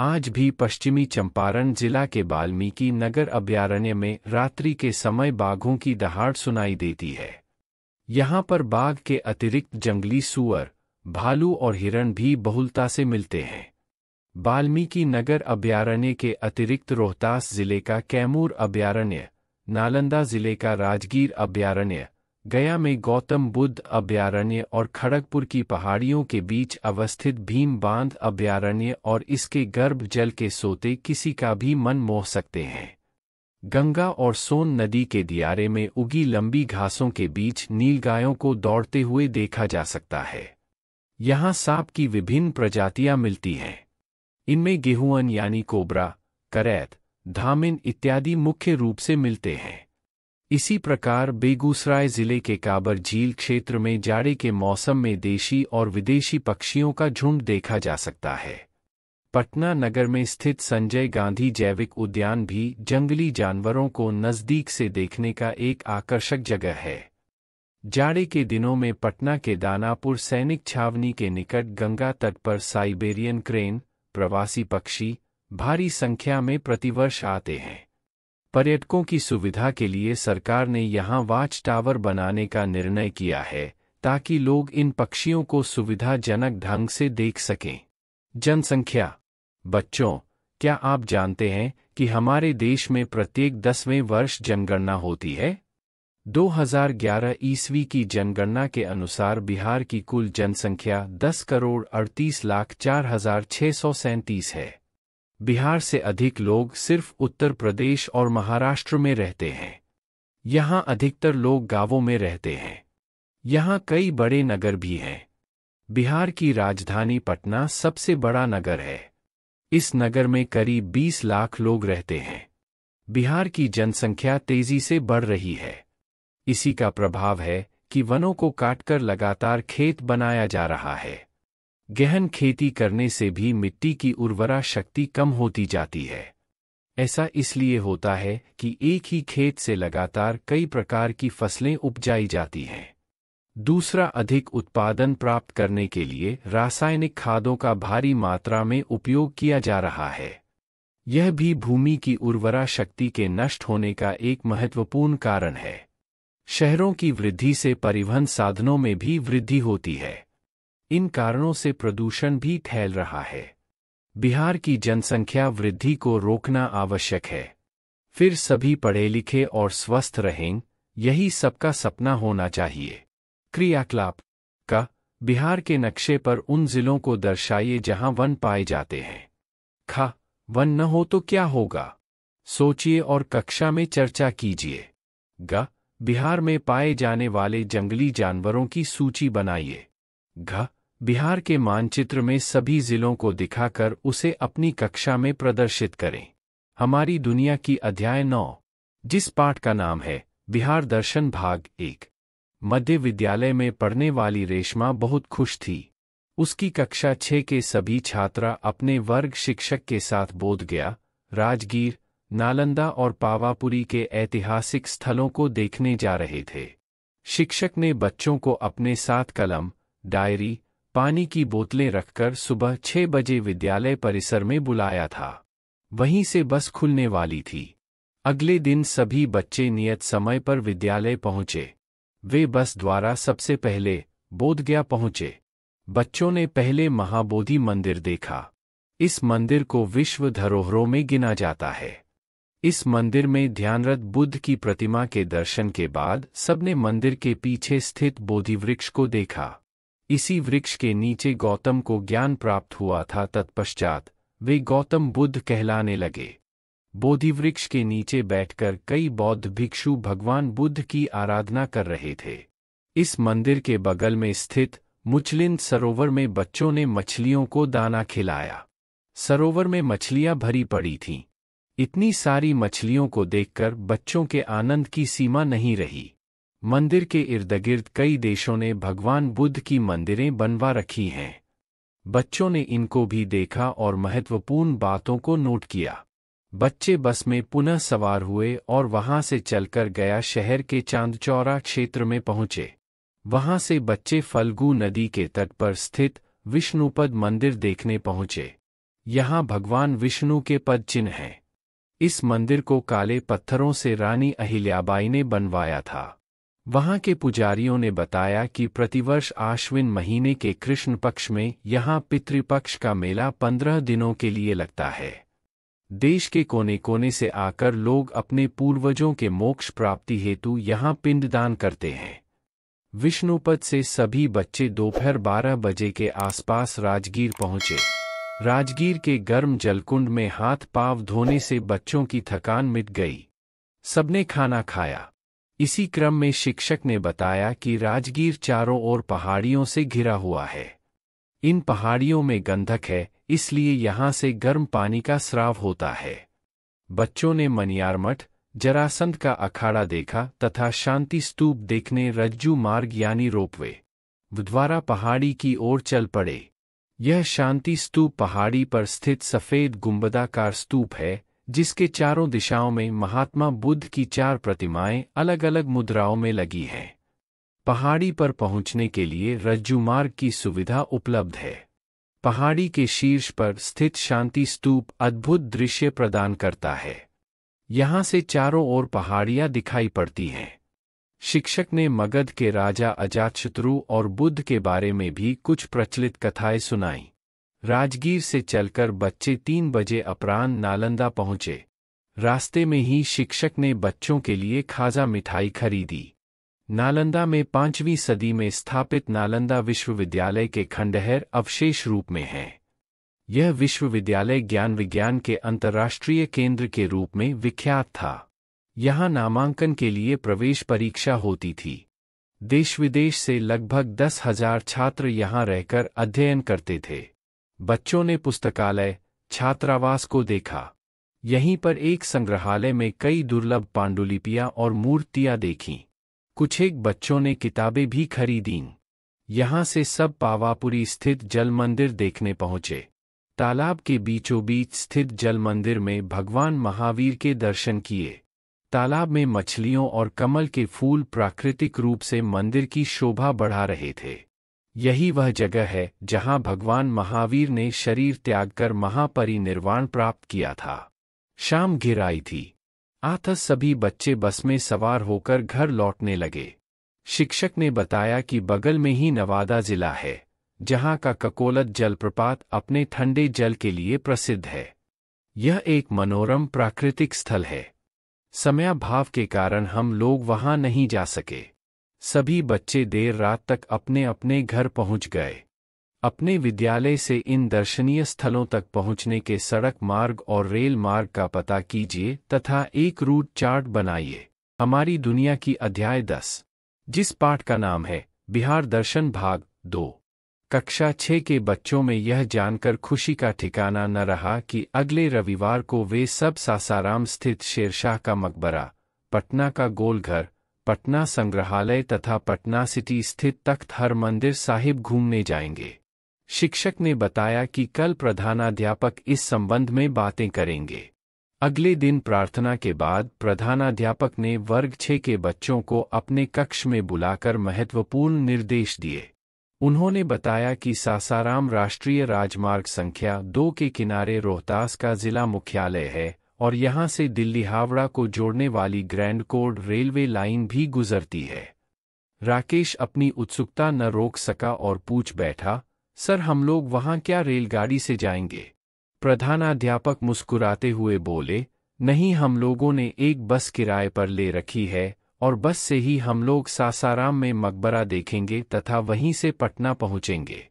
आज भी पश्चिमी चंपारण जिला के बाल्मीकि नगर अभ्यारण्य में रात्रि के समय बाघों की दहाड़ सुनाई देती है यहाँ पर बाघ के अतिरिक्त जंगली सुअर भालू और हिरण भी बहुलता से मिलते हैं बाल्मीकि नगर अभ्यारण्य के अतिरिक्त रोहतास जिले का कैमूर अभ्यारण्य नालंदा जिले का राजगीर अभ्यारण्य गया में गौतम बुद्ध अभ्यारण्य और खड़गपुर की पहाड़ियों के बीच अवस्थित भीम बांध अभ्यारण्य और इसके गर्भ जल के सोते किसी का भी मन मोह सकते हैं गंगा और सोन नदी के दियारे में उगी लंबी घासों के बीच नीलगायों को दौड़ते हुए देखा जा सकता है यहाँ सांप की विभिन्न प्रजातियां मिलती हैं इनमें गेहूअन यानी कोबरा करैत धामिन इत्यादि मुख्य रूप से मिलते हैं इसी प्रकार बेगूसराय जिले के काबर झील क्षेत्र में जाड़े के मौसम में देशी और विदेशी पक्षियों का झुंड देखा जा सकता है पटना नगर में स्थित संजय गांधी जैविक उद्यान भी जंगली जानवरों को नज़दीक से देखने का एक आकर्षक जगह है जाड़े के दिनों में पटना के दानापुर सैनिक छावनी के निकट गंगा तट पर साइबेरियन क्रेन प्रवासी पक्षी भारी संख्या में प्रतिवर्ष आते हैं पर्यटकों की सुविधा के लिए सरकार ने यहां वाच टावर बनाने का निर्णय किया है ताकि लोग इन पक्षियों को सुविधाजनक ढंग से देख सकें जनसंख्या बच्चों क्या आप जानते हैं कि हमारे देश में प्रत्येक दसवें वर्ष जनगणना होती है 2011 ईस्वी की जनगणना के अनुसार बिहार की कुल जनसंख्या 10 करोड़ अड़तीस लाख चार हजार सौ सैंतीस है बिहार से अधिक लोग सिर्फ उत्तर प्रदेश और महाराष्ट्र में रहते हैं यहाँ अधिकतर लोग गांवों में रहते हैं यहाँ कई बड़े नगर भी हैं बिहार की राजधानी पटना सबसे बड़ा नगर है इस नगर में करीब 20 लाख लोग रहते हैं बिहार की जनसंख्या तेजी से बढ़ रही है इसी का प्रभाव है कि वनों को काटकर लगातार खेत बनाया जा रहा है गहन खेती करने से भी मिट्टी की उर्वरा शक्ति कम होती जाती है ऐसा इसलिए होता है कि एक ही खेत से लगातार कई प्रकार की फसलें उपजाई जाती हैं दूसरा अधिक उत्पादन प्राप्त करने के लिए रासायनिक खादों का भारी मात्रा में उपयोग किया जा रहा है यह भी भूमि की उर्वरा शक्ति के नष्ट होने का एक महत्वपूर्ण कारण है शहरों की वृद्धि से परिवहन साधनों में भी वृद्धि होती है इन कारणों से प्रदूषण भी फैल रहा है बिहार की जनसंख्या वृद्धि को रोकना आवश्यक है फिर सभी पढ़े लिखे और स्वस्थ रहें यही सबका सपना होना चाहिए क्रियाकलाप का बिहार के नक्शे पर उन जिलों को दर्शाइए जहां वन पाए जाते हैं खा वन न हो तो क्या होगा सोचिए और कक्षा में चर्चा कीजिए ग बिहार में पाए जाने वाले जंगली जानवरों की सूची बनाइए घ बिहार के मानचित्र में सभी जिलों को दिखाकर उसे अपनी कक्षा में प्रदर्शित करें हमारी दुनिया की अध्याय नौ जिस पाठ का नाम है बिहार दर्शन भाग एक मध्य विद्यालय में पढ़ने वाली रेशमा बहुत खुश थी उसकी कक्षा छः के सभी छात्रा अपने वर्ग शिक्षक के साथ बोध गया राजगीर नालंदा और पावापुरी के ऐतिहासिक स्थलों को देखने जा रहे थे शिक्षक ने बच्चों को अपने साथ कलम डायरी पानी की बोतलें रखकर सुबह छह बजे विद्यालय परिसर में बुलाया था वहीं से बस खुलने वाली थी अगले दिन सभी बच्चे नियत समय पर विद्यालय पहुंचे वे बस द्वारा सबसे पहले बोधगया पहुंचे बच्चों ने पहले महाबोधि मंदिर देखा इस मंदिर को विश्व धरोहरों में गिना जाता है इस मंदिर में ध्यानरत बुद्ध की प्रतिमा के दर्शन के बाद सबने मंदिर के पीछे स्थित बोधिवृक्ष को देखा इसी वृक्ष के नीचे गौतम को ज्ञान प्राप्त हुआ था तत्पश्चात वे गौतम बुद्ध कहलाने लगे बोधिवृक्ष के नीचे बैठकर कई बौद्ध भिक्षु भगवान बुद्ध की आराधना कर रहे थे इस मंदिर के बगल में स्थित मुचलिन सरोवर में बच्चों ने मछलियों को दाना खिलाया सरोवर में मछलियां भरी पड़ी थीं इतनी सारी मछलियों को देखकर बच्चों के आनंद की सीमा नहीं रही मंदिर के इर्द गिर्द कई देशों ने भगवान बुद्ध की मंदिरें बनवा रखी हैं बच्चों ने इनको भी देखा और महत्वपूर्ण बातों को नोट किया बच्चे बस में पुनः सवार हुए और वहां से चलकर गया शहर के चांदचौरा क्षेत्र में पहुंचे वहां से बच्चे फल्गू नदी के तट पर स्थित विष्णुपद मंदिर देखने पहुंचे यहाँ भगवान विष्णु के पद चिन्ह हैं इस मंदिर को काले पत्थरों से रानी अहिल्याबाई ने बनवाया था वहां के पुजारियों ने बताया कि प्रतिवर्ष आश्विन महीने के कृष्ण पक्ष में यहां पितृपक्ष का मेला पंद्रह दिनों के लिए लगता है देश के कोने कोने से आकर लोग अपने पूर्वजों के मोक्ष प्राप्ति हेतु यहां पिंडदान करते हैं विष्णुपद से सभी बच्चे दोपहर बारह बजे के आसपास राजगीर पहुंचे राजगीर के गर्म जलकुंड में हाथ पाव धोने से बच्चों की थकान मिट गई सबने खाना खाया इसी क्रम में शिक्षक ने बताया कि राजगीर चारों ओर पहाड़ियों से घिरा हुआ है इन पहाड़ियों में गंधक है इसलिए यहां से गर्म पानी का स्राव होता है बच्चों ने मनियारमठ जरासंध का अखाड़ा देखा तथा शांति स्तूप देखने रज्जू मार्ग यानी रोपवे द्वारा पहाड़ी की ओर चल पड़े यह शांति स्तूप पहाड़ी पर स्थित सफेद गुंबदाकार स्तूप है जिसके चारों दिशाओं में महात्मा बुद्ध की चार प्रतिमाएं अलग अलग मुद्राओं में लगी हैं पहाड़ी पर पहुंचने के लिए रज्जू मार्ग की सुविधा उपलब्ध है पहाड़ी के शीर्ष पर स्थित शांति स्तूप अद्भुत दृश्य प्रदान करता है यहाँ से चारों ओर पहाड़ियाँ दिखाई पड़ती हैं शिक्षक ने मगध के राजा अजातशत्रु और बुद्ध के बारे में भी कुछ प्रचलित कथाएं सुनाई राजगीर से चलकर बच्चे तीन बजे अपराह नालंदा पहुंचे रास्ते में ही शिक्षक ने बच्चों के लिए खाजा मिठाई खरीदी नालंदा में पांचवीं सदी में स्थापित नालंदा विश्वविद्यालय के खंडहर अवशेष रूप में हैं यह विश्वविद्यालय ज्ञान विज्ञान के अंतर्राष्ट्रीय केंद्र के रूप में विख्यात था यहाँ नामांकन के लिए प्रवेश परीक्षा होती थी देश विदेश से लगभग दस हजार छात्र यहाँ रहकर अध्ययन करते थे बच्चों ने पुस्तकालय छात्रावास को देखा यहीं पर एक संग्रहालय में कई दुर्लभ पांडुलिपियां और मूर्तियां देखीं कुछ एक बच्चों ने किताबें भी खरीदीं यहाँ से सब पावापुरी स्थित जल मंदिर देखने पहुंचे तालाब के बीचों बीच स्थित जल मंदिर में भगवान महावीर के दर्शन किए तालाब में मछलियों और कमल के फूल प्राकृतिक रूप से मंदिर की शोभा बढ़ा रहे थे यही वह जगह है जहां भगवान महावीर ने शरीर त्याग कर महापरिनिर्वाण प्राप्त किया था शाम घिर आई थी आता सभी बच्चे बस में सवार होकर घर लौटने लगे शिक्षक ने बताया कि बगल में ही नवादा जिला है जहां का ककोलत जलप्रपात अपने ठंडे जल के लिए प्रसिद्ध है यह एक मनोरम प्राकृतिक स्थल है समयाभाव के कारण हम लोग वहां नहीं जा सके सभी बच्चे देर रात तक अपने अपने घर पहुंच गए अपने विद्यालय से इन दर्शनीय स्थलों तक पहुंचने के सड़क मार्ग और रेल मार्ग का पता कीजिए तथा एक रूट चार्ट बनाइए हमारी दुनिया की अध्याय दस जिस पाठ का नाम है बिहार दर्शन भाग दो कक्षा छः के बच्चों में यह जानकर खुशी का ठिकाना न रहा कि अगले रविवार को वे सब सासाराम स्थित शेरशाह का मकबरा पटना का गोलघर पटना संग्रहालय तथा पटना सिटी स्थित तख्त हर मंदिर साहिब घूमने जाएंगे शिक्षक ने बताया कि कल प्रधानाध्यापक इस संबंध में बातें करेंगे अगले दिन प्रार्थना के बाद प्रधानाध्यापक ने वर्ग छः के बच्चों को अपने कक्ष में बुलाकर महत्वपूर्ण निर्देश दिए उन्होंने बताया कि सासाराम राष्ट्रीय राजमार्ग संख्या दो के किनारे रोहतास का जिला मुख्यालय है और यहां से दिल्ली हावड़ा को जोड़ने वाली ग्रैंड कोर्ड रेलवे लाइन भी गुजरती है राकेश अपनी उत्सुकता न रोक सका और पूछ बैठा सर हम लोग वहां क्या रेलगाड़ी से जाएंगे प्रधानाध्यापक मुस्कुराते हुए बोले नहीं हम लोगों ने एक बस किराए पर ले रखी है और बस से ही हम लोग सासाराम में मकबरा देखेंगे तथा वहीं से पटना पहुंचेंगे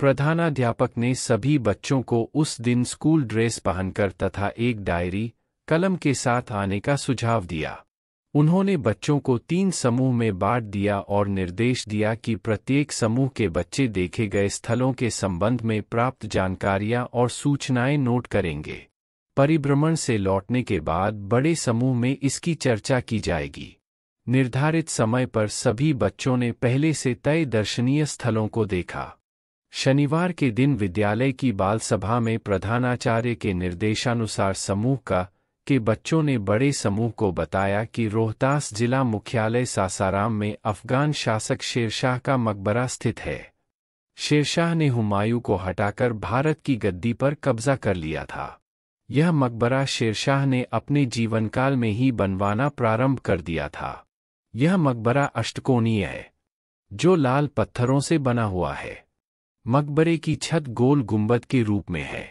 प्रधानाध्यापक ने सभी बच्चों को उस दिन स्कूल ड्रेस पहनकर तथा एक डायरी कलम के साथ आने का सुझाव दिया उन्होंने बच्चों को तीन समूह में बांट दिया और निर्देश दिया कि प्रत्येक समूह के बच्चे देखे गए स्थलों के संबंध में प्राप्त जानकारियां और सूचनाएं नोट करेंगे परिभ्रमण से लौटने के बाद बड़े समूह में इसकी चर्चा की जाएगी निर्धारित समय पर सभी बच्चों ने पहले से तय दर्शनीय स्थलों को देखा शनिवार के दिन विद्यालय की बाल सभा में प्रधानाचार्य के निर्देशानुसार समूह का के बच्चों ने बड़े समूह को बताया कि रोहतास जिला मुख्यालय सासाराम में अफगान शासक शेरशाह का मकबरा स्थित है शेरशाह ने हुमायूं को हटाकर भारत की गद्दी पर कब्जा कर लिया था यह मकबरा शेरशाह ने अपने जीवनकाल में ही बनवाना प्रारंभ कर दिया था यह मकबरा अष्टकोणीय है जो लाल पत्थरों से बना हुआ है मकबरे की छत गोल गुंबद के रूप में है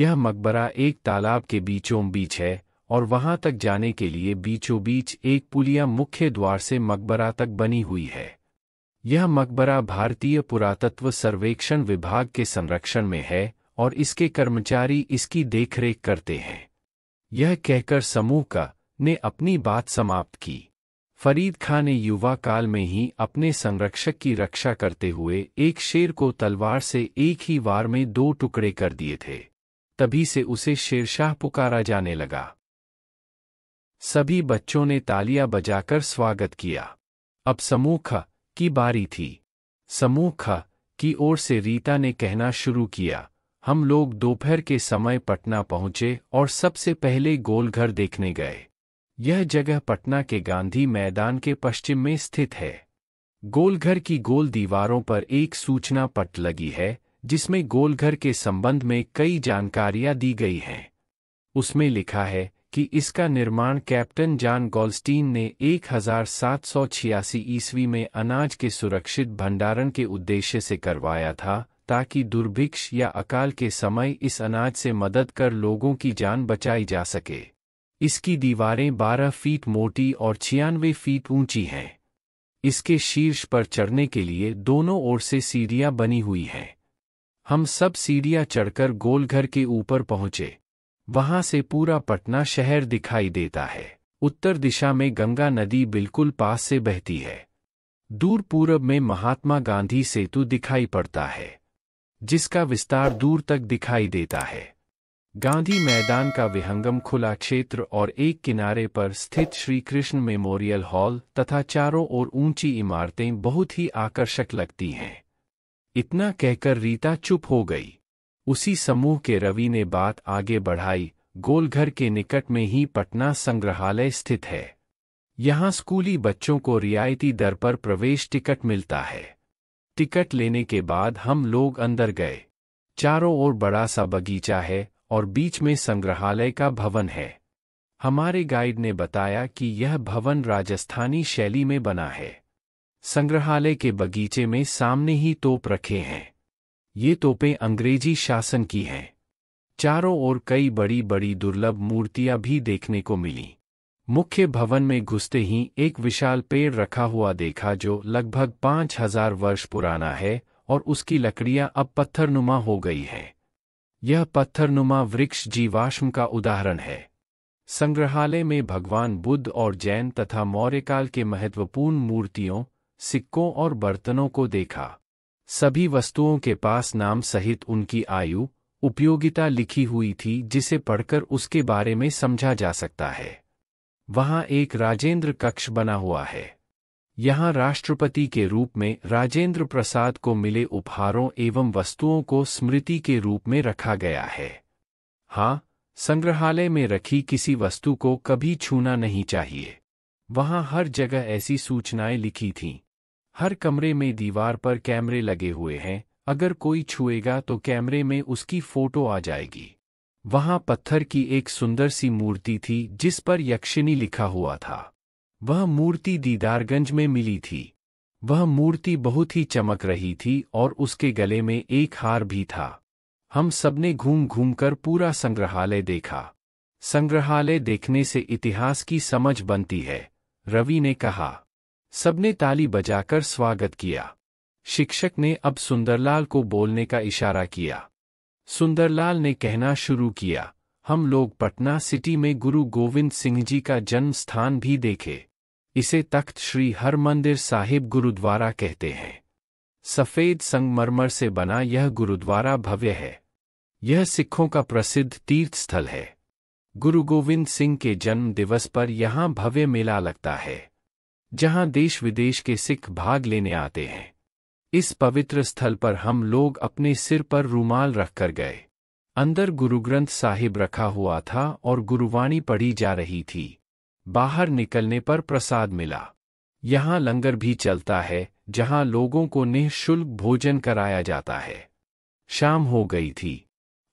यह मकबरा एक तालाब के बीचों बीच है और वहां तक जाने के लिए बीचों बीच एक पुलिया मुख्य द्वार से मकबरा तक बनी हुई है यह मकबरा भारतीय पुरातत्व सर्वेक्षण विभाग के संरक्षण में है और इसके कर्मचारी इसकी देखरेख करते हैं यह कहकर समूह का ने अपनी बात समाप्त की फरीद खां ने युवा काल में ही अपने संरक्षक की रक्षा करते हुए एक शेर को तलवार से एक ही वार में दो टुकड़े कर दिए थे तभी से उसे शेरशाह पुकारा जाने लगा सभी बच्चों ने तालियां बजाकर स्वागत किया अब समूह ख की बारी थी समूह ख की ओर से रीता ने कहना शुरू किया हम लोग दोपहर के समय पटना पहुंचे और सबसे पहले गोलघर देखने गए यह जगह पटना के गांधी मैदान के पश्चिम में स्थित है गोलघर की गोल दीवारों पर एक सूचना पट लगी है जिसमें गोलघर के संबंध में कई जानकारियां दी गई हैं उसमें लिखा है कि इसका निर्माण कैप्टन जॉन गोल्स्टीन ने 1786 ईस्वी में अनाज के सुरक्षित भंडारण के उद्देश्य से करवाया था ताकि दुर्भिक्ष या अकाल के समय इस अनाज से मदद कर लोगों की जान बचाई जा सके इसकी दीवारें 12 फीट मोटी और छियानवे फीट ऊंची हैं इसके शीर्ष पर चढ़ने के लिए दोनों ओर से सीढ़ियां बनी हुई हैं हम सब सीढ़ियां चढ़कर गोलघर के ऊपर पहुंचे वहां से पूरा पटना शहर दिखाई देता है उत्तर दिशा में गंगा नदी बिल्कुल पास से बहती है दूर पूरब में महात्मा गांधी सेतु दिखाई पड़ता है जिसका विस्तार दूर तक दिखाई देता है गांधी मैदान का विहंगम खुला क्षेत्र और एक किनारे पर स्थित श्री कृष्ण मेमोरियल हॉल तथा चारों ओर ऊंची इमारतें बहुत ही आकर्षक लगती हैं इतना कहकर रीता चुप हो गई उसी समूह के रवि ने बात आगे बढ़ाई गोलघर के निकट में ही पटना संग्रहालय स्थित है यहाँ स्कूली बच्चों को रियायती दर पर प्रवेश टिकट मिलता है टिकट लेने के बाद हम लोग अंदर गए चारों ओर बड़ा सा बगीचा है और बीच में संग्रहालय का भवन है हमारे गाइड ने बताया कि यह भवन राजस्थानी शैली में बना है संग्रहालय के बगीचे में सामने ही तोप रखे हैं ये तोपें अंग्रेजी शासन की हैं चारों ओर कई बड़ी बड़ी दुर्लभ मूर्तियां भी देखने को मिली मुख्य भवन में घुसते ही एक विशाल पेड़ रखा हुआ देखा जो लगभग पांच हजार वर्ष पुराना है और उसकी लकड़ियां अब पत्थरनुमा हो गई हैं यह पत्थरनुमा वृक्ष जीवाश्म का उदाहरण है संग्रहालय में भगवान बुद्ध और जैन तथा मौर्यकाल के महत्वपूर्ण मूर्तियों सिक्कों और बर्तनों को देखा सभी वस्तुओं के पास नाम सहित उनकी आयु उपयोगिता लिखी हुई थी जिसे पढ़कर उसके बारे में समझा जा सकता है वहाँ एक राजेंद्र कक्ष बना हुआ है यहां राष्ट्रपति के रूप में राजेंद्र प्रसाद को मिले उपहारों एवं वस्तुओं को स्मृति के रूप में रखा गया है हां संग्रहालय में रखी किसी वस्तु को कभी छूना नहीं चाहिए वहां हर जगह ऐसी सूचनाएं लिखी थीं हर कमरे में दीवार पर कैमरे लगे हुए हैं अगर कोई छुएगा तो कैमरे में उसकी फोटो आ जाएगी वहां पत्थर की एक सुंदर सी मूर्ति थी जिस पर यक्षिणी लिखा हुआ था वह मूर्ति दीदारगंज में मिली थी वह मूर्ति बहुत ही चमक रही थी और उसके गले में एक हार भी था हम सबने घूम घूम कर पूरा संग्रहालय देखा संग्रहालय देखने से इतिहास की समझ बनती है रवि ने कहा सबने ताली बजाकर स्वागत किया शिक्षक ने अब सुंदरलाल को बोलने का इशारा किया सुंदरलाल ने कहना शुरू किया हम लोग पटना सिटी में गुरु गोविंद सिंह जी का जन्म स्थान भी देखे इसे तख्त श्री हरमंदिर साहिब गुरुद्वारा कहते हैं सफ़ेद संगमरमर से बना यह गुरुद्वारा भव्य है यह सिखों का प्रसिद्ध तीर्थ स्थल है गुरु गोविंद सिंह के जन्म दिवस पर यहाँ भव्य मेला लगता है जहाँ देश विदेश के सिख भाग लेने आते हैं इस पवित्र स्थल पर हम लोग अपने सिर पर रूमाल रखकर गए अंदर गुरुग्रंथ साहिब रखा हुआ था और गुरुवाणी पढ़ी जा रही थी बाहर निकलने पर प्रसाद मिला यहाँ लंगर भी चलता है जहाँ लोगों को निःशुल्क भोजन कराया जाता है शाम हो गई थी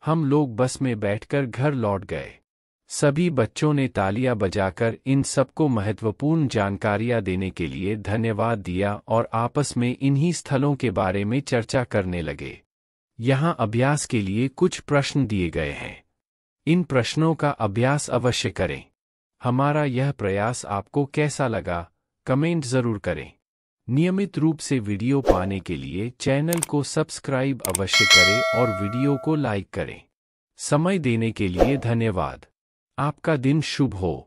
हम लोग बस में बैठकर घर लौट गए सभी बच्चों ने तालियां बजाकर इन सबको महत्वपूर्ण जानकारियां देने के लिए धन्यवाद दिया और आपस में इन्हीं स्थलों के बारे में चर्चा करने लगे यहाँ अभ्यास के लिए कुछ प्रश्न दिए गए हैं इन प्रश्नों का अभ्यास अवश्य करें हमारा यह प्रयास आपको कैसा लगा कमेंट जरूर करें नियमित रूप से वीडियो पाने के लिए चैनल को सब्सक्राइब अवश्य करें और वीडियो को लाइक करें समय देने के लिए धन्यवाद आपका दिन शुभ हो